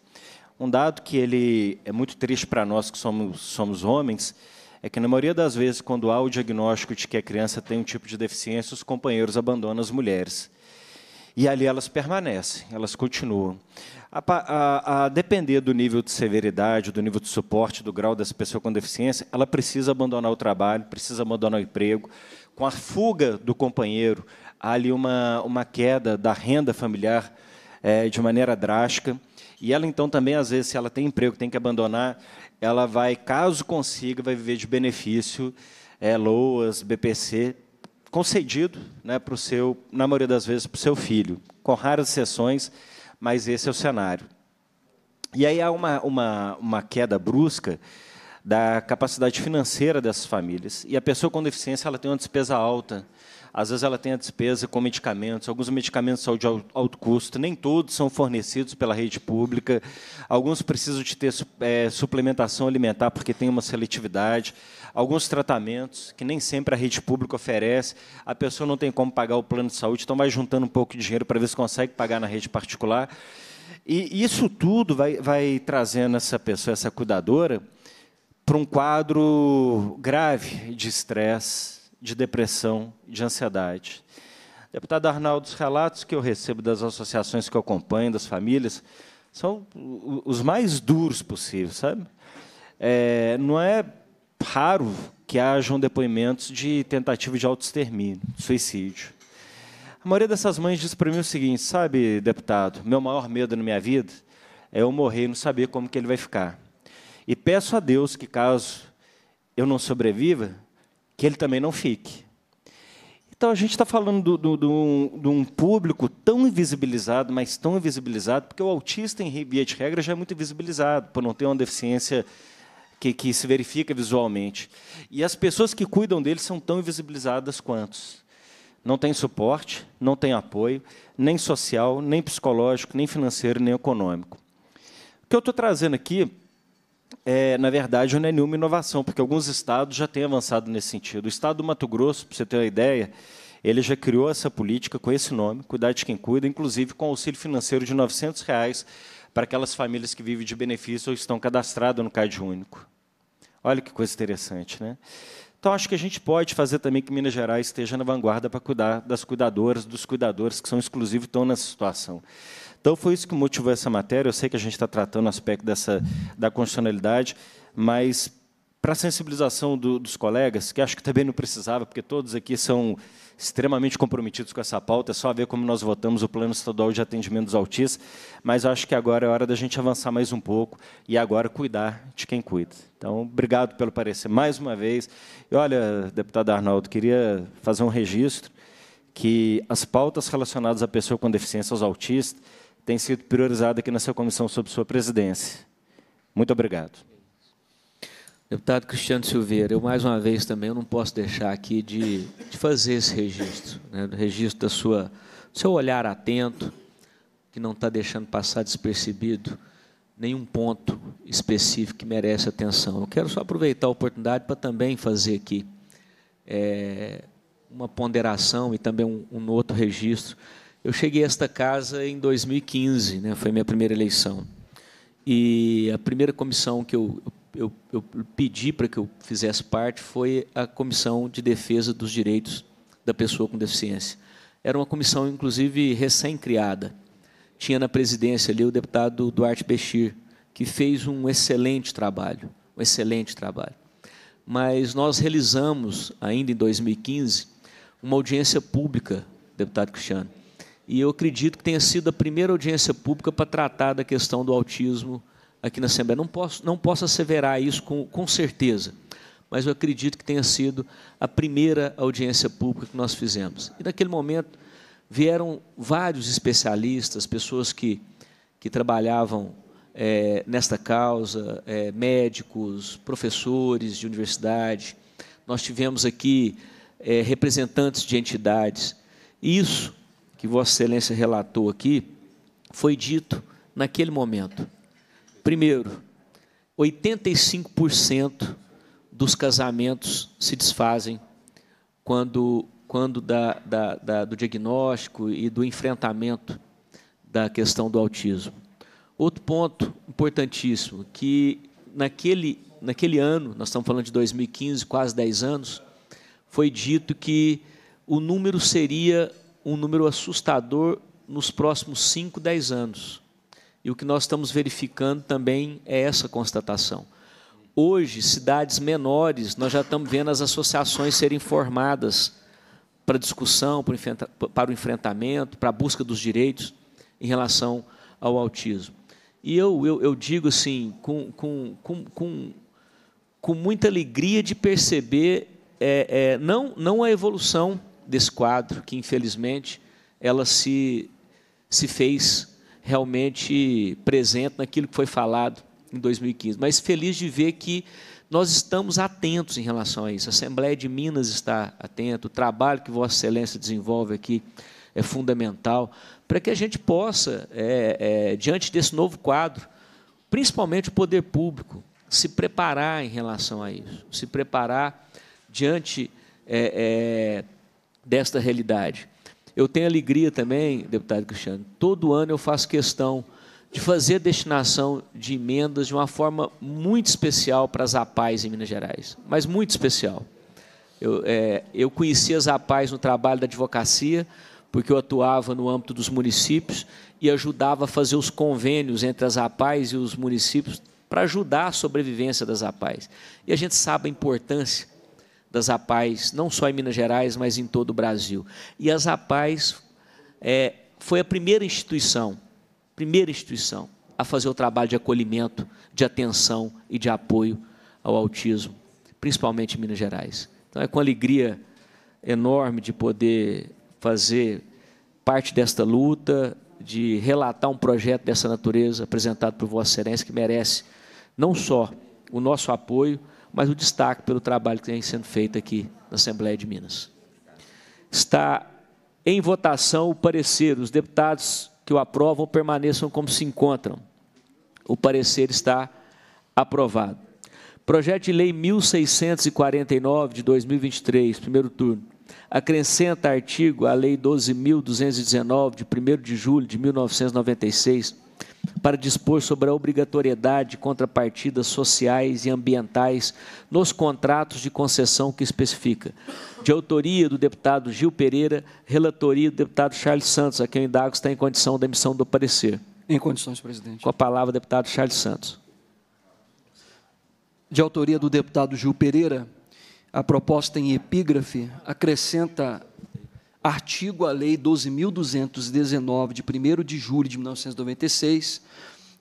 Um dado que ele é muito triste para nós que somos, somos homens é que, na maioria das vezes, quando há o diagnóstico de que a criança tem um tipo de deficiência, os companheiros abandonam as mulheres. E ali elas permanecem, elas continuam. A, a, a, depender do nível de severidade, do nível de suporte, do grau dessa pessoa com deficiência, ela precisa abandonar o trabalho, precisa abandonar o emprego. Com a fuga do companheiro, há ali uma, uma queda da renda familiar é, de maneira drástica. E ela, então, também, às vezes, se ela tem emprego, tem que abandonar, ela vai, caso consiga, vai viver de benefício, é, eh, LOAS, BPC, concedido né, para o seu, na maioria das vezes, para o seu filho, com raras exceções mas esse é o cenário. E aí há uma, uma, uma queda brusca da capacidade financeira dessas famílias. E a pessoa com deficiência ela tem uma despesa alta. Às vezes ela tem a despesa com medicamentos, alguns medicamentos são de alto custo, nem todos são fornecidos pela rede pública, alguns precisam de ter é, suplementação alimentar porque tem uma seletividade, alguns tratamentos que nem sempre a rede pública oferece, a pessoa não tem como pagar o plano de saúde, então vai juntando um pouco de dinheiro para ver se consegue pagar na rede particular. E isso tudo vai, vai trazendo essa pessoa, essa cuidadora, para um quadro grave de estresse, de depressão, de ansiedade. Deputado Arnaldo, os relatos que eu recebo das associações que eu acompanho, das famílias, são os mais duros possíveis, sabe? É, não é raro que hajam depoimentos de tentativa de autoextermínio, suicídio. A maioria dessas mães diz para mim o seguinte, sabe, deputado, meu maior medo na minha vida é eu morrer e não saber como que ele vai ficar. E peço a Deus que caso eu não sobreviva, que ele também não fique. Então a gente está falando de um público tão invisibilizado, mas tão invisibilizado, porque o autista, em via de regra, já é muito invisibilizado, por não ter uma deficiência que, que se verifica visualmente. E as pessoas que cuidam deles são tão invisibilizadas quanto. Não tem suporte, não tem apoio, nem social, nem psicológico, nem financeiro, nem econômico. O que eu estou trazendo aqui é, na verdade, não é nenhuma inovação, porque alguns estados já têm avançado nesse sentido. O estado do Mato Grosso, para você ter uma ideia, ele já criou essa política com esse nome, Cuidar de Quem Cuida, inclusive com auxílio financeiro de R$ 900 reais para aquelas famílias que vivem de benefício ou estão cadastradas no CAD Único. Olha que coisa interessante, né? Então, acho que a gente pode fazer também que Minas Gerais esteja na vanguarda para cuidar das cuidadoras, dos cuidadores que são exclusivos e estão nessa situação. Então, foi isso que motivou essa matéria. Eu sei que a gente está tratando o aspecto dessa, da constitucionalidade, mas para a sensibilização do, dos colegas, que acho que também não precisava, porque todos aqui são extremamente comprometidos com essa pauta, é só ver como nós votamos o Plano Estadual de Atendimento dos Autistas, mas acho que agora é hora da gente avançar mais um pouco e agora cuidar de quem cuida. Então, obrigado pelo parecer mais uma vez. E olha, deputado Arnaldo, queria fazer um registro que as pautas relacionadas à pessoa com deficiência aos autistas têm sido priorizadas aqui nessa comissão sob sua presidência. Muito obrigado. Deputado Cristiano Silveira, eu mais uma vez também eu não posso deixar aqui de, de fazer esse registro, né, o registro da sua, do seu olhar atento, que não está deixando passar despercebido nenhum ponto específico que merece atenção. Eu quero só aproveitar a oportunidade para também fazer aqui é, uma ponderação e também um, um, outro registro. Eu cheguei a esta casa em 2015, né, foi minha primeira eleição. E a primeira comissão que eu eu, eu pedi para que eu fizesse parte foi a Comissão de Defesa dos Direitos da Pessoa com Deficiência. Era uma comissão, inclusive, recém-criada. Tinha na presidência ali o deputado Duarte Bechir, que fez um excelente trabalho, um excelente trabalho. Mas nós realizamos, ainda em 2015, uma audiência pública, deputado Cristiano, e eu acredito que tenha sido a primeira audiência pública para tratar da questão do autismo aqui na Assembleia. Não posso, não posso asseverar isso com, com certeza, mas eu acredito que tenha sido a primeira audiência pública que nós fizemos. E naquele momento vieram vários especialistas, pessoas que, que trabalhavam é, nesta causa, é, médicos, professores de universidade. Nós tivemos aqui é, representantes de entidades. E isso que Vossa Excelência relatou aqui foi dito naquele momento. Primeiro, 85% dos casamentos se desfazem quando, quando da, da, da, do diagnóstico e do enfrentamento da questão do autismo. Outro ponto importantíssimo, que naquele, naquele ano, nós estamos falando de 2015, quase 10 anos, foi dito que o número seria um número assustador nos próximos 5, 10 anos. E o que nós estamos verificando também é essa constatação. Hoje, cidades menores, nós já estamos vendo as associações serem formadas para discussão, para o enfrentamento, para a busca dos direitos em relação ao autismo. E eu, eu, eu digo assim, com, com, com, com, muita alegria de perceber é, é, não, não a evolução desse quadro, que infelizmente ela se, se fez realmente presente naquilo que foi falado em 2015. Mas feliz de ver que nós estamos atentos em relação a isso. A Assembleia de Minas está atenta, o trabalho que Vossa Excelência desenvolve aqui é fundamental para que a gente possa, é, é, diante desse novo quadro, principalmente o poder público, se preparar em relação a isso, se preparar diante é, é desta realidade. Eu tenho alegria também, deputado Cristiano, todo ano eu faço questão de fazer destinação de emendas de uma forma muito especial para as APAES em Minas Gerais, mas muito especial. Eu, é, eu conheci as APAES no trabalho da advocacia, porque eu atuava no âmbito dos municípios e ajudava a fazer os convênios entre as APAES e os municípios para ajudar a sobrevivência das APAES. E a gente sabe a importância das APAES, não só em Minas Gerais, mas em todo o Brasil. E as APAES é, foi a primeira instituição, primeira instituição a fazer o trabalho de acolhimento, de atenção e de apoio ao autismo, principalmente em Minas Gerais. Então é com alegria enorme de poder fazer parte desta luta, de relatar um projeto dessa natureza apresentado por Vossa Excelência que merece não só o nosso apoio, mas o destaque pelo trabalho que vem sendo feito aqui na Assembleia de Minas. Está em votação o parecer. Os deputados que o aprovam permaneçam como se encontram. O parecer está aprovado. Projeto de Lei 1649 de 2023, primeiro turno, acrescenta artigo à Lei 12.219 de 1 de julho de 1996 para dispor sobre a obrigatoriedade de contrapartidas sociais e ambientais nos contratos de concessão que especifica. De autoria do deputado Gil Pereira, relatoria do deputado Charles Santos, a quem o indago está em condição da emissão do parecer. Em condições, presidente. Com a palavra, deputado Charles Santos. De autoria do deputado Gil Pereira, a proposta em epígrafe acrescenta artigo à Lei 12.219, de 1 de julho de 1996,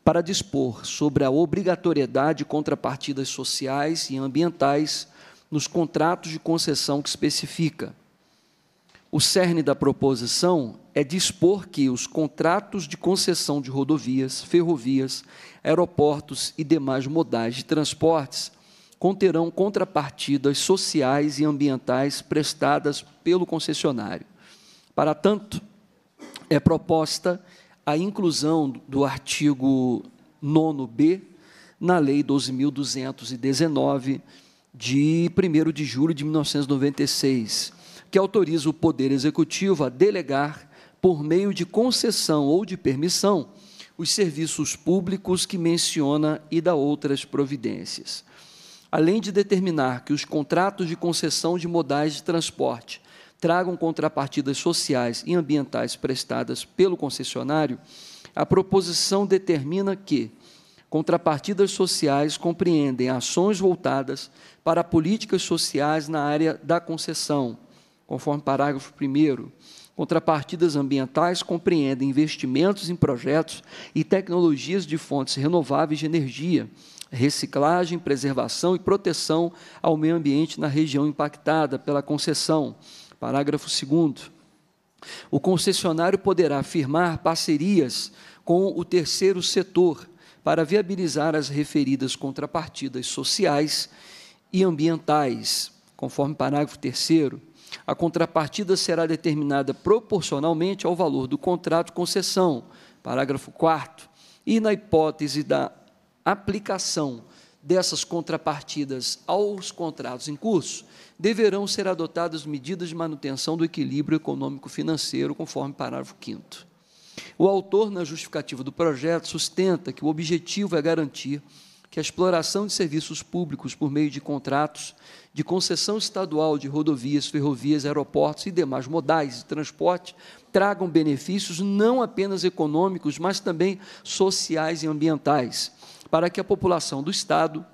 para dispor sobre a obrigatoriedade de contrapartidas sociais e ambientais nos contratos de concessão que especifica. O cerne da proposição é dispor que os contratos de concessão de rodovias, ferrovias, aeroportos e demais modais de transportes conterão contrapartidas sociais e ambientais prestadas pelo concessionário. Para tanto, é proposta a inclusão do artigo 9b na Lei 12.219, de 1 de julho de 1996, que autoriza o Poder Executivo a delegar, por meio de concessão ou de permissão, os serviços públicos que menciona e dá outras providências além de determinar que os contratos de concessão de modais de transporte tragam contrapartidas sociais e ambientais prestadas pelo concessionário, a proposição determina que contrapartidas sociais compreendem ações voltadas para políticas sociais na área da concessão, conforme parágrafo 1. Contrapartidas ambientais compreendem investimentos em projetos e tecnologias de fontes renováveis de energia, reciclagem, preservação e proteção ao meio ambiente na região impactada pela concessão. Parágrafo 2. O concessionário poderá firmar parcerias com o terceiro setor para viabilizar as referidas contrapartidas sociais e ambientais, conforme parágrafo 3. A contrapartida será determinada proporcionalmente ao valor do contrato de concessão, parágrafo 4. E na hipótese da aplicação dessas contrapartidas aos contratos em curso, deverão ser adotadas medidas de manutenção do equilíbrio econômico-financeiro, conforme parágrafo 5. O autor, na justificativa do projeto, sustenta que o objetivo é garantir que a exploração de serviços públicos por meio de contratos de concessão estadual de rodovias, ferrovias, aeroportos e demais modais de transporte tragam benefícios não apenas econômicos, mas também sociais e ambientais para que a população do Estado,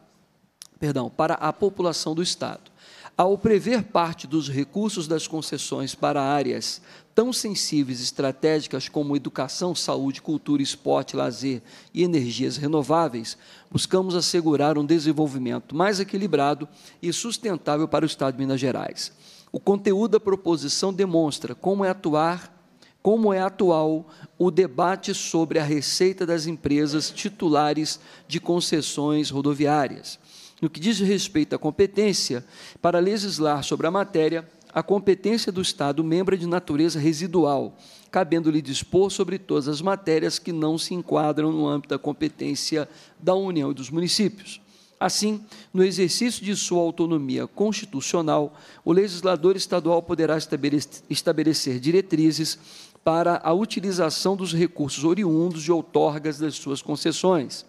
perdão, para a população do Estado. Ao prever parte dos recursos das concessões para áreas tão sensíveis e estratégicas como educação, saúde, cultura, esporte, lazer e energias renováveis, buscamos assegurar um desenvolvimento mais equilibrado e sustentável para o Estado de Minas Gerais. O conteúdo da proposição demonstra como é atuar como é atual o debate sobre a receita das empresas titulares de concessões rodoviárias. No que diz respeito à competência, para legislar sobre a matéria, a competência do Estado membro é de natureza residual, cabendo-lhe dispor sobre todas as matérias que não se enquadram no âmbito da competência da União e dos municípios. Assim, no exercício de sua autonomia constitucional, o legislador estadual poderá estabelecer diretrizes para a utilização dos recursos oriundos de outorgas das suas concessões.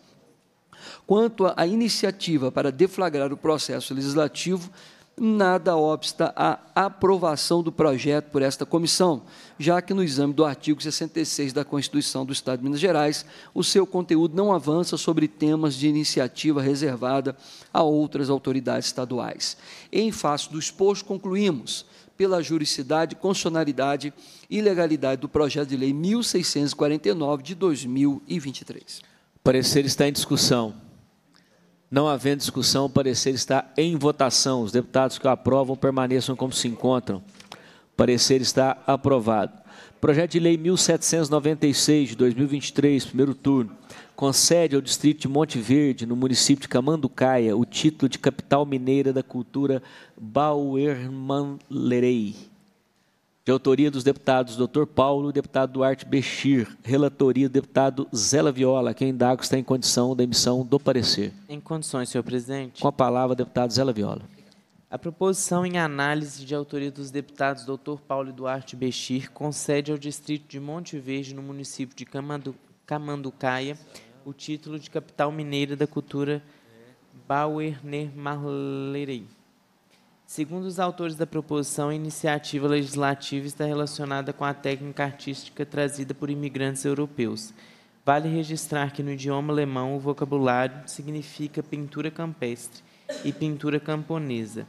Quanto à iniciativa para deflagrar o processo legislativo, nada obsta à aprovação do projeto por esta comissão, já que no exame do artigo 66 da Constituição do Estado de Minas Gerais, o seu conteúdo não avança sobre temas de iniciativa reservada a outras autoridades estaduais. Em face do exposto, concluímos pela juridicidade, constitucionalidade e legalidade do projeto de lei 1649 de 2023. O parecer está em discussão. Não havendo discussão, o parecer está em votação. Os deputados que o aprovam permaneçam como se encontram. O parecer está aprovado. Projeto de lei 1796 de 2023, primeiro turno concede ao distrito de Monte Verde, no município de Camanducaia, o título de capital mineira da cultura Bauermanlerei, de autoria dos deputados Dr. Paulo e deputado Duarte Bechir, relatoria do deputado Zela Viola, quem indago está em condição da emissão do parecer. Em condições, senhor presidente. Com a palavra, deputado Zela Viola. A proposição em análise de autoria dos deputados Dr. Paulo e Duarte Bechir concede ao distrito de Monte Verde, no município de Camanducaia, o título de capital mineira da cultura Bauerner Marlerey. Segundo os autores da proposição, a iniciativa legislativa está relacionada com a técnica artística trazida por imigrantes europeus. Vale registrar que no idioma alemão o vocabulário significa pintura campestre e pintura camponesa.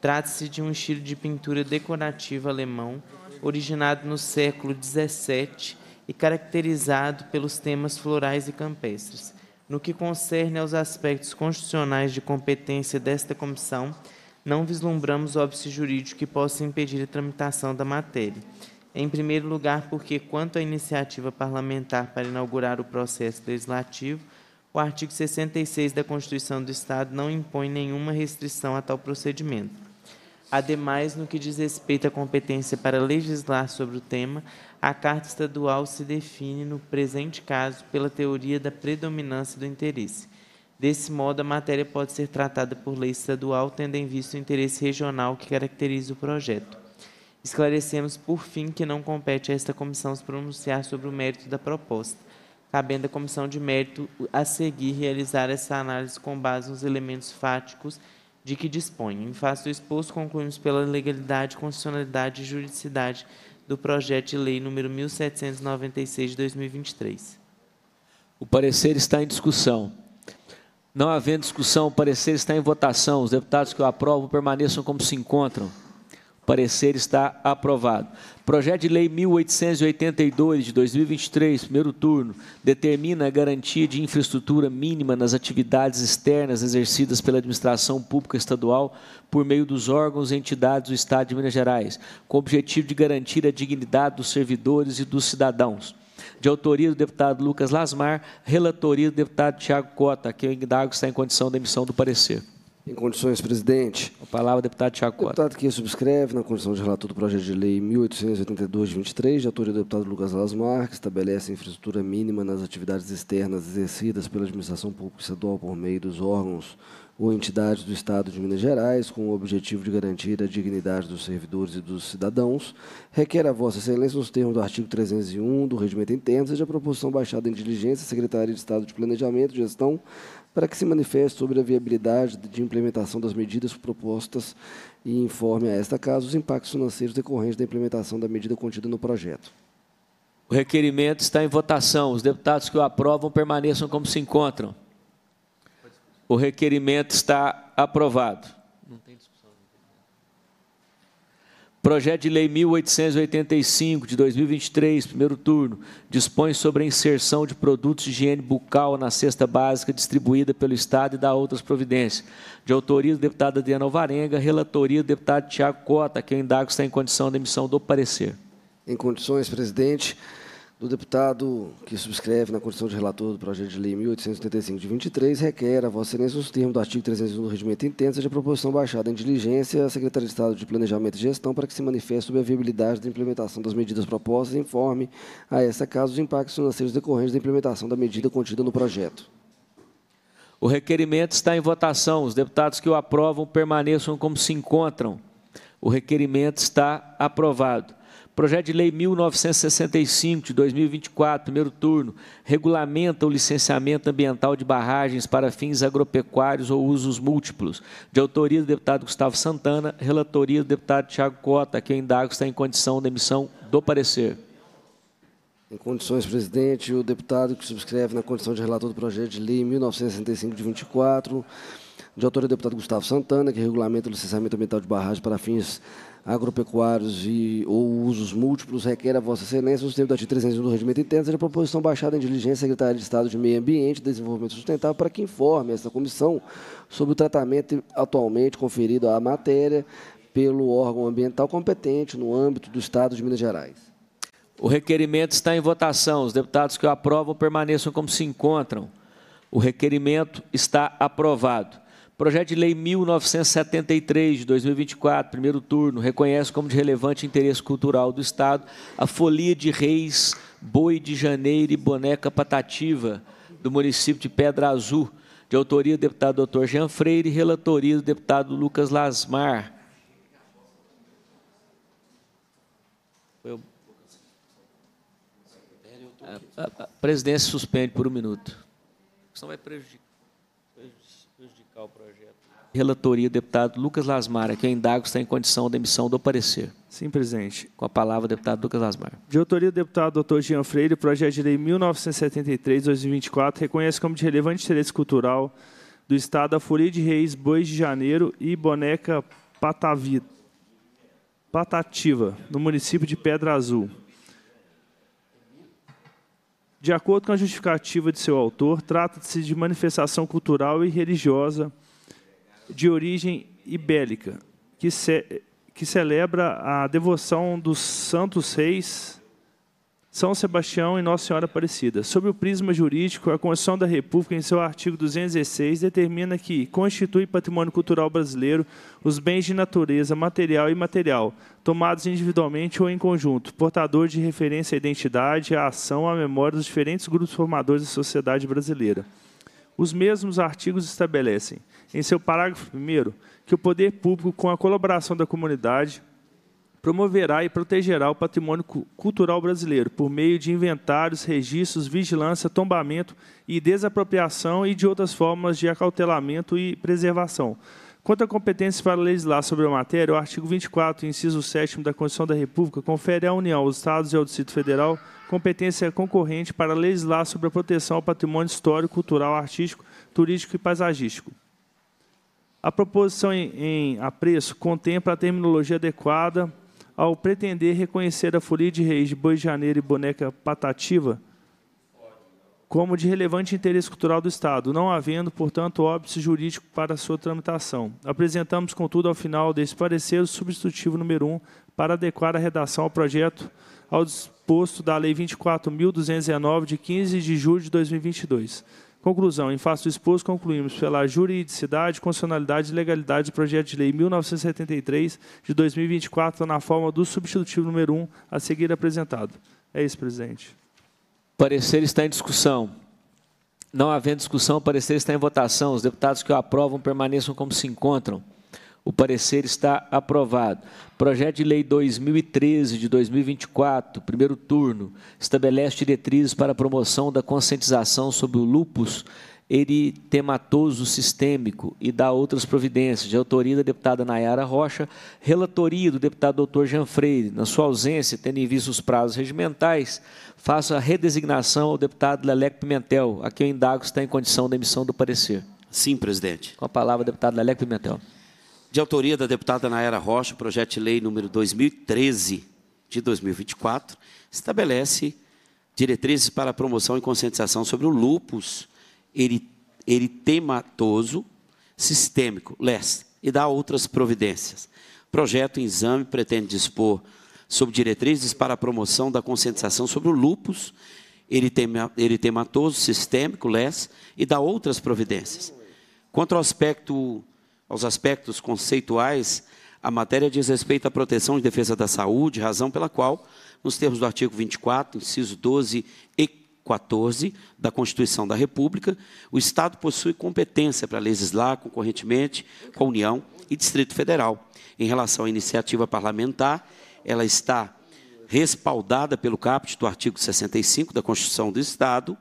Trata-se de um estilo de pintura decorativa alemão originado no século XVII e caracterizado pelos temas florais e campestres. No que concerne aos aspectos constitucionais de competência desta comissão, não vislumbramos óbice jurídico que possa impedir a tramitação da matéria. Em primeiro lugar, porque, quanto à iniciativa parlamentar para inaugurar o processo legislativo, o artigo 66 da Constituição do Estado não impõe nenhuma restrição a tal procedimento. Ademais, no que diz respeito à competência para legislar sobre o tema, a Carta Estadual se define, no presente caso, pela teoria da predominância do interesse. Desse modo, a matéria pode ser tratada por lei estadual, tendo em vista o interesse regional que caracteriza o projeto. Esclarecemos, por fim, que não compete a esta comissão se pronunciar sobre o mérito da proposta, cabendo à comissão de mérito a seguir realizar essa análise com base nos elementos fáticos de que dispõe. Em face do exposto, concluímos pela legalidade, constitucionalidade e juridicidade do projeto de lei número 1796 de 2023. O parecer está em discussão. Não havendo discussão, o parecer está em votação. Os deputados que o aprovam permaneçam como se encontram. Parecer está aprovado. Projeto de Lei 1882 de 2023, primeiro turno, determina a garantia de infraestrutura mínima nas atividades externas exercidas pela administração pública estadual por meio dos órgãos e entidades do Estado de Minas Gerais, com o objetivo de garantir a dignidade dos servidores e dos cidadãos de autoria do deputado Lucas Lasmar, relatoria do deputado Tiago Cota, que o indago está em condição da emissão do parecer. Em condições, presidente. A palavra, deputado Chacota. Deputado que subscreve na condição de relator do projeto de lei 1882-23, de autoria do deputado Lucas Las Marques, estabelece a infraestrutura mínima nas atividades externas exercidas pela administração pública estadual por meio dos órgãos ou entidades do Estado de Minas Gerais, com o objetivo de garantir a dignidade dos servidores e dos cidadãos, requer a Vossa Excelência, nos termos do artigo 301 do Regimento Interno, seja a proposição baixada em diligência, Secretaria de Estado de Planejamento, e Gestão, para que se manifeste sobre a viabilidade de implementação das medidas propostas e informe a esta casa os impactos financeiros decorrentes da implementação da medida contida no projeto. O requerimento está em votação. Os deputados que o aprovam permaneçam como se encontram. O requerimento está aprovado. Projeto de Lei 1885 de 2023, primeiro turno, dispõe sobre a inserção de produtos de higiene bucal na cesta básica distribuída pelo Estado e dá outras providências. De autoria do deputado Adriano Alvarenga, relatoria do deputado Tiago Cota, que eu indago está em condição da emissão do parecer. Em condições, presidente do deputado que subscreve na condição de relator do projeto de lei 1885 de 23, requer a Vossa Excelência nos termos do artigo 301 do Regimento Interno de proposição baixada em diligência à Secretaria de Estado de Planejamento e Gestão para que se manifeste sobre a viabilidade da implementação das medidas propostas e informe a essa casa os impactos financeiros decorrentes da implementação da medida contida no projeto. O requerimento está em votação. Os deputados que o aprovam permaneçam como se encontram. O requerimento está aprovado. Projeto de Lei 1965, de 2024, primeiro turno, regulamenta o licenciamento ambiental de barragens para fins agropecuários ou usos múltiplos, de autoria do deputado Gustavo Santana, relatoria do deputado Tiago Cota, que eu indago está em condição da emissão do parecer. Em condições, presidente, o deputado que subscreve na condição de relator do projeto de lei 1965 de 24, de autoria do deputado Gustavo Santana, que regulamenta o licenciamento ambiental de barragens para fins agropecuários e, ou usos múltiplos requer a Vossa Excelência, no termos do artigo 301 do Regimento Interno, seja proposição baixada em diligência à Secretaria de Estado de Meio Ambiente e Desenvolvimento Sustentável para que informe esta comissão sobre o tratamento atualmente conferido à matéria pelo órgão ambiental competente no âmbito do Estado de Minas Gerais. O requerimento está em votação. Os deputados que o aprovam permaneçam como se encontram. O requerimento está aprovado. Projeto de Lei 1973, de 2024, primeiro turno, reconhece como de relevante interesse cultural do Estado a Folia de Reis, Boi de Janeiro e Boneca Patativa, do município de Pedra Azul, de autoria do deputado doutor Jean Freire e relatoria do deputado Lucas Lasmar. A presidência suspende por um minuto. Senão vai prejudicar. Relatoria, deputado Lucas Lasmar, que eu indago está em condição de emissão do parecer. Sim, presidente. Com a palavra, deputado Lucas Lasmar. De autoria do deputado Dr. Jean Freire, o projeto de lei 1973-2024 reconhece como de relevante interesse cultural do Estado a Folia de Reis, Bois de Janeiro e Boneca Patativa, no município de Pedra Azul. De acordo com a justificativa de seu autor, trata-se de manifestação cultural e religiosa de origem ibélica, que, ce que celebra a devoção dos santos reis São Sebastião e Nossa Senhora Aparecida. Sob o prisma jurídico, a Constituição da República, em seu artigo 216, determina que constitui patrimônio cultural brasileiro os bens de natureza material e imaterial, tomados individualmente ou em conjunto, portador de referência à identidade, à ação, à memória dos diferentes grupos formadores da sociedade brasileira. Os mesmos artigos estabelecem, em seu parágrafo 1, que o poder público, com a colaboração da comunidade, promoverá e protegerá o patrimônio cultural brasileiro por meio de inventários, registros, vigilância, tombamento e desapropriação e de outras formas de acautelamento e preservação, Quanto à competência para legislar sobre a matéria, o artigo 24, inciso 7 da Constituição da República, confere à União, aos Estados e ao Distrito Federal competência concorrente para legislar sobre a proteção ao patrimônio histórico, cultural, artístico, turístico e paisagístico. A proposição em, em apreço contempla a terminologia adequada ao pretender reconhecer a folia de reis de Boi de Janeiro e boneca patativa como de relevante interesse cultural do Estado, não havendo, portanto, óbice jurídico para sua tramitação. Apresentamos, contudo, ao final desse parecer, o substitutivo número 1 para adequar a redação ao projeto ao disposto da Lei 24.219, de 15 de julho de 2022. Conclusão. Em face do exposto, concluímos pela juridicidade, constitucionalidade e legalidade do projeto de lei 1973 de 2024, na forma do substitutivo número 1 a seguir apresentado. É isso, presidente. Parecer está em discussão. Não havendo discussão, o parecer está em votação. Os deputados que o aprovam permaneçam como se encontram. O parecer está aprovado. Projeto de Lei 2013 de 2024, primeiro turno, estabelece diretrizes para a promoção da conscientização sobre o lupus eritematoso sistêmico e dá outras providências. De autoria da deputada Nayara Rocha, relatoria do deputado doutor Jean Freire. Na sua ausência, tendo em vista os prazos regimentais, faço a redesignação ao deputado Leleco Pimentel, a quem eu indago se está em condição da emissão do parecer. Sim, presidente. Com a palavra, deputado Leleco Pimentel. De autoria da deputada Nayara Rocha, o projeto de lei número 2013 de 2024 estabelece diretrizes para a promoção e conscientização sobre o lupus eritematoso sistêmico, les e dá outras providências. O projeto em exame pretende dispor sobre diretrizes para a promoção da conscientização sobre o lúpus eritematoso sistêmico, les e dá outras providências. Quanto ao aspecto, aos aspectos conceituais, a matéria diz respeito à proteção e defesa da saúde, razão pela qual, nos termos do artigo 24, inciso 12 e 14 da Constituição da República, o Estado possui competência para legislar concorrentemente com a União e Distrito Federal. Em relação à iniciativa parlamentar, ela está respaldada pelo caput do artigo 65 da Constituição do Estado,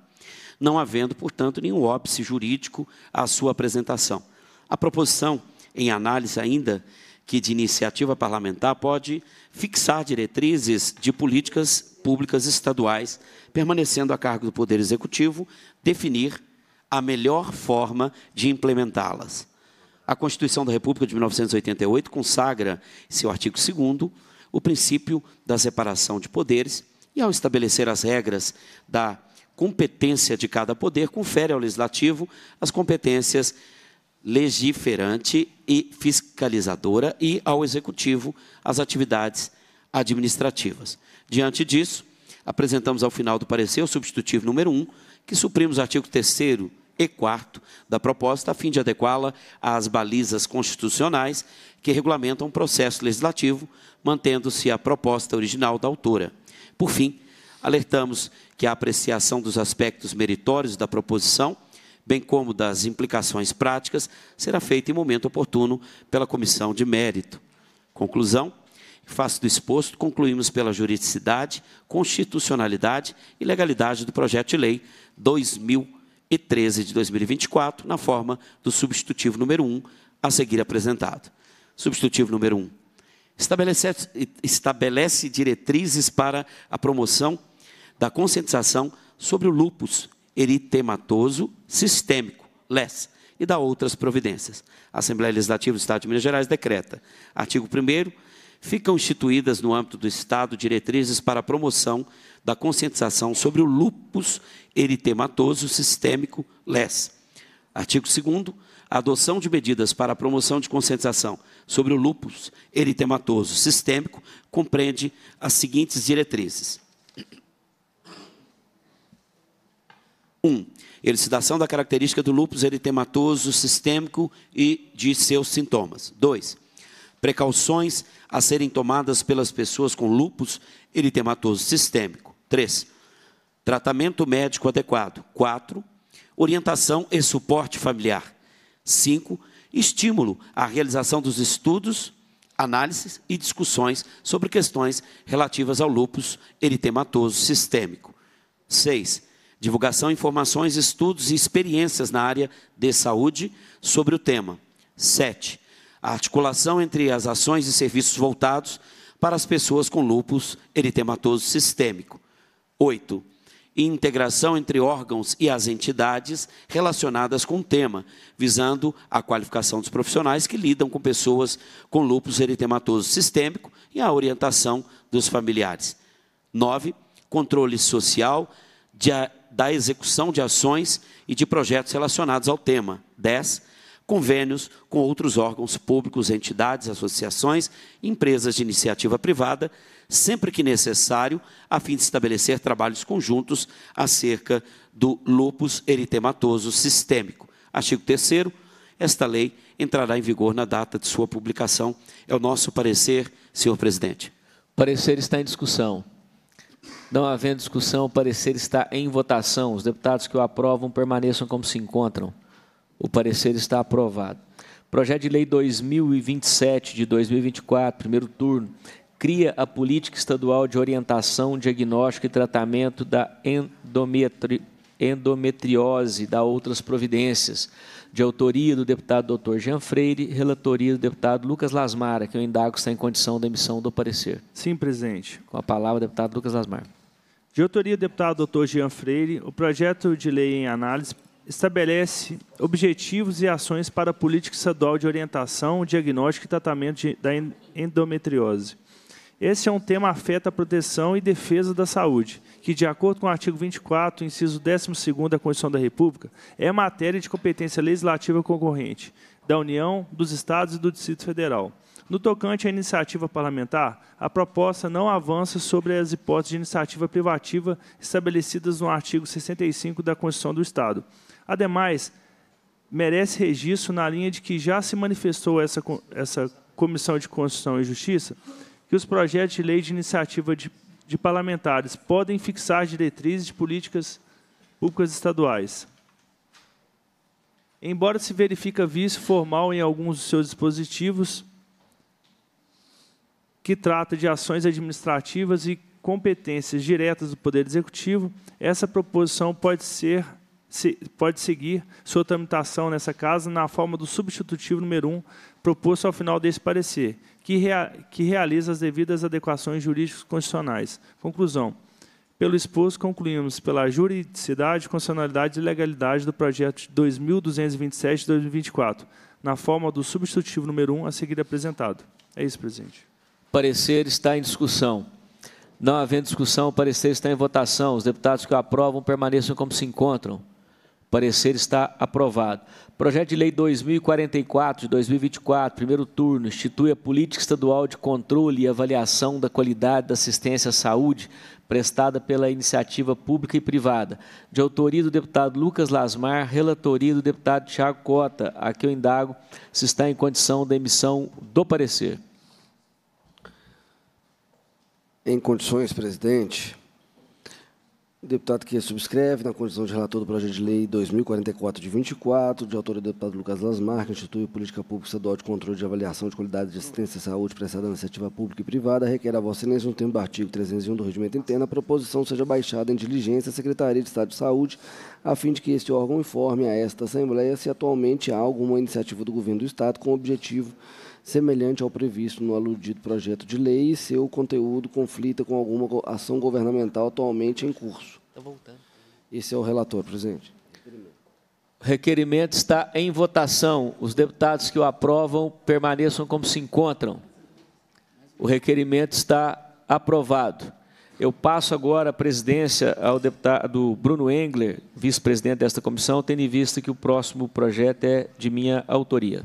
não havendo, portanto, nenhum óbice jurídico à sua apresentação. A proposição, em análise ainda que de iniciativa parlamentar, pode fixar diretrizes de políticas públicas estaduais, permanecendo a cargo do Poder Executivo, definir a melhor forma de implementá-las. A Constituição da República de 1988 consagra, em seu artigo 2, o princípio da separação de poderes e, ao estabelecer as regras da competência de cada poder, confere ao Legislativo as competências legiferante e fiscalizadora e ao Executivo as atividades administrativas. Diante disso, apresentamos ao final do parecer o substitutivo número 1, que suprimos os artigos 3 e 4 da proposta, a fim de adequá-la às balizas constitucionais que regulamentam o processo legislativo, mantendo-se a proposta original da autora. Por fim, alertamos que a apreciação dos aspectos meritórios da proposição, bem como das implicações práticas, será feita em momento oportuno pela Comissão de Mérito. Conclusão: Face do exposto, concluímos pela juridicidade, constitucionalidade e legalidade do projeto de lei 2013 de 2024, na forma do substitutivo número 1, a seguir apresentado. Substitutivo número 1. Estabelece, estabelece diretrizes para a promoção da conscientização sobre o lúpus eritematoso sistêmico, LES, e da outras providências. A Assembleia Legislativa do Estado de Minas Gerais decreta, artigo 1 ficam instituídas no âmbito do Estado diretrizes para a promoção da conscientização sobre o lupus eritematoso sistêmico LES. Artigo 2 a adoção de medidas para a promoção de conscientização sobre o lupus eritematoso sistêmico compreende as seguintes diretrizes. 1. Um, elucidação da característica do lupus eritematoso sistêmico e de seus sintomas. 2 Precauções a serem tomadas pelas pessoas com lúpus eritematoso sistêmico. 3. Tratamento médico adequado. 4. Orientação e suporte familiar. 5. Estímulo à realização dos estudos, análises e discussões sobre questões relativas ao lúpus eritematoso sistêmico. 6. Divulgação, informações, estudos e experiências na área de saúde sobre o tema. 7 a articulação entre as ações e serviços voltados para as pessoas com lúpus eritematoso sistêmico. 8. Integração entre órgãos e as entidades relacionadas com o tema, visando a qualificação dos profissionais que lidam com pessoas com lúpus eritematoso sistêmico e a orientação dos familiares. 9. Controle social de, da execução de ações e de projetos relacionados ao tema. 10 convênios com outros órgãos públicos, entidades, associações, empresas de iniciativa privada, sempre que necessário, a fim de estabelecer trabalhos conjuntos acerca do lupus eritematoso sistêmico. Artigo 3 esta lei entrará em vigor na data de sua publicação. É o nosso parecer, senhor presidente. O parecer está em discussão. Não havendo discussão, o parecer está em votação. Os deputados que o aprovam permaneçam como se encontram. O parecer está aprovado. Projeto de Lei 2027 de 2024, primeiro turno, cria a Política Estadual de Orientação, Diagnóstico e Tratamento da endometri... Endometriose, da Outras Providências, de autoria do deputado Dr. Jean Freire, relatoria do deputado Lucas Lasmara, que eu indago está em condição da emissão do parecer. Sim, presidente. Com a palavra, deputado Lucas Lasmara. De autoria do deputado Dr. Jean Freire, o projeto de lei em análise estabelece objetivos e ações para a política estadual de orientação, diagnóstico e tratamento de, da endometriose. Esse é um tema que afeta a proteção e defesa da saúde, que, de acordo com o artigo 24, inciso 12 da Constituição da República, é matéria de competência legislativa concorrente da União, dos Estados e do Distrito Federal. No tocante à iniciativa parlamentar, a proposta não avança sobre as hipóteses de iniciativa privativa estabelecidas no artigo 65 da Constituição do Estado, Ademais, merece registro na linha de que já se manifestou essa, essa Comissão de Constituição e Justiça que os projetos de lei de iniciativa de, de parlamentares podem fixar diretrizes de políticas públicas estaduais. Embora se verifique vício formal em alguns dos seus dispositivos, que trata de ações administrativas e competências diretas do Poder Executivo, essa proposição pode ser pode seguir sua tramitação nessa casa na forma do substitutivo número 1 proposto ao final desse parecer, que, rea, que realiza as devidas adequações jurídicas constitucionais. Conclusão. Pelo exposto, concluímos pela juridicidade, constitucionalidade e legalidade do projeto 2227 de 2024, na forma do substitutivo número 1 a seguir apresentado. É isso, presidente. Parecer está em discussão. Não havendo discussão, o parecer está em votação. Os deputados que o aprovam permaneçam como se encontram. Parecer está aprovado. Projeto de Lei 2044 de 2024, primeiro turno, institui a política estadual de controle e avaliação da qualidade da assistência à saúde prestada pela iniciativa pública e privada, de autoria do deputado Lucas Lasmar, relatoria do deputado Tiago Cota, a que eu indago se está em condição da emissão do parecer. Em condições, presidente, deputado que subscreve, na condição de relator do projeto de lei 2044 de 24, de autoria do é deputado Lucas Lasmar, que institui política pública estadual de controle de avaliação de qualidade de assistência à saúde prestada na iniciativa pública e privada, requer a vossa excelência, no termo do artigo 301 do regimento interno, a proposição seja baixada em diligência à Secretaria de Estado de Saúde, a fim de que este órgão informe a esta Assembleia se atualmente há alguma iniciativa do Governo do Estado com o objetivo de semelhante ao previsto no aludido projeto de lei e seu conteúdo conflita com alguma ação governamental atualmente em curso. Está voltando. Esse é o relator, presidente. O requerimento está em votação. Os deputados que o aprovam permaneçam como se encontram. O requerimento está aprovado. Eu passo agora a presidência ao deputado Bruno Engler, vice-presidente desta comissão, tendo em vista que o próximo projeto é de minha autoria.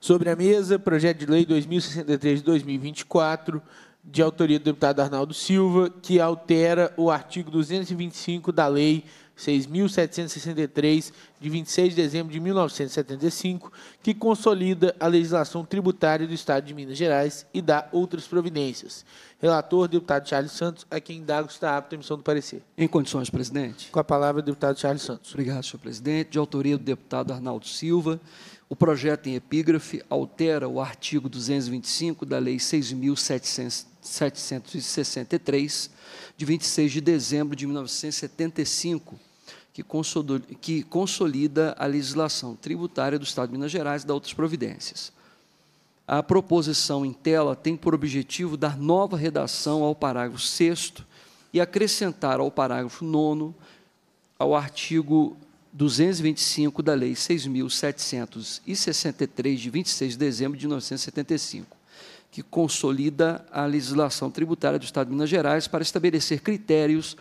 Sobre a mesa, projeto de lei 2063 de 2024, de autoria do deputado Arnaldo Silva, que altera o artigo 225 da Lei 6.763, de 26 de dezembro de 1975, que consolida a legislação tributária do Estado de Minas Gerais e dá outras providências. Relator, deputado Charles Santos, a quem Dagos está apto a emissão do parecer. Em condições, presidente. Com a palavra, deputado Charles Santos. Obrigado, senhor presidente. De autoria do deputado Arnaldo Silva, o projeto em epígrafe altera o artigo 225 da Lei 6.763, de 26 de dezembro de 1975, que consolida a legislação tributária do Estado de Minas Gerais e da outras providências. A proposição em tela tem por objetivo dar nova redação ao parágrafo 6 e acrescentar ao parágrafo 9 ao artigo 225 da Lei 6.763, de 26 de dezembro de 1975, que consolida a legislação tributária do Estado de Minas Gerais para estabelecer critérios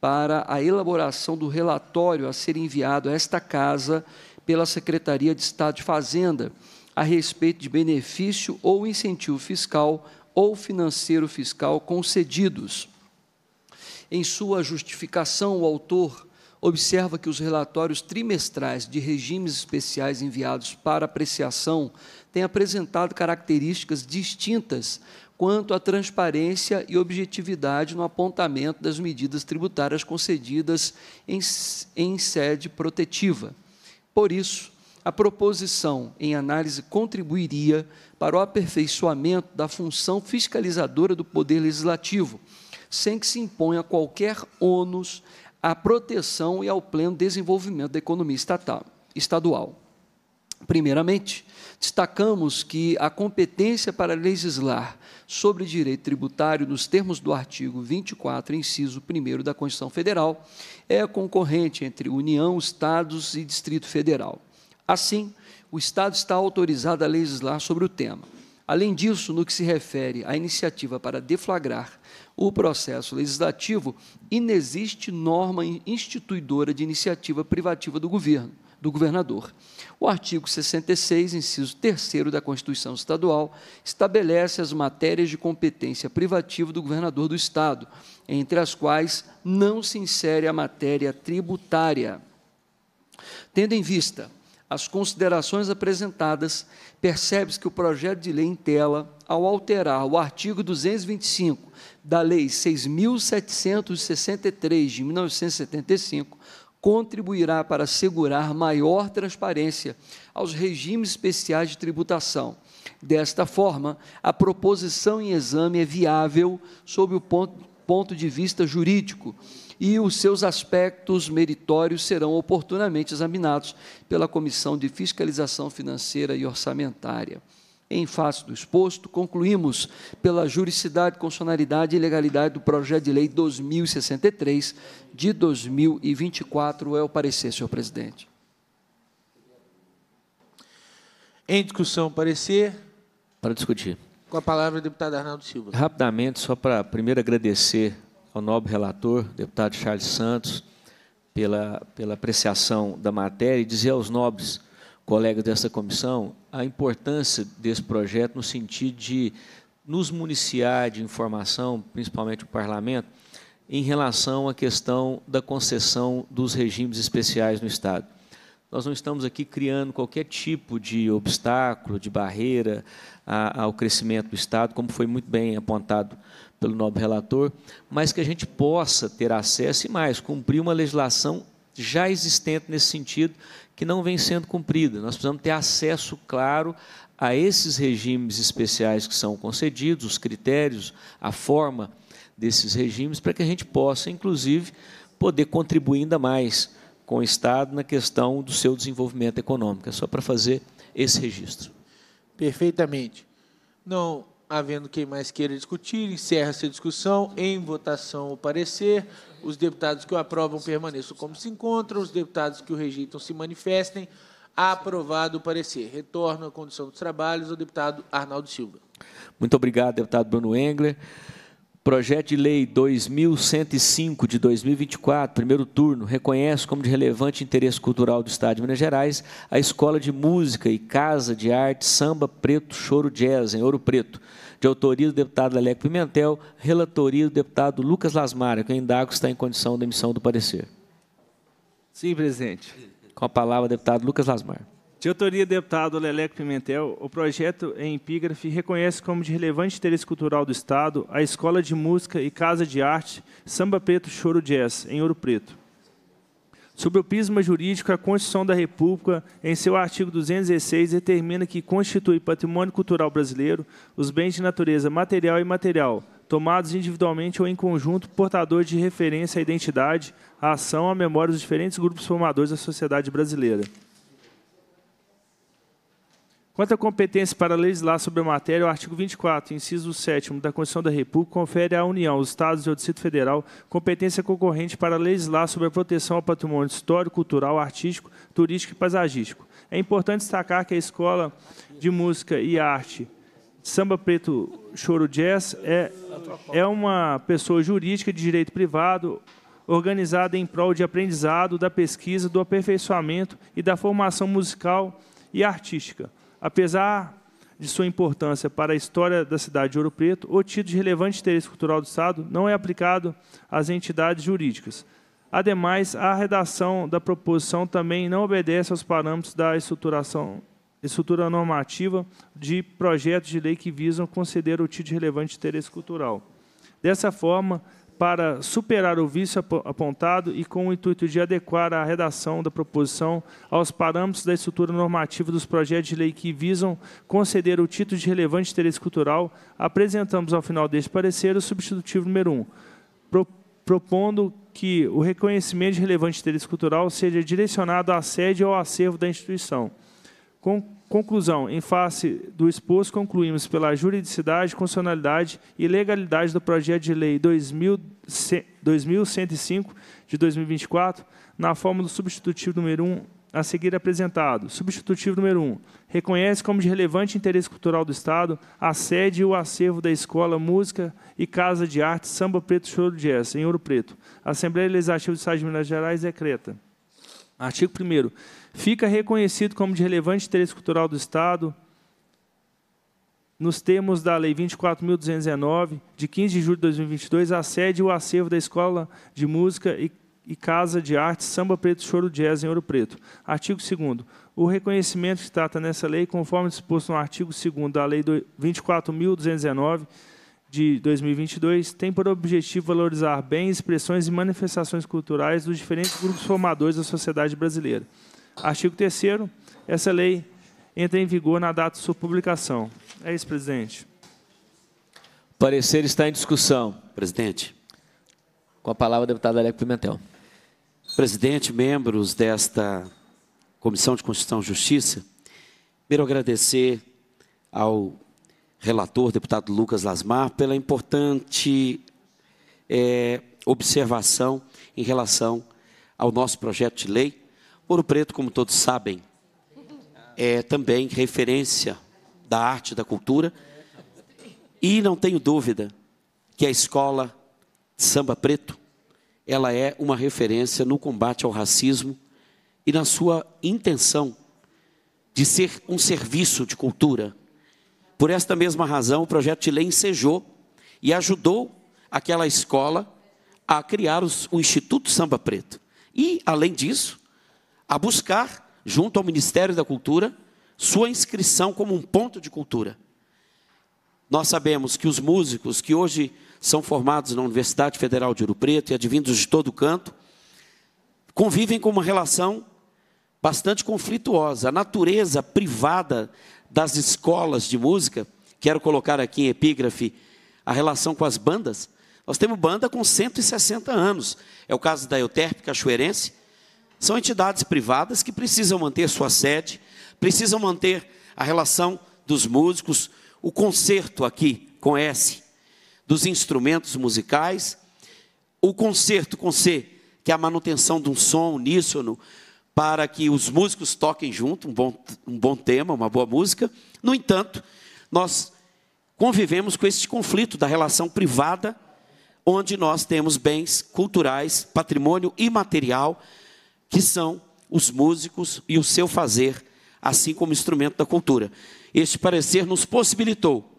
para a elaboração do relatório a ser enviado a esta Casa pela Secretaria de Estado de Fazenda a respeito de benefício ou incentivo fiscal ou financeiro fiscal concedidos. Em sua justificação, o autor observa que os relatórios trimestrais de regimes especiais enviados para apreciação têm apresentado características distintas quanto à transparência e objetividade no apontamento das medidas tributárias concedidas em, em sede protetiva. Por isso, a proposição em análise contribuiria para o aperfeiçoamento da função fiscalizadora do Poder Legislativo, sem que se imponha qualquer ônus à proteção e ao pleno desenvolvimento da economia estatal, estadual. Primeiramente, destacamos que a competência para legislar sobre direito tributário nos termos do artigo 24, inciso 1 da Constituição Federal, é concorrente entre União, Estados e Distrito Federal. Assim, o Estado está autorizado a legislar sobre o tema. Além disso, no que se refere à iniciativa para deflagrar o processo legislativo, inexiste norma instituidora de iniciativa privativa do governo, do governador. O artigo 66, inciso 3 da Constituição Estadual, estabelece as matérias de competência privativa do governador do Estado, entre as quais não se insere a matéria tributária. Tendo em vista as considerações apresentadas, percebe-se que o projeto de lei em tela, ao alterar o artigo 225 da Lei 6.763 de 1975 contribuirá para assegurar maior transparência aos regimes especiais de tributação. Desta forma, a proposição em exame é viável sob o ponto, de vista jurídico e os seus aspectos meritórios serão oportunamente examinados pela Comissão de Fiscalização Financeira e Orçamentária. Em face do exposto, concluímos pela juridicidade, constitucionalidade e legalidade do projeto de lei 2063 de 2024. É o parecer, senhor presidente. Em discussão, parecer. Para discutir. Com a palavra, o deputado Arnaldo Silva. Rapidamente, só para primeiro agradecer ao nobre relator, deputado Charles Santos, pela, pela apreciação da matéria e dizer aos nobres colegas dessa comissão a importância desse projeto no sentido de nos municiar de informação, principalmente o parlamento, em relação à questão da concessão dos regimes especiais no Estado. Nós não estamos aqui criando qualquer tipo de obstáculo, de barreira ao crescimento do Estado, como foi muito bem apontado pelo nobre relator, mas que a gente possa ter acesso e mais, cumprir uma legislação já existente nesse sentido, que não vem sendo cumprida. Nós precisamos ter acesso claro a esses regimes especiais que são concedidos, os critérios, a forma desses regimes, para que a gente possa, inclusive, poder contribuir ainda mais com o Estado na questão do seu desenvolvimento econômico. É só para fazer esse registro. Perfeitamente. Não, havendo quem mais queira discutir, encerra-se a discussão. Em votação o parecer. Os deputados que o aprovam permaneçam como se encontram. Os deputados que o rejeitam se manifestem. Aprovado o parecer. Retorno à condição dos trabalhos ao deputado Arnaldo Silva. Muito obrigado, deputado Bruno Engler. Projeto de Lei 2105 de 2024, primeiro turno, reconhece como de relevante interesse cultural do Estado de Minas Gerais a Escola de Música e Casa de Arte Samba Preto Choro Jazz, em Ouro Preto, de autoria do deputado Leleco Pimentel, relatoria do deputado Lucas Lasmara, que indago está em condição de emissão do parecer. Sim, presidente. Com a palavra, deputado Lucas Lasmar. De autoria do deputado Leleco Pimentel, o projeto em epígrafe reconhece como de relevante interesse cultural do Estado a Escola de Música e Casa de Arte Samba Preto Choro Jazz, em Ouro Preto Sobre o prisma jurídico, a Constituição da República, em seu artigo 216, determina que constitui patrimônio cultural brasileiro os bens de natureza material e imaterial, tomados individualmente ou em conjunto, portadores de referência à identidade, à ação, à memória dos diferentes grupos formadores da sociedade brasileira. Quanto à competência para legislar sobre a matéria, o artigo 24, inciso 7 da Constituição da República, confere à União, aos Estados e ao Distrito Federal competência concorrente para legislar sobre a proteção ao patrimônio histórico, cultural, artístico, turístico e paisagístico. É importante destacar que a Escola de Música e Arte Samba Preto Choro Jazz é, é uma pessoa jurídica de direito privado organizada em prol de aprendizado, da pesquisa, do aperfeiçoamento e da formação musical e artística apesar de sua importância para a história da cidade de Ouro Preto, o título de relevante interesse cultural do Estado não é aplicado às entidades jurídicas. Ademais, a redação da proposição também não obedece aos parâmetros da estruturação estrutura normativa de projetos de lei que visam conceder o título de relevante interesse cultural. Dessa forma, para superar o vício apontado e com o intuito de adequar a redação da proposição aos parâmetros da estrutura normativa dos projetos de lei que visam conceder o título de relevante interesse cultural, apresentamos ao final deste parecer o substitutivo número 1, pro propondo que o reconhecimento de relevante interesse cultural seja direcionado à sede ou acervo da instituição. Com Conclusão: em face do exposto, concluímos pela juridicidade, constitucionalidade e legalidade do projeto de lei 2105 de 2024, na forma do substitutivo número 1 a seguir apresentado. Substitutivo número 1. Reconhece como de relevante interesse cultural do Estado a sede e o acervo da Escola Música e Casa de Arte Samba Preto Choro de Essa, em Ouro Preto. Assembleia Legislativa do Estado de Minas Gerais decreta. Artigo 1 fica reconhecido como de relevante interesse cultural do Estado nos termos da Lei 24.219, de 15 de julho de 2022, a sede e o acervo da Escola de Música e, e Casa de Arte Samba Preto Choro Jazz em Ouro Preto. Artigo 2 O reconhecimento que trata nessa lei, conforme disposto no artigo 2 da Lei 24.219, de 2022 tem por objetivo valorizar bens, expressões e manifestações culturais dos diferentes grupos formadores da sociedade brasileira. Artigo 3 essa lei entra em vigor na data de sua publicação. É isso, presidente. O parecer está em discussão. Presidente. Com a palavra, deputado Alex Pimentel. Presidente, membros desta Comissão de Constituição e Justiça, primeiro agradecer ao relator, deputado Lucas Lasmar, pela importante é, observação em relação ao nosso projeto de lei Ouro Preto, como todos sabem, é também referência da arte, da cultura. E não tenho dúvida que a escola Samba Preto, ela é uma referência no combate ao racismo e na sua intenção de ser um serviço de cultura. Por esta mesma razão, o projeto de lei ensejou e ajudou aquela escola a criar o Instituto Samba Preto. E, além disso, a buscar, junto ao Ministério da Cultura, sua inscrição como um ponto de cultura. Nós sabemos que os músicos que hoje são formados na Universidade Federal de Ouro Preto e advindos de todo canto, convivem com uma relação bastante conflituosa. A natureza privada das escolas de música, quero colocar aqui em epígrafe a relação com as bandas. Nós temos banda com 160 anos. É o caso da Euterpe Cachoeirense, são entidades privadas que precisam manter sua sede, precisam manter a relação dos músicos, o concerto aqui com S, dos instrumentos musicais, o concerto com C, que é a manutenção de um som uníssono para que os músicos toquem junto, um bom, um bom tema, uma boa música. No entanto, nós convivemos com este conflito da relação privada, onde nós temos bens culturais, patrimônio imaterial, que são os músicos e o seu fazer, assim como instrumento da cultura. Este parecer nos possibilitou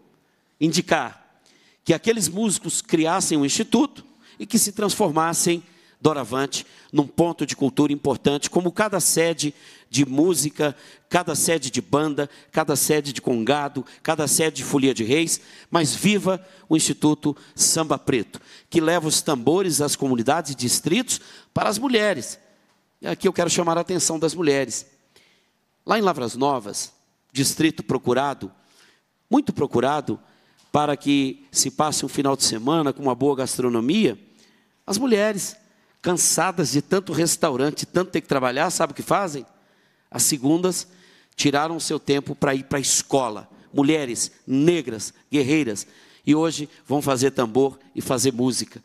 indicar que aqueles músicos criassem um instituto e que se transformassem doravante num ponto de cultura importante, como cada sede de música, cada sede de banda, cada sede de congado, cada sede de folia de reis, mas viva o Instituto Samba Preto, que leva os tambores às comunidades e distritos para as mulheres, é aqui eu quero chamar a atenção das mulheres. Lá em Lavras Novas, distrito procurado, muito procurado, para que se passe um final de semana com uma boa gastronomia, as mulheres, cansadas de tanto restaurante, tanto ter que trabalhar, sabe o que fazem? As segundas tiraram o seu tempo para ir para a escola. Mulheres negras, guerreiras, e hoje vão fazer tambor e fazer música.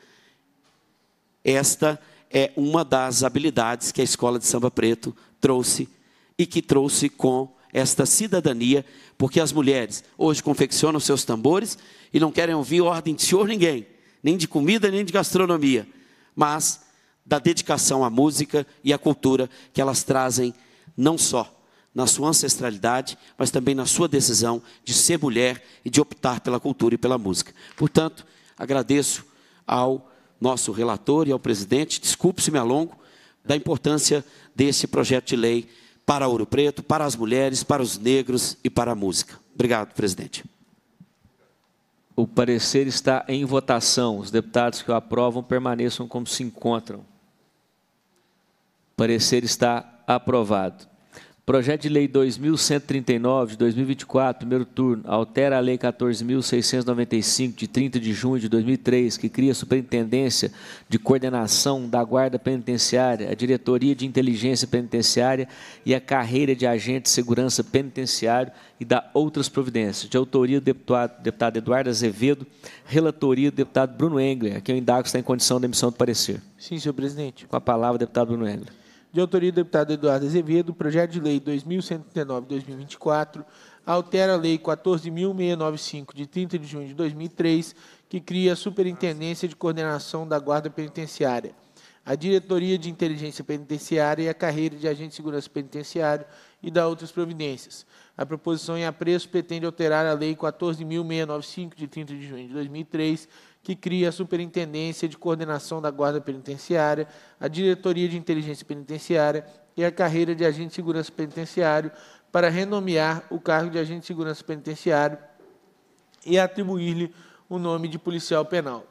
Esta é é uma das habilidades que a escola de samba preto trouxe e que trouxe com esta cidadania, porque as mulheres hoje confeccionam seus tambores e não querem ouvir ordem de senhor ninguém, nem de comida, nem de gastronomia, mas da dedicação à música e à cultura que elas trazem não só na sua ancestralidade, mas também na sua decisão de ser mulher e de optar pela cultura e pela música. Portanto, agradeço ao nosso relator e ao presidente, desculpe se me alongo, da importância desse projeto de lei para Ouro Preto, para as mulheres, para os negros e para a música. Obrigado, presidente. O parecer está em votação. Os deputados que o aprovam permaneçam como se encontram. O parecer está aprovado. Projeto de Lei 2139 de 2024, primeiro turno, altera a Lei 14.695, de 30 de junho de 2003, que cria a Superintendência de Coordenação da Guarda Penitenciária, a Diretoria de Inteligência Penitenciária e a carreira de Agente de Segurança Penitenciário e dá outras providências. De autoria do deputado, deputado Eduardo Azevedo, relatoria do deputado Bruno Engler, que quem eu indago está em condição da emissão do parecer. Sim, senhor presidente. Com a palavra, deputado Bruno Engler de autoria do deputado Eduardo Azevedo, projeto de lei 2109 2024 altera a lei 14.695, de 30 de junho de 2003, que cria a Superintendência de Coordenação da Guarda Penitenciária, a Diretoria de Inteligência Penitenciária e a carreira de agente de segurança penitenciário e da outras providências. A proposição em apreço pretende alterar a lei 14.695, de 30 de junho de 2003, que cria a Superintendência de Coordenação da Guarda Penitenciária, a Diretoria de Inteligência Penitenciária e a carreira de Agente de Segurança Penitenciário, para renomear o cargo de Agente de Segurança Penitenciário e atribuir-lhe o nome de policial penal.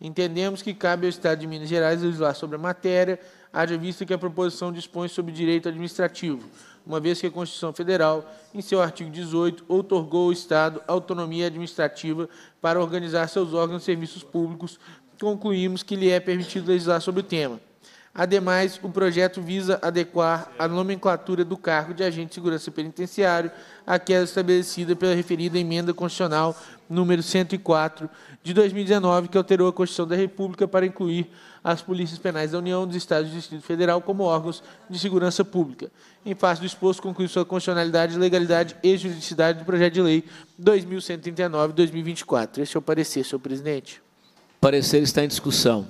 Entendemos que cabe ao Estado de Minas Gerais legislar sobre a matéria, haja vista que a proposição dispõe sobre direito administrativo uma vez que a Constituição Federal, em seu artigo 18, outorgou ao Estado autonomia administrativa para organizar seus órgãos e serviços públicos, concluímos que lhe é permitido legislar sobre o tema. Ademais, o projeto visa adequar a nomenclatura do cargo de agente de segurança penitenciário àquela estabelecida pela referida emenda constitucional número 104 de 2019, que alterou a Constituição da República para incluir as polícias penais da União, dos Estados e do Distrito Federal como órgãos de segurança pública em face do exposto, conclui sua constitucionalidade, legalidade e juridicidade do projeto de lei 2139-2024. Este é o parecer, senhor presidente. O parecer está em discussão.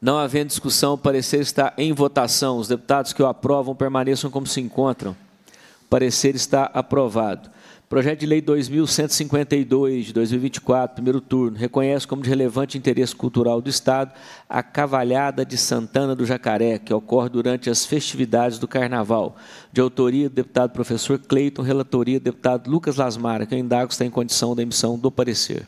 Não havendo discussão, o parecer está em votação. Os deputados que o aprovam permaneçam como se encontram. O parecer está aprovado. Projeto de Lei 2152, de 2024, primeiro turno, reconhece como de relevante interesse cultural do Estado a Cavalhada de Santana do Jacaré, que ocorre durante as festividades do Carnaval. De autoria do deputado professor Cleiton, relatoria do deputado Lucas Lasmara, que eu indago está em condição da emissão do parecer.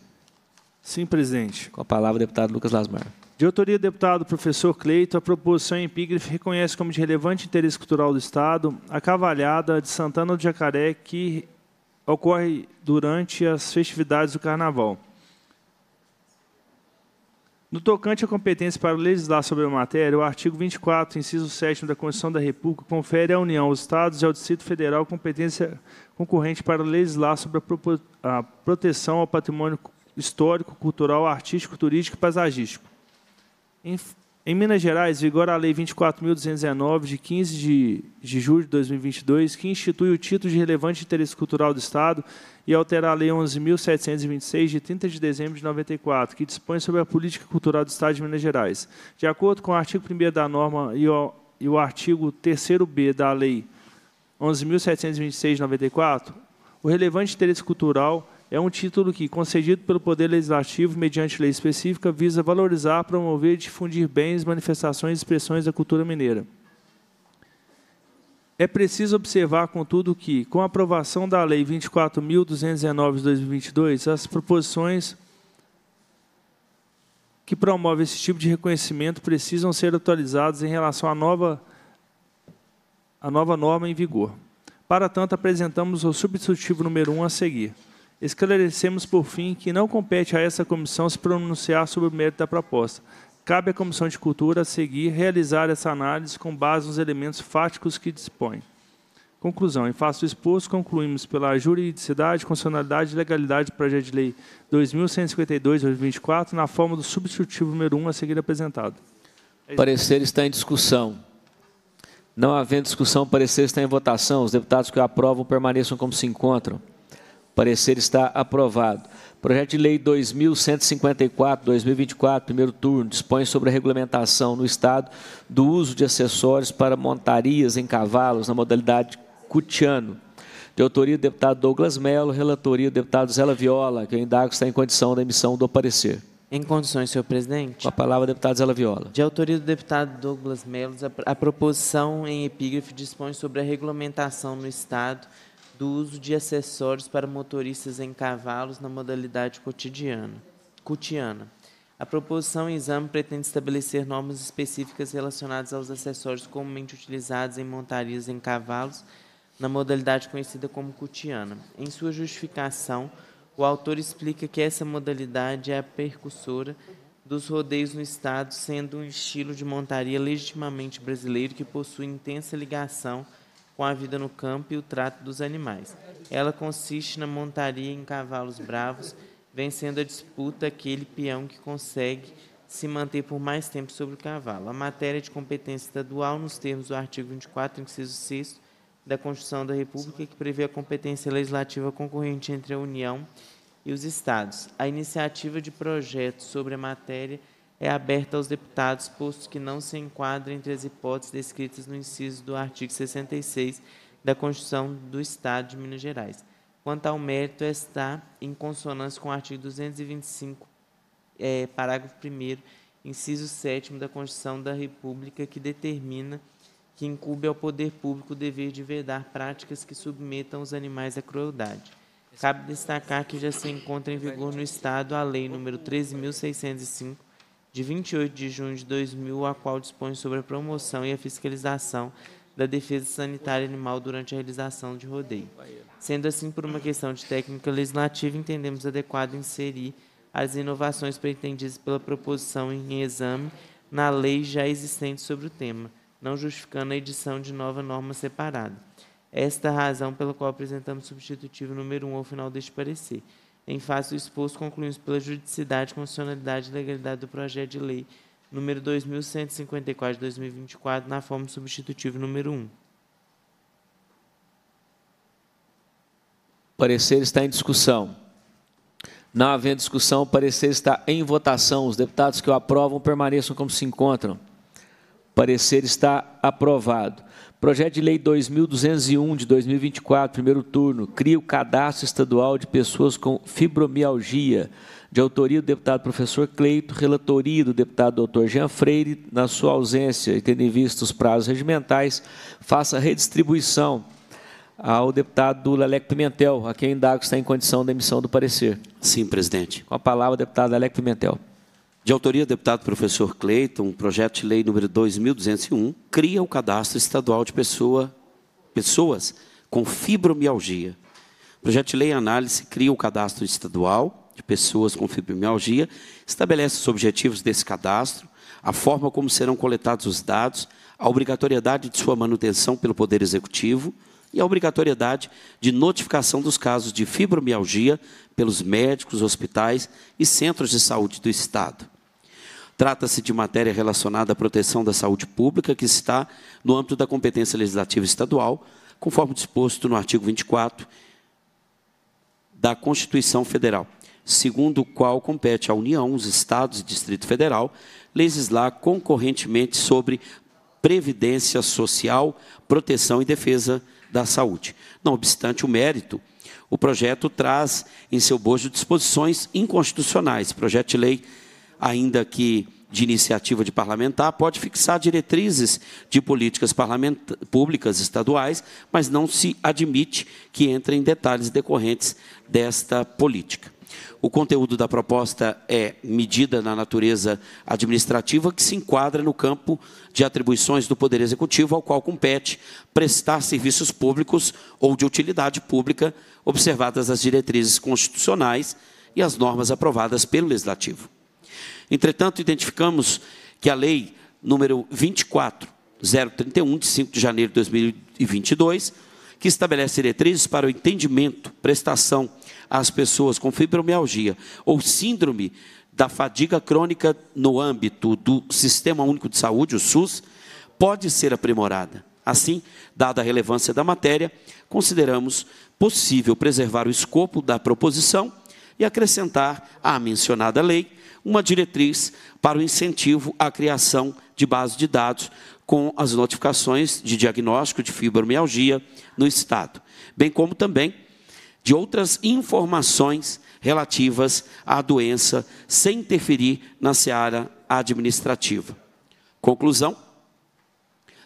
Sim, presidente. Com a palavra, deputado Lucas Lasmara. De autoria do deputado professor Cleito, a proposição em epígrafe reconhece como de relevante interesse cultural do Estado a cavalhada de Santana do Jacaré, que ocorre durante as festividades do Carnaval. No tocante à competência para legislar sobre a matéria, o artigo 24, inciso 7 da Constituição da República, confere à União, aos Estados e ao Distrito Federal competência concorrente para legislar sobre a proteção ao patrimônio histórico, cultural, artístico, turístico e paisagístico. Em Minas Gerais, vigora a Lei 24.219, de 15 de, de julho de 2022, que institui o título de relevante interesse cultural do Estado e altera a Lei 11.726, de 30 de dezembro de 94, que dispõe sobre a política cultural do Estado de Minas Gerais. De acordo com o artigo 1 da norma e o, e o artigo 3b da Lei 11.726, de 94, o relevante interesse cultural é um título que, concedido pelo Poder Legislativo mediante lei específica, visa valorizar, promover e difundir bens, manifestações e expressões da cultura mineira. É preciso observar, contudo, que, com a aprovação da Lei 24.219 de 2022, as proposições que promovem esse tipo de reconhecimento precisam ser atualizadas em relação à nova, à nova norma em vigor. Para tanto, apresentamos o substitutivo número 1 a seguir. Esclarecemos, por fim, que não compete a essa comissão se pronunciar sobre o mérito da proposta. Cabe à Comissão de Cultura, a seguir, realizar essa análise com base nos elementos fáticos que dispõe. Conclusão. Em face do exposto, concluímos pela juridicidade, constitucionalidade e legalidade do projeto de lei 2152-2024, na forma do substitutivo número 1 a seguir apresentado. O parecer está em discussão. Não havendo discussão, o parecer está em votação. Os deputados que aprovam permaneçam como se encontram. Parecer está aprovado. Projeto de Lei 2154-2024, primeiro turno, dispõe sobre a regulamentação no Estado do uso de acessórios para montarias em cavalos na modalidade cutiano. De autoria do deputado Douglas Mello, relatoria do deputado Zé Viola, que eu indago está em condição da emissão do parecer. Em condições, senhor presidente. Com a palavra, deputado Zé Viola. De autoria do deputado Douglas Mello, a proposição em epígrafe dispõe sobre a regulamentação no Estado do uso de acessórios para motoristas em cavalos na modalidade cotidiana. (cutiana). A proposição em exame pretende estabelecer normas específicas relacionadas aos acessórios comumente utilizados em montarias em cavalos na modalidade conhecida como cutiana. Em sua justificação, o autor explica que essa modalidade é a percussora dos rodeios no Estado, sendo um estilo de montaria legitimamente brasileiro que possui intensa ligação com a vida no campo e o trato dos animais. Ela consiste na montaria em cavalos bravos, vencendo a disputa aquele peão que consegue se manter por mais tempo sobre o cavalo. A matéria de competência estadual, nos termos do artigo 24, inciso 6 da Constituição da República, que prevê a competência legislativa concorrente entre a União e os Estados. A iniciativa de projetos sobre a matéria é aberta aos deputados, posto que não se enquadra entre as hipóteses descritas no inciso do artigo 66 da Constituição do Estado de Minas Gerais. Quanto ao mérito, está em consonância com o artigo 225, é, parágrafo 1 inciso 7 da Constituição da República, que determina que incube ao poder público o dever de vedar práticas que submetam os animais à crueldade. Cabe destacar que já se encontra em vigor no Estado a Lei nº 13.605, de 28 de junho de 2000, a qual dispõe sobre a promoção e a fiscalização da defesa sanitária animal durante a realização de rodeio. Sendo assim, por uma questão de técnica legislativa, entendemos adequado inserir as inovações pretendidas pela proposição em exame na lei já existente sobre o tema, não justificando a edição de nova norma separada. Esta é a razão pela qual apresentamos substitutivo número 1 ao final deste parecer. Em face do exposto, concluímos pela juridicidade, constitucionalidade e legalidade do projeto de lei número 2154 de 2024, na forma substitutiva número 1. O parecer está em discussão. Não havendo discussão, o parecer está em votação. Os deputados que o aprovam permaneçam como se encontram. O parecer está aprovado. Projeto de Lei 2201 de 2024, primeiro turno, cria o cadastro estadual de pessoas com fibromialgia, de autoria do deputado professor Cleito, relatoria do deputado doutor Jean Freire, na sua ausência e tendo em vista os prazos regimentais, faça redistribuição ao deputado Lelec Pimentel, a quem indago está em condição da emissão do parecer. Sim, presidente. Com a palavra, deputado Lelec Pimentel de autoria do deputado professor Cleiton, projeto de lei número 2201, cria o cadastro estadual de pessoa, pessoas com fibromialgia. O projeto de lei análise cria o cadastro estadual de pessoas com fibromialgia, estabelece os objetivos desse cadastro, a forma como serão coletados os dados, a obrigatoriedade de sua manutenção pelo Poder Executivo e a obrigatoriedade de notificação dos casos de fibromialgia pelos médicos, hospitais e centros de saúde do Estado. Trata-se de matéria relacionada à proteção da saúde pública, que está no âmbito da competência legislativa estadual, conforme disposto no artigo 24 da Constituição Federal, segundo o qual compete à União, os Estados e Distrito Federal legislar concorrentemente sobre previdência social, proteção e defesa da saúde. Não obstante o mérito, o projeto traz em seu bojo disposições inconstitucionais. Projeto de Lei ainda que de iniciativa de parlamentar, pode fixar diretrizes de políticas públicas estaduais, mas não se admite que entre em detalhes decorrentes desta política. O conteúdo da proposta é medida na natureza administrativa que se enquadra no campo de atribuições do Poder Executivo, ao qual compete prestar serviços públicos ou de utilidade pública, observadas as diretrizes constitucionais e as normas aprovadas pelo Legislativo. Entretanto, identificamos que a lei número 24031 de 5 de janeiro de 2022, que estabelece diretrizes para o entendimento, prestação às pessoas com fibromialgia ou síndrome da fadiga crônica no âmbito do Sistema Único de Saúde, o SUS, pode ser aprimorada. Assim, dada a relevância da matéria, consideramos possível preservar o escopo da proposição e acrescentar à mencionada lei uma diretriz para o incentivo à criação de base de dados com as notificações de diagnóstico de fibromialgia no Estado, bem como também de outras informações relativas à doença, sem interferir na seara administrativa. Conclusão.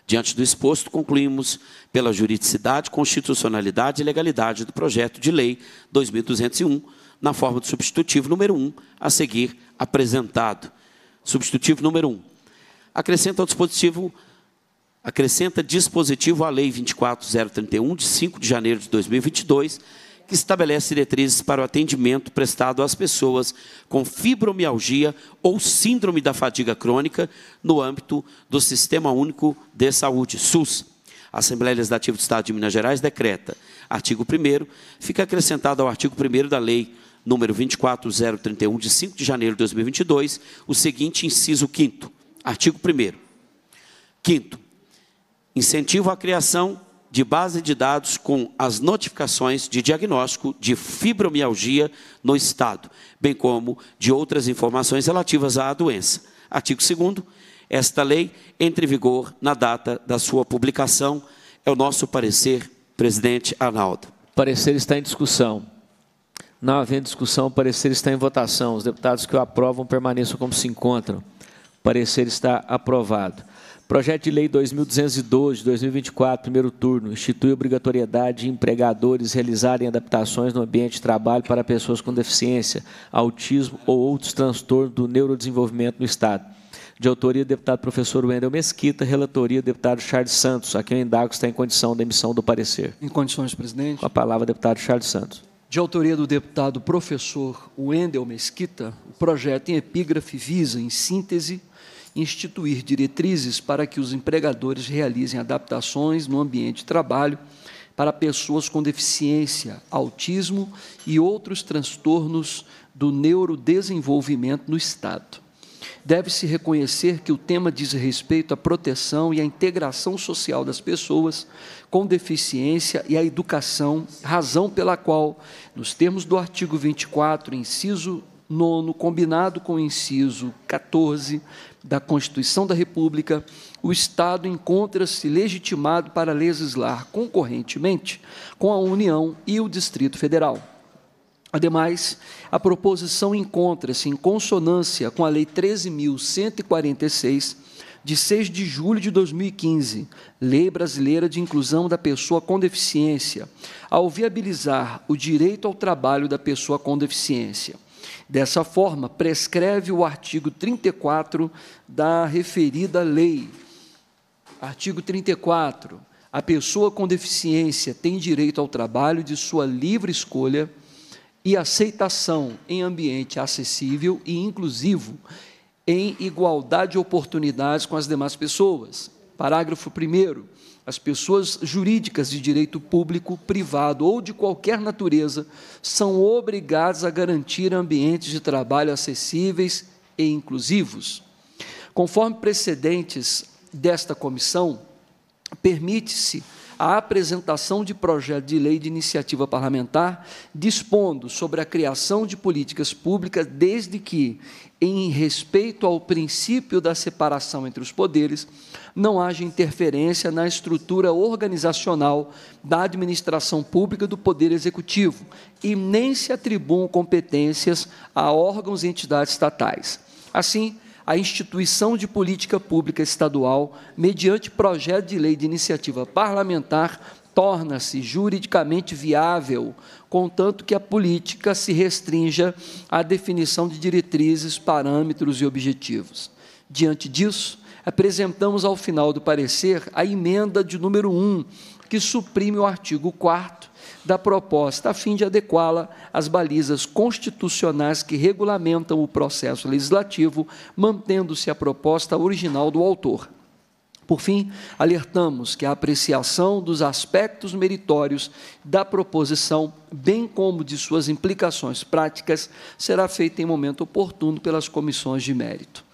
Diante do exposto, concluímos pela juridicidade, constitucionalidade e legalidade do projeto de lei 2201 na forma do substitutivo número 1 um, a seguir apresentado. Substitutivo número 1. Um. Acrescenta ao dispositivo acrescenta dispositivo à lei 24031 de 5 de janeiro de 2022, que estabelece diretrizes para o atendimento prestado às pessoas com fibromialgia ou síndrome da fadiga crônica no âmbito do Sistema Único de Saúde, SUS. A Assembleia Legislativa do Estado de Minas Gerais decreta. Artigo 1 fica acrescentado ao artigo 1 da Lei número 24031, de 5 de janeiro de 2022, o seguinte inciso 5 artigo 1 Quinto, incentivo à criação de base de dados com as notificações de diagnóstico de fibromialgia no Estado, bem como de outras informações relativas à doença. Artigo 2 Esta lei entre em vigor na data da sua publicação. É o nosso parecer, presidente Arnaldo. O parecer está em discussão. Não havendo discussão, o parecer está em votação. Os deputados que o aprovam permaneçam como se encontram. O parecer está aprovado. Projeto de Lei 2212, 2024, primeiro turno, institui obrigatoriedade de empregadores realizarem adaptações no ambiente de trabalho para pessoas com deficiência, autismo ou outros transtornos do neurodesenvolvimento no Estado. De autoria deputado professor Wendel Mesquita, relatoria deputado Charles Santos, a quem o Indago está em condição da emissão do parecer. Em condições, presidente. Com a palavra, deputado Charles Santos de autoria do deputado professor Wendel Mesquita, o projeto em epígrafe visa, em síntese, instituir diretrizes para que os empregadores realizem adaptações no ambiente de trabalho para pessoas com deficiência, autismo e outros transtornos do neurodesenvolvimento no Estado deve-se reconhecer que o tema diz respeito à proteção e à integração social das pessoas com deficiência e à educação, razão pela qual, nos termos do artigo 24, inciso 9, combinado com o inciso 14 da Constituição da República, o Estado encontra-se legitimado para legislar concorrentemente com a União e o Distrito Federal. Ademais, a proposição encontra-se em consonância com a Lei 13.146, de 6 de julho de 2015, Lei Brasileira de Inclusão da Pessoa com Deficiência, ao viabilizar o direito ao trabalho da pessoa com deficiência. Dessa forma, prescreve o artigo 34 da referida lei. Artigo 34. A pessoa com deficiência tem direito ao trabalho de sua livre escolha e aceitação em ambiente acessível e inclusivo, em igualdade de oportunidades com as demais pessoas. Parágrafo 1. As pessoas jurídicas de direito público, privado ou de qualquer natureza são obrigadas a garantir ambientes de trabalho acessíveis e inclusivos. Conforme precedentes desta comissão, permite-se a apresentação de projeto de lei de iniciativa parlamentar, dispondo sobre a criação de políticas públicas, desde que, em respeito ao princípio da separação entre os poderes, não haja interferência na estrutura organizacional da administração pública do Poder Executivo e nem se atribuam competências a órgãos e entidades estatais. Assim, a instituição de política pública estadual, mediante projeto de lei de iniciativa parlamentar, torna-se juridicamente viável, contanto que a política se restrinja à definição de diretrizes, parâmetros e objetivos. Diante disso, apresentamos ao final do parecer a emenda de número 1, que suprime o artigo 4 da proposta, a fim de adequá-la às balizas constitucionais que regulamentam o processo legislativo, mantendo-se a proposta original do autor. Por fim, alertamos que a apreciação dos aspectos meritórios da proposição, bem como de suas implicações práticas, será feita em momento oportuno pelas comissões de mérito.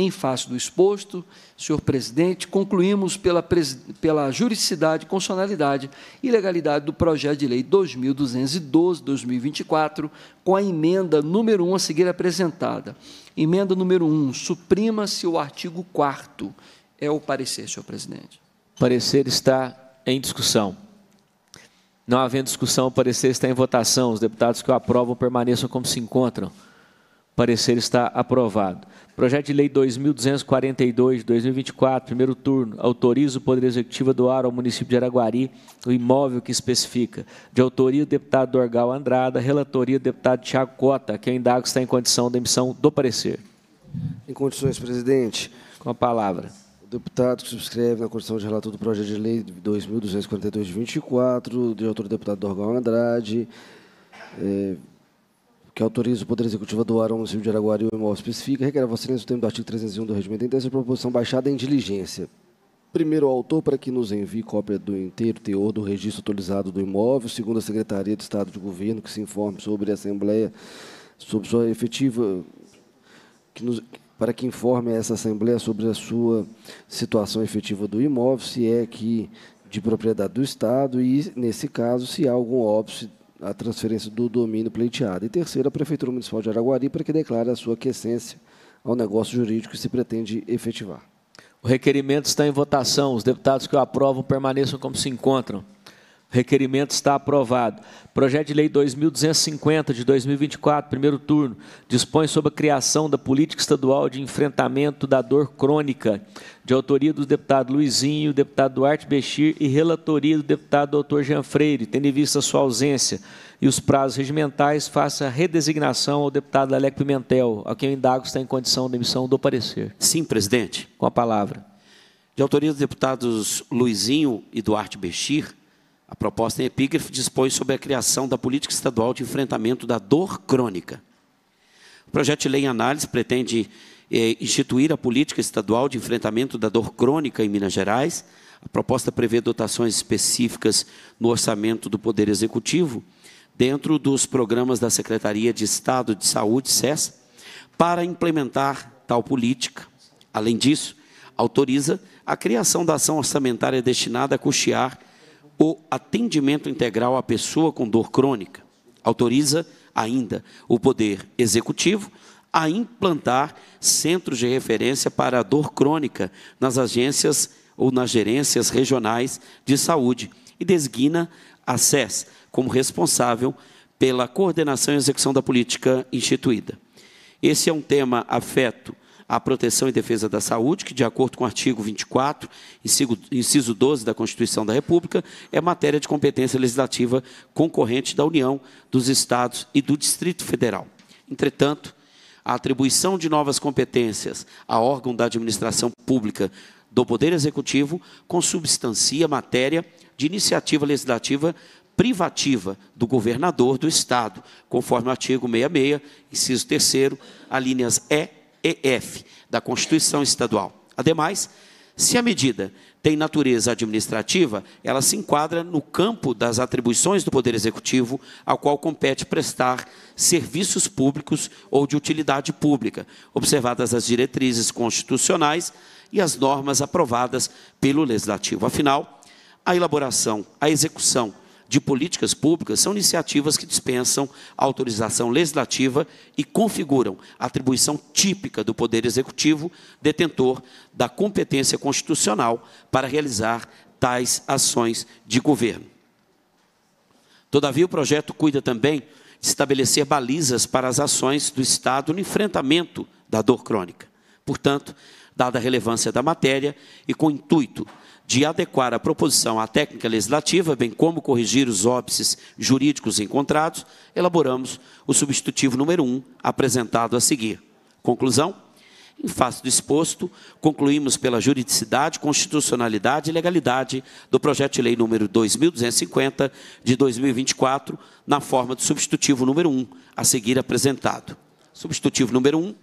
Em face do exposto, senhor presidente, concluímos pela, pela juridicidade, constitucionalidade e legalidade do projeto de lei 2212-2024, com a emenda número 1 a seguir apresentada. Emenda número 1, suprima-se o artigo 4 É o parecer, senhor presidente. O parecer está em discussão. Não havendo discussão, o parecer está em votação. Os deputados que o aprovam permaneçam como se encontram. Parecer está aprovado. Projeto de Lei 2242 de 2024, primeiro turno, autoriza o Poder Executivo a doar ao município de Araguari o imóvel que especifica. De autoria do deputado Dorgal Andrada, relatoria do deputado Tiago Cota, que eu indago está em condição da emissão do parecer. Em condições, presidente. Com a palavra. O deputado que subscreve na condição de relator do projeto de lei 2242 de 24, de autor do deputado Dorgal Andrade, é, que autoriza o Poder Executivo a doar ao município de Araguari o imóvel especifica, requer a vossa excelência o tempo do artigo 301 do regimento interno, essa proposição baixada em diligência. Primeiro, o autor para que nos envie cópia do inteiro teor do registro atualizado do imóvel. Segundo, a Secretaria de Estado de Governo, que se informe sobre a Assembleia, sobre sua efetiva... Que nos, para que informe essa Assembleia sobre a sua situação efetiva do imóvel, se é que de propriedade do Estado e, nesse caso, se há algum óbice a transferência do domínio pleiteado. E terceiro, a Prefeitura Municipal de Araguari para que declare a sua aquiescência ao negócio jurídico que se pretende efetivar. O requerimento está em votação. Os deputados que o aprovam permaneçam como se encontram. Requerimento está aprovado. Projeto de Lei 2250 de 2024, primeiro turno, dispõe sobre a criação da Política Estadual de Enfrentamento da Dor Crônica, de autoria do deputado Luizinho, deputado Duarte Bechir e relatoria do deputado doutor Jean Freire, tendo em vista sua ausência e os prazos regimentais, faça redesignação ao deputado Alec Pimentel, a quem o indago está em condição de emissão do parecer. Sim, presidente. Com a palavra. De autoria dos deputados Luizinho e Duarte Bechir, a proposta em epígrafe dispõe sobre a criação da política estadual de enfrentamento da dor crônica. O projeto de lei em análise pretende eh, instituir a política estadual de enfrentamento da dor crônica em Minas Gerais. A proposta prevê dotações específicas no orçamento do Poder Executivo, dentro dos programas da Secretaria de Estado de Saúde, SES, para implementar tal política. Além disso, autoriza a criação da ação orçamentária destinada a custear o atendimento integral à pessoa com dor crônica. Autoriza ainda o Poder Executivo a implantar centros de referência para a dor crônica nas agências ou nas gerências regionais de saúde e designa a SES como responsável pela coordenação e execução da política instituída. Esse é um tema afeto à proteção e defesa da saúde, que, de acordo com o artigo 24, inciso 12 da Constituição da República, é matéria de competência legislativa concorrente da União, dos Estados e do Distrito Federal. Entretanto, a atribuição de novas competências a órgão da administração pública do Poder Executivo consubstancia matéria de iniciativa legislativa privativa do governador do Estado, conforme o artigo 66, inciso 3, alíneas E EF da Constituição Estadual. Ademais, se a medida tem natureza administrativa, ela se enquadra no campo das atribuições do Poder Executivo, ao qual compete prestar serviços públicos ou de utilidade pública, observadas as diretrizes constitucionais e as normas aprovadas pelo Legislativo. Afinal, a elaboração, a execução de políticas públicas são iniciativas que dispensam autorização legislativa e configuram atribuição típica do Poder Executivo, detentor da competência constitucional para realizar tais ações de governo. Todavia, o projeto cuida também de estabelecer balizas para as ações do Estado no enfrentamento da dor crônica. Portanto, dada a relevância da matéria e com o intuito de adequar a proposição à técnica legislativa, bem como corrigir os óbices jurídicos encontrados, elaboramos o substitutivo número 1, apresentado a seguir. Conclusão? Em face do exposto, concluímos pela juridicidade, constitucionalidade e legalidade do projeto de lei número 2250 de 2024, na forma do substitutivo número 1, a seguir apresentado. Substitutivo número 1,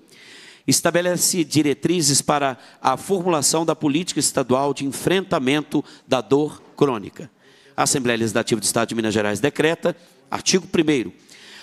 estabelece diretrizes para a formulação da política estadual de enfrentamento da dor crônica. A Assembleia Legislativa do Estado de Minas Gerais decreta, artigo 1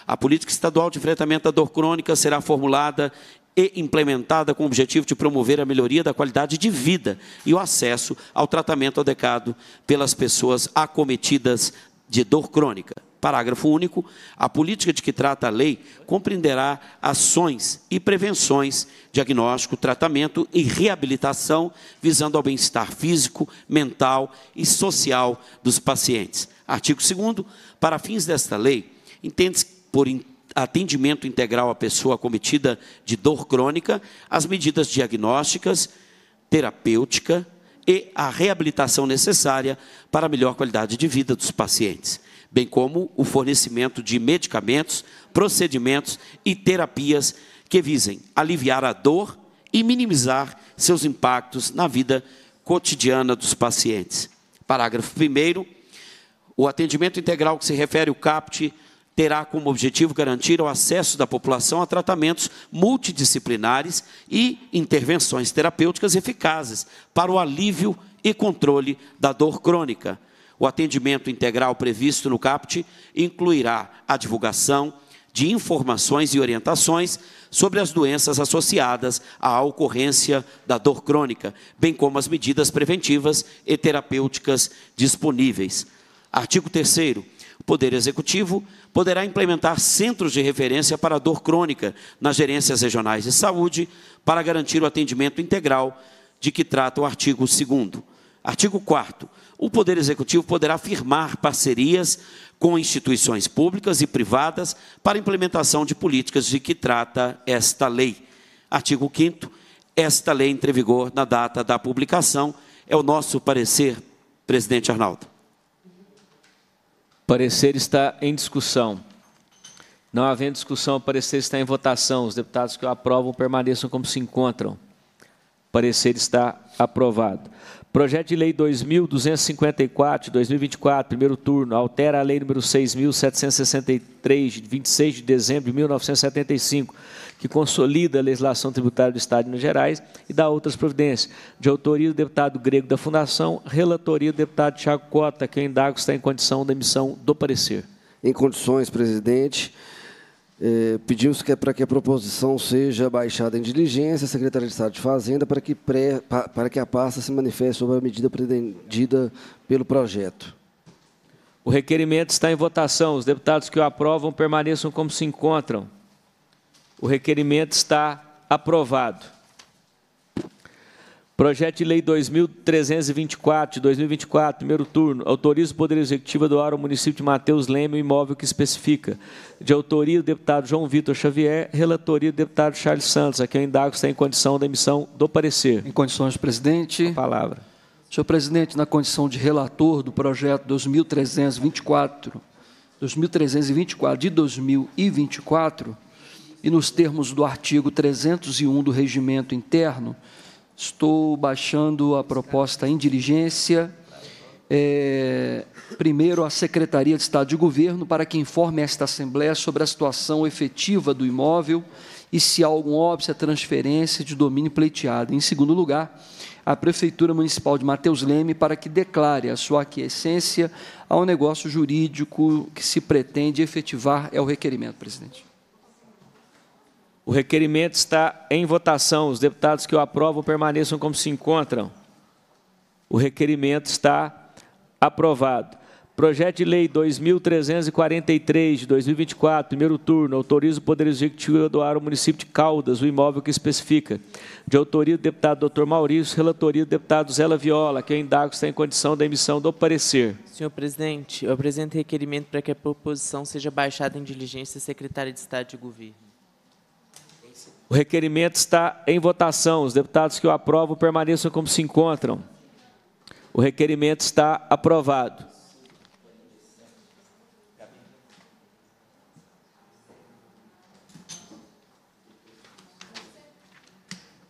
a política estadual de enfrentamento da dor crônica será formulada e implementada com o objetivo de promover a melhoria da qualidade de vida e o acesso ao tratamento adequado pelas pessoas acometidas de dor crônica. Parágrafo único. A política de que trata a lei compreenderá ações e prevenções, diagnóstico, tratamento e reabilitação visando ao bem-estar físico, mental e social dos pacientes. Artigo 2 Para fins desta lei, entende-se por atendimento integral à pessoa cometida de dor crônica as medidas diagnósticas, terapêutica e a reabilitação necessária para a melhor qualidade de vida dos pacientes bem como o fornecimento de medicamentos, procedimentos e terapias que visem aliviar a dor e minimizar seus impactos na vida cotidiana dos pacientes. Parágrafo 1. O atendimento integral que se refere ao CAPT terá como objetivo garantir o acesso da população a tratamentos multidisciplinares e intervenções terapêuticas eficazes para o alívio e controle da dor crônica o atendimento integral previsto no CAPT incluirá a divulgação de informações e orientações sobre as doenças associadas à ocorrência da dor crônica, bem como as medidas preventivas e terapêuticas disponíveis. Artigo 3 o Poder Executivo poderá implementar centros de referência para dor crônica nas gerências regionais de saúde para garantir o atendimento integral de que trata o artigo 2 Artigo 4 o Poder Executivo poderá firmar parcerias com instituições públicas e privadas para implementação de políticas de que trata esta lei. Artigo 5 esta lei entra em vigor na data da publicação. É o nosso parecer, presidente Arnaldo. Parecer está em discussão. Não havendo discussão, o parecer está em votação. Os deputados que o aprovam permaneçam como se encontram. O parecer está aprovado. Projeto de Lei 2254 de 2024, primeiro turno, altera a Lei número 6763 de 26 de dezembro de 1975, que consolida a legislação tributária do Estado de Minas Gerais e dá outras providências. De autoria do deputado Grego da Fundação, relatoria do deputado Tiago Cota, que eu indago está em condição da emissão do parecer. Em condições, presidente. Eh, pediu-se que, é para que a proposição seja baixada em diligência à Secretaria de Estado de Fazenda para que, pré, para que a pasta se manifeste sobre a medida pretendida pelo projeto. O requerimento está em votação. Os deputados que o aprovam permaneçam como se encontram. O requerimento está aprovado. Projeto de Lei 2324, de 2024, primeiro turno, autoriza o Poder Executivo a doar ao município de Mateus Leme o imóvel que especifica. De autoria do deputado João Vitor Xavier, relatoria do deputado Charles Santos. Aqui eu é indago se está em condição da emissão do parecer. Em condições, presidente. A palavra. Senhor presidente, na condição de relator do projeto 2324, 2324 de 2024, e nos termos do artigo 301 do Regimento Interno, Estou baixando a proposta em diligência. É, eh, primeiro, a Secretaria de Estado de Governo para que informe esta Assembleia sobre a situação efetiva do imóvel e se há algum óbvio à transferência de domínio pleiteado. Em segundo lugar, a Prefeitura Municipal de Mateus Leme para que declare a sua aquiescência ao negócio jurídico que se pretende efetivar é o requerimento, presidente. O requerimento está em votação. Os deputados que o aprovam permaneçam como se encontram. O requerimento está aprovado. Projeto de Lei 2343 de 2024, primeiro turno, autoriza o Poder Executivo a doar ao município de Caldas o imóvel que especifica. De autoria do deputado Dr. Maurício, relatoria do deputado Zela Viola, que eu indago está em condição da emissão do parecer. Senhor presidente, eu apresento requerimento para que a proposição seja baixada em diligência à Secretaria de Estado de Governo. O requerimento está em votação. Os deputados que o aprovam permaneçam como se encontram. O requerimento está aprovado.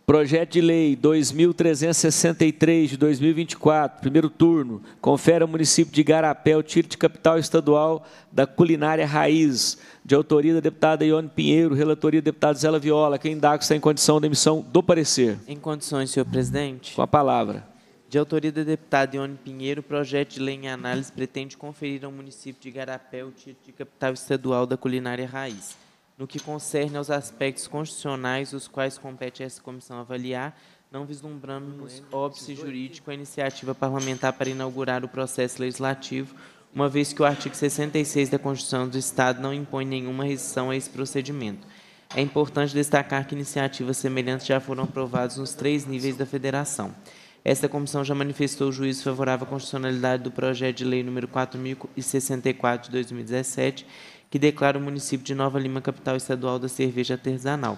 Projeto de Lei 2363 de 2024, primeiro turno, confere ao município de Garapé o título de capital estadual da culinária raiz, de autoria da deputada Ione Pinheiro, relatoria da deputada Zela Viola. Quem dá que está em condição da emissão do parecer? Em condições, senhor presidente. Com a palavra. De autoria da deputada Ione Pinheiro, o projeto de lei em análise pretende conferir ao município de Garapé o título de capital estadual da culinária raiz no que concerne aos aspectos constitucionais os quais compete a essa comissão avaliar, não vislumbramos óbice jurídico a iniciativa parlamentar para inaugurar o processo legislativo, uma vez que o artigo 66 da Constituição do Estado não impõe nenhuma restrição a esse procedimento. É importante destacar que iniciativas semelhantes já foram aprovadas nos três níveis da Federação. Esta comissão já manifestou o juízo favorável à constitucionalidade do projeto de lei número 4064 de 2017 que declara o município de Nova Lima capital estadual da cerveja artesanal.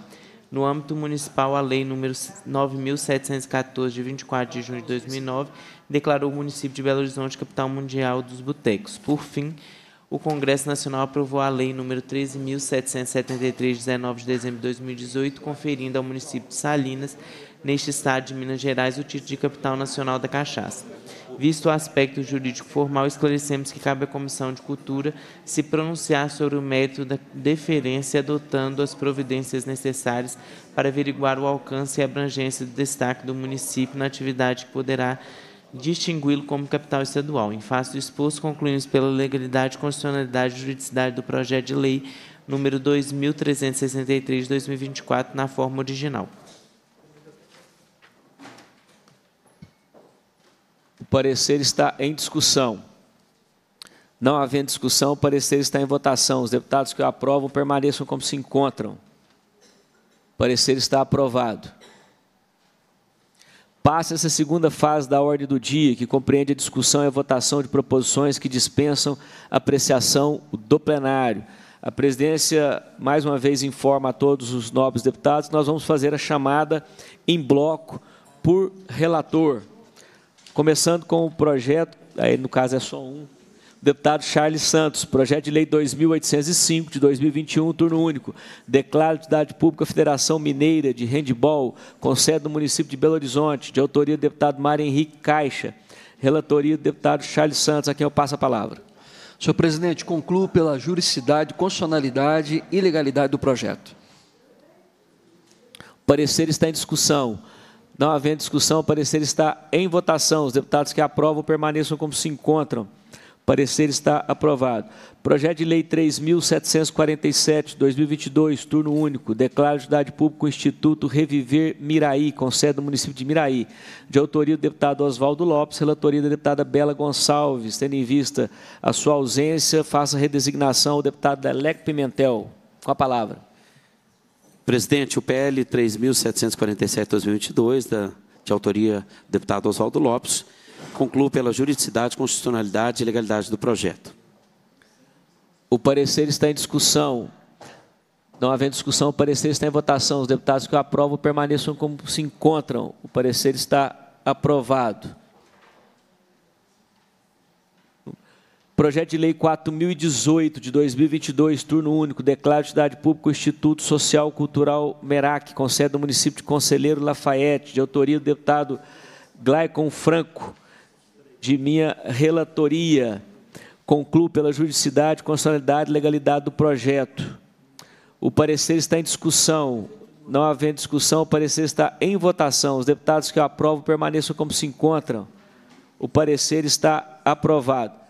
No âmbito municipal, a Lei nº 9.714, de 24 de junho de 2009, declarou o município de Belo Horizonte capital mundial dos botecos. Por fim, o Congresso Nacional aprovou a Lei nº 13.773, de 19 de dezembro de 2018, conferindo ao município de Salinas, neste estado de Minas Gerais, o título de capital nacional da cachaça. Visto o aspecto jurídico formal, esclarecemos que cabe à Comissão de Cultura se pronunciar sobre o método da deferência, adotando as providências necessárias para averiguar o alcance e abrangência do destaque do município na atividade que poderá distingui-lo como capital estadual. Em face do exposto, concluímos pela legalidade, constitucionalidade e juridicidade do projeto de lei número 2363 de 2024 na forma original. parecer está em discussão. Não havendo discussão, o parecer está em votação. Os deputados que o aprovam permaneçam como se encontram. O parecer está aprovado. Passa essa segunda fase da ordem do dia, que compreende a discussão e a votação de proposições que dispensam apreciação do plenário. A presidência, mais uma vez, informa a todos os nobres deputados que nós vamos fazer a chamada em bloco por relator. Começando com o projeto, aí no caso é só um, deputado Charles Santos, projeto de lei 2805 de 2021, turno único. Declara de entidade pública Federação Mineira de Handball, com sede no município de Belo Horizonte, de autoria do deputado Mário Henrique Caixa, relatoria do deputado Charles Santos, a quem eu passo a palavra. Senhor presidente, concluo pela juridicidade, constitucionalidade e legalidade do projeto. O parecer está em discussão. Não havendo discussão, o parecer está em votação. Os deputados que aprovam permaneçam como se encontram. O parecer está aprovado. Projeto de Lei 3.747, 2022, turno único. Declaro de utilidade pública o Instituto Reviver Miraí, com sede no município de Miraí. De autoria do deputado Oswaldo Lopes, relatoria da deputada Bela Gonçalves. Tendo em vista a sua ausência, faça redesignação ao deputado Leleco Pimentel. Com a palavra. Presidente, o PL 3.747-2022, de autoria do deputado Oswaldo Lopes, concluo pela juridicidade, constitucionalidade e legalidade do projeto. O parecer está em discussão. Não havendo discussão, o parecer está em votação. Os deputados que aprovam permaneçam como se encontram. O parecer está aprovado. Projeto de Lei 4018 de 2022, turno único, declara de cidade pública o Instituto Social Cultural MERAC, com sede no município de Conselheiro Lafayette, de autoria do deputado Glaicon Franco, de minha relatoria. Concluo pela juridicidade, constitucionalidade e legalidade do projeto. O parecer está em discussão. Não havendo discussão, o parecer está em votação. Os deputados que aprovam permaneçam como se encontram. O parecer está aprovado.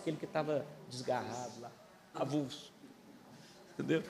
aquele que estava desgarrado lá, avulso. Entendeu?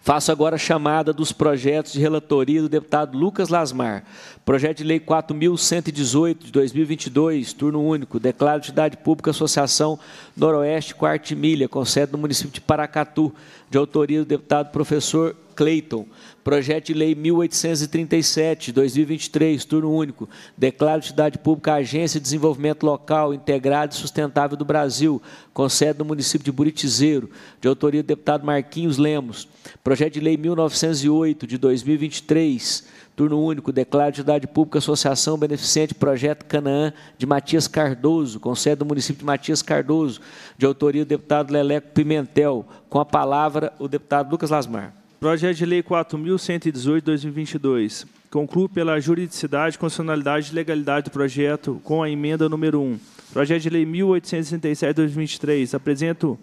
Faço agora a chamada dos projetos de relatoria do deputado Lucas Lasmar. Projeto de Lei 4.118, de 2022, turno único. Declaro de Cidade Pública Associação Noroeste Milha, com sede no município de Paracatu, de autoria do deputado professor Cleiton. Projeto de Lei 1837, 2023, turno único. Declaro de cidade pública a Agência de Desenvolvimento Local, Integrado e Sustentável do Brasil, com sede no município de Buritizeiro, de autoria do deputado Marquinhos Lemos. Projeto de Lei 1908, de 2023, turno único. Declaro de cidade pública Associação Beneficente Projeto Canaã, de Matias Cardoso, com sede no município de Matias Cardoso, de autoria do deputado Leleco Pimentel. Com a palavra, o deputado Lucas Lasmar. Projeto de Lei 4.118, 2022. Concluo pela juridicidade, constitucionalidade e legalidade do projeto com a emenda número 1. Projeto de Lei 1.867, 2023. Apresento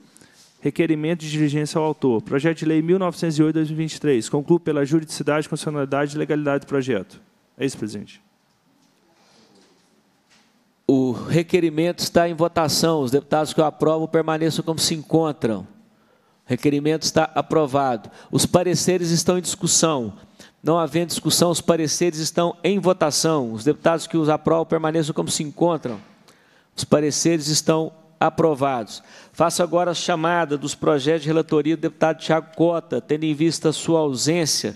requerimento de diligência ao autor. Projeto de Lei 1.908, 2023. Concluo pela juridicidade, constitucionalidade e legalidade do projeto. É isso, presidente. O requerimento está em votação. Os deputados que o aprovam permaneçam como se encontram. Requerimento está aprovado. Os pareceres estão em discussão. Não havendo discussão, os pareceres estão em votação. Os deputados que os aprovam permaneçam como se encontram. Os pareceres estão aprovados. Faço agora a chamada dos projetos de relatoria do deputado Tiago Cota, tendo em vista a sua ausência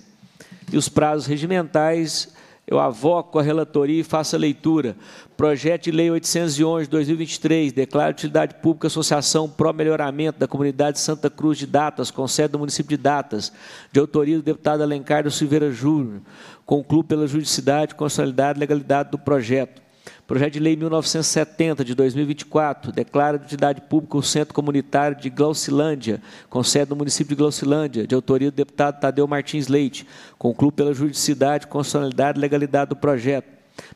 e os prazos regimentais eu avoco a relatoria e faço a leitura. Projeto de Lei 811, 2023, declara utilidade pública Associação Pro Melhoramento da Comunidade Santa Cruz de Datas, com sede no município de Datas, de autoria do deputado Alencar do Silveira Júnior. Concluo pela judicidade, constitucionalidade e legalidade do projeto. Projeto de Lei 1970, de 2024, declara de utilidade pública o Centro Comunitário de Glaucilândia, com sede no município de Glaucilândia, de autoria do deputado Tadeu Martins Leite. Concluo pela juridicidade, constitucionalidade e legalidade do projeto.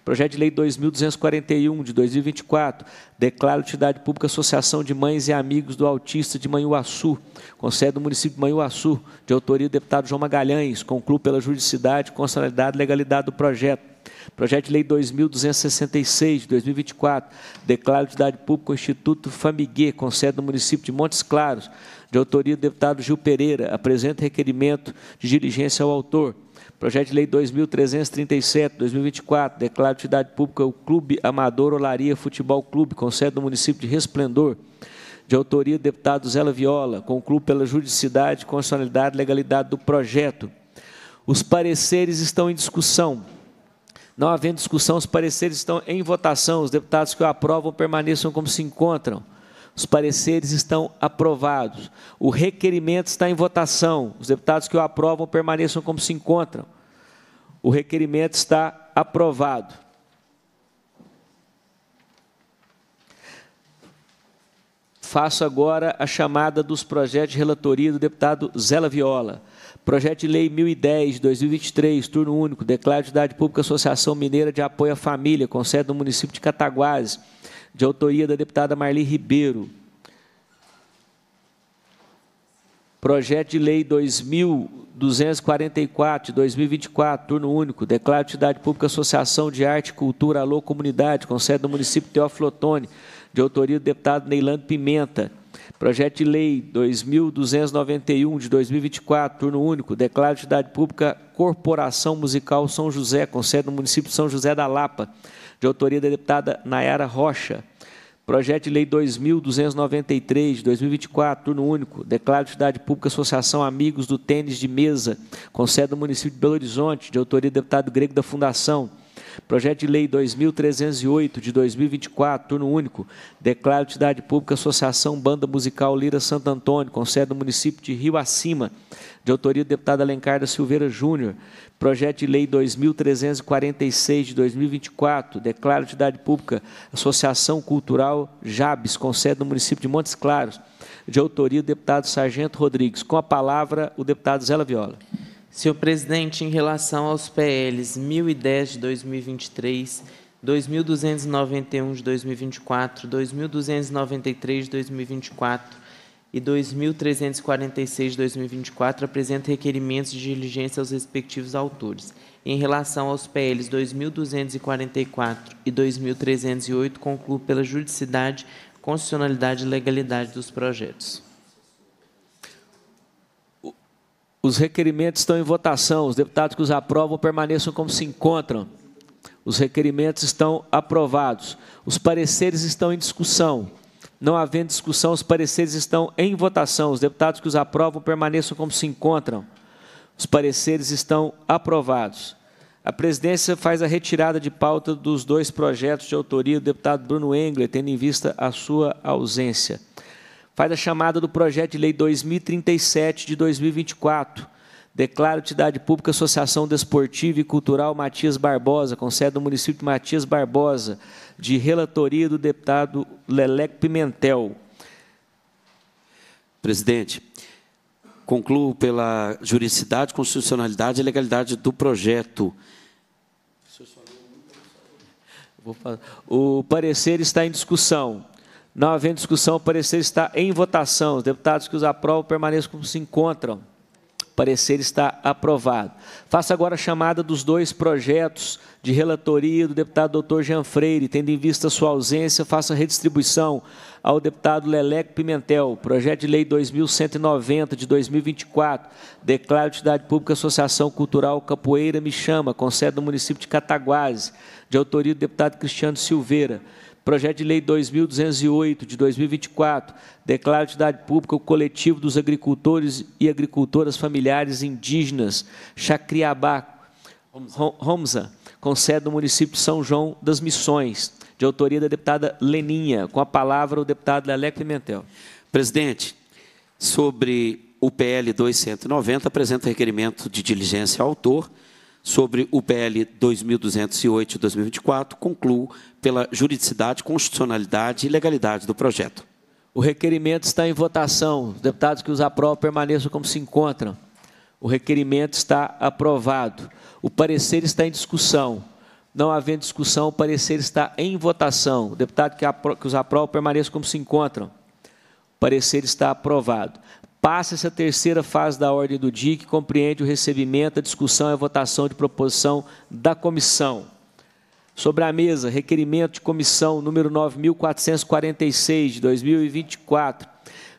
Projeto de Lei 2241, de 2024, declara de utilidade pública Associação de Mães e Amigos do Autista de Manhuaçu, com sede no município de Manhuaçu, de autoria do deputado João Magalhães. Concluo pela juridicidade, constitucionalidade e legalidade do projeto. Projeto de Lei 2266, de 2024, declara atividade pública o Instituto Famiguê, com sede no município de Montes Claros, de autoria do deputado Gil Pereira, apresenta requerimento de diligência ao autor. Projeto de Lei 2337, 2024, declara atividade pública o Clube Amador Olaria Futebol Clube, com sede no município de Resplendor, de autoria do deputado Zé Viola, concluo pela juridicidade, constitucionalidade e legalidade do projeto. Os pareceres estão em discussão. Não havendo discussão, os pareceres estão em votação. Os deputados que o aprovam permaneçam como se encontram. Os pareceres estão aprovados. O requerimento está em votação. Os deputados que o aprovam permaneçam como se encontram. O requerimento está aprovado. Faço agora a chamada dos projetos de relatoria do deputado Zela Viola. Projeto de Lei 1010, 2023, turno único, declara de pública Associação Mineira de Apoio à Família, com sede no município de Cataguases, de autoria da deputada Marli Ribeiro. Projeto de Lei 2244, de 2024, turno único, declara de pública Associação de Arte e Cultura Alô Comunidade, com sede no município de Teófilo Otone, de autoria do deputado Neilando Pimenta. Projeto de Lei 2291 de 2024, turno único, declara de atividade pública Corporação Musical São José, com sede no município de São José da Lapa, de autoria da deputada Nayara Rocha. Projeto de Lei 2293 de 2024, turno único, declara de atividade pública Associação Amigos do Tênis de Mesa, com sede no município de Belo Horizonte, de autoria do deputado Grego da Fundação. Projeto de Lei 2308, de 2024, turno único, declara utilidade pública Associação Banda Musical Lira Santo Antônio, com sede no município de Rio Acima, de autoria do deputado Alencar da Silveira Júnior. Projeto de Lei 2346, de 2024, declara utilidade pública Associação Cultural Jabes, com sede no município de Montes Claros, de autoria do deputado Sargento Rodrigues. Com a palavra, o deputado Zé Viola. Senhor presidente, em relação aos PLs 1010 de 2023, 2291 de 2024, 2293 de 2024 e 2346 de 2024, apresenta requerimentos de diligência aos respectivos autores. Em relação aos PLs 2244 e 2308, concluo pela juridicidade, constitucionalidade e legalidade dos projetos. Os requerimentos estão em votação. Os deputados que os aprovam permaneçam como se encontram. Os requerimentos estão aprovados. Os pareceres estão em discussão. Não havendo discussão, os pareceres estão em votação. Os deputados que os aprovam permaneçam como se encontram. Os pareceres estão aprovados. A presidência faz a retirada de pauta dos dois projetos de autoria do deputado Bruno Engler, tendo em vista a sua ausência faz a chamada do projeto de lei 2037 de 2024. Declaro entidade pública Associação Desportiva e Cultural Matias Barbosa, com sede no município de Matias Barbosa, de relatoria do deputado Leleco Pimentel. Presidente, concluo pela juridicidade, constitucionalidade e legalidade do projeto. O parecer está em discussão. Não havendo discussão, o parecer está em votação. Os deputados que os aprovam permaneçam como se encontram. O parecer está aprovado. Faço agora a chamada dos dois projetos de relatoria do deputado doutor Jean Freire. Tendo em vista sua ausência, faço a redistribuição ao deputado Leleco Pimentel. Projeto de Lei 2190 de 2024. Declara de Pública Associação Cultural Capoeira Me Chama, com sede no município de Cataguases, de autoria do deputado Cristiano Silveira. Projeto de Lei 2208, de 2024, declara de utilidade pública o coletivo dos agricultores e agricultoras familiares indígenas, Chacriabá, Romza, com sede no município de São João das Missões, de autoria da deputada Leninha. Com a palavra, o deputado Lelec Pimentel. Presidente, sobre o PL 290, apresenta requerimento de diligência ao autor, sobre o PL 2208 2024, concluo pela juridicidade, constitucionalidade e legalidade do projeto. O requerimento está em votação. Os deputados que os aprovam permaneçam como se encontram. O requerimento está aprovado. O parecer está em discussão. Não havendo discussão, o parecer está em votação. O deputado que, que os aprova permaneça como se encontram. O parecer está aprovado. Passa essa terceira fase da ordem do dia, que compreende o recebimento, a discussão e a votação de proposição da comissão. Sobre a mesa, requerimento de comissão número 9.446 de 2024,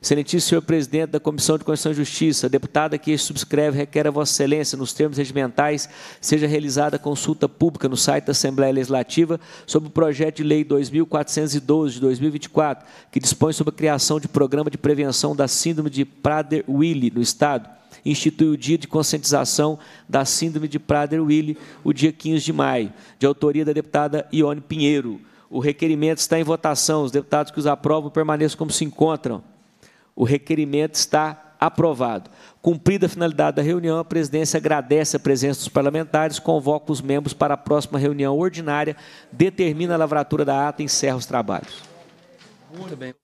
Excelentíssimo senhor presidente da Comissão de Constituição e Justiça, deputada que subscreve requer a Vossa Excelência, nos termos regimentais, seja realizada consulta pública no site da Assembleia Legislativa sobre o projeto de lei 2412 de 2024, que dispõe sobre a criação de programa de prevenção da síndrome de Prader-Willi no Estado institui o dia de conscientização da síndrome de Prader-Willi, o dia 15 de maio, de autoria da deputada Ione Pinheiro. O requerimento está em votação. Os deputados que os aprovam permaneçam como se encontram. O requerimento está aprovado. Cumprida a finalidade da reunião, a presidência agradece a presença dos parlamentares, convoca os membros para a próxima reunião ordinária, determina a lavratura da ata e encerra os trabalhos. Muito bem.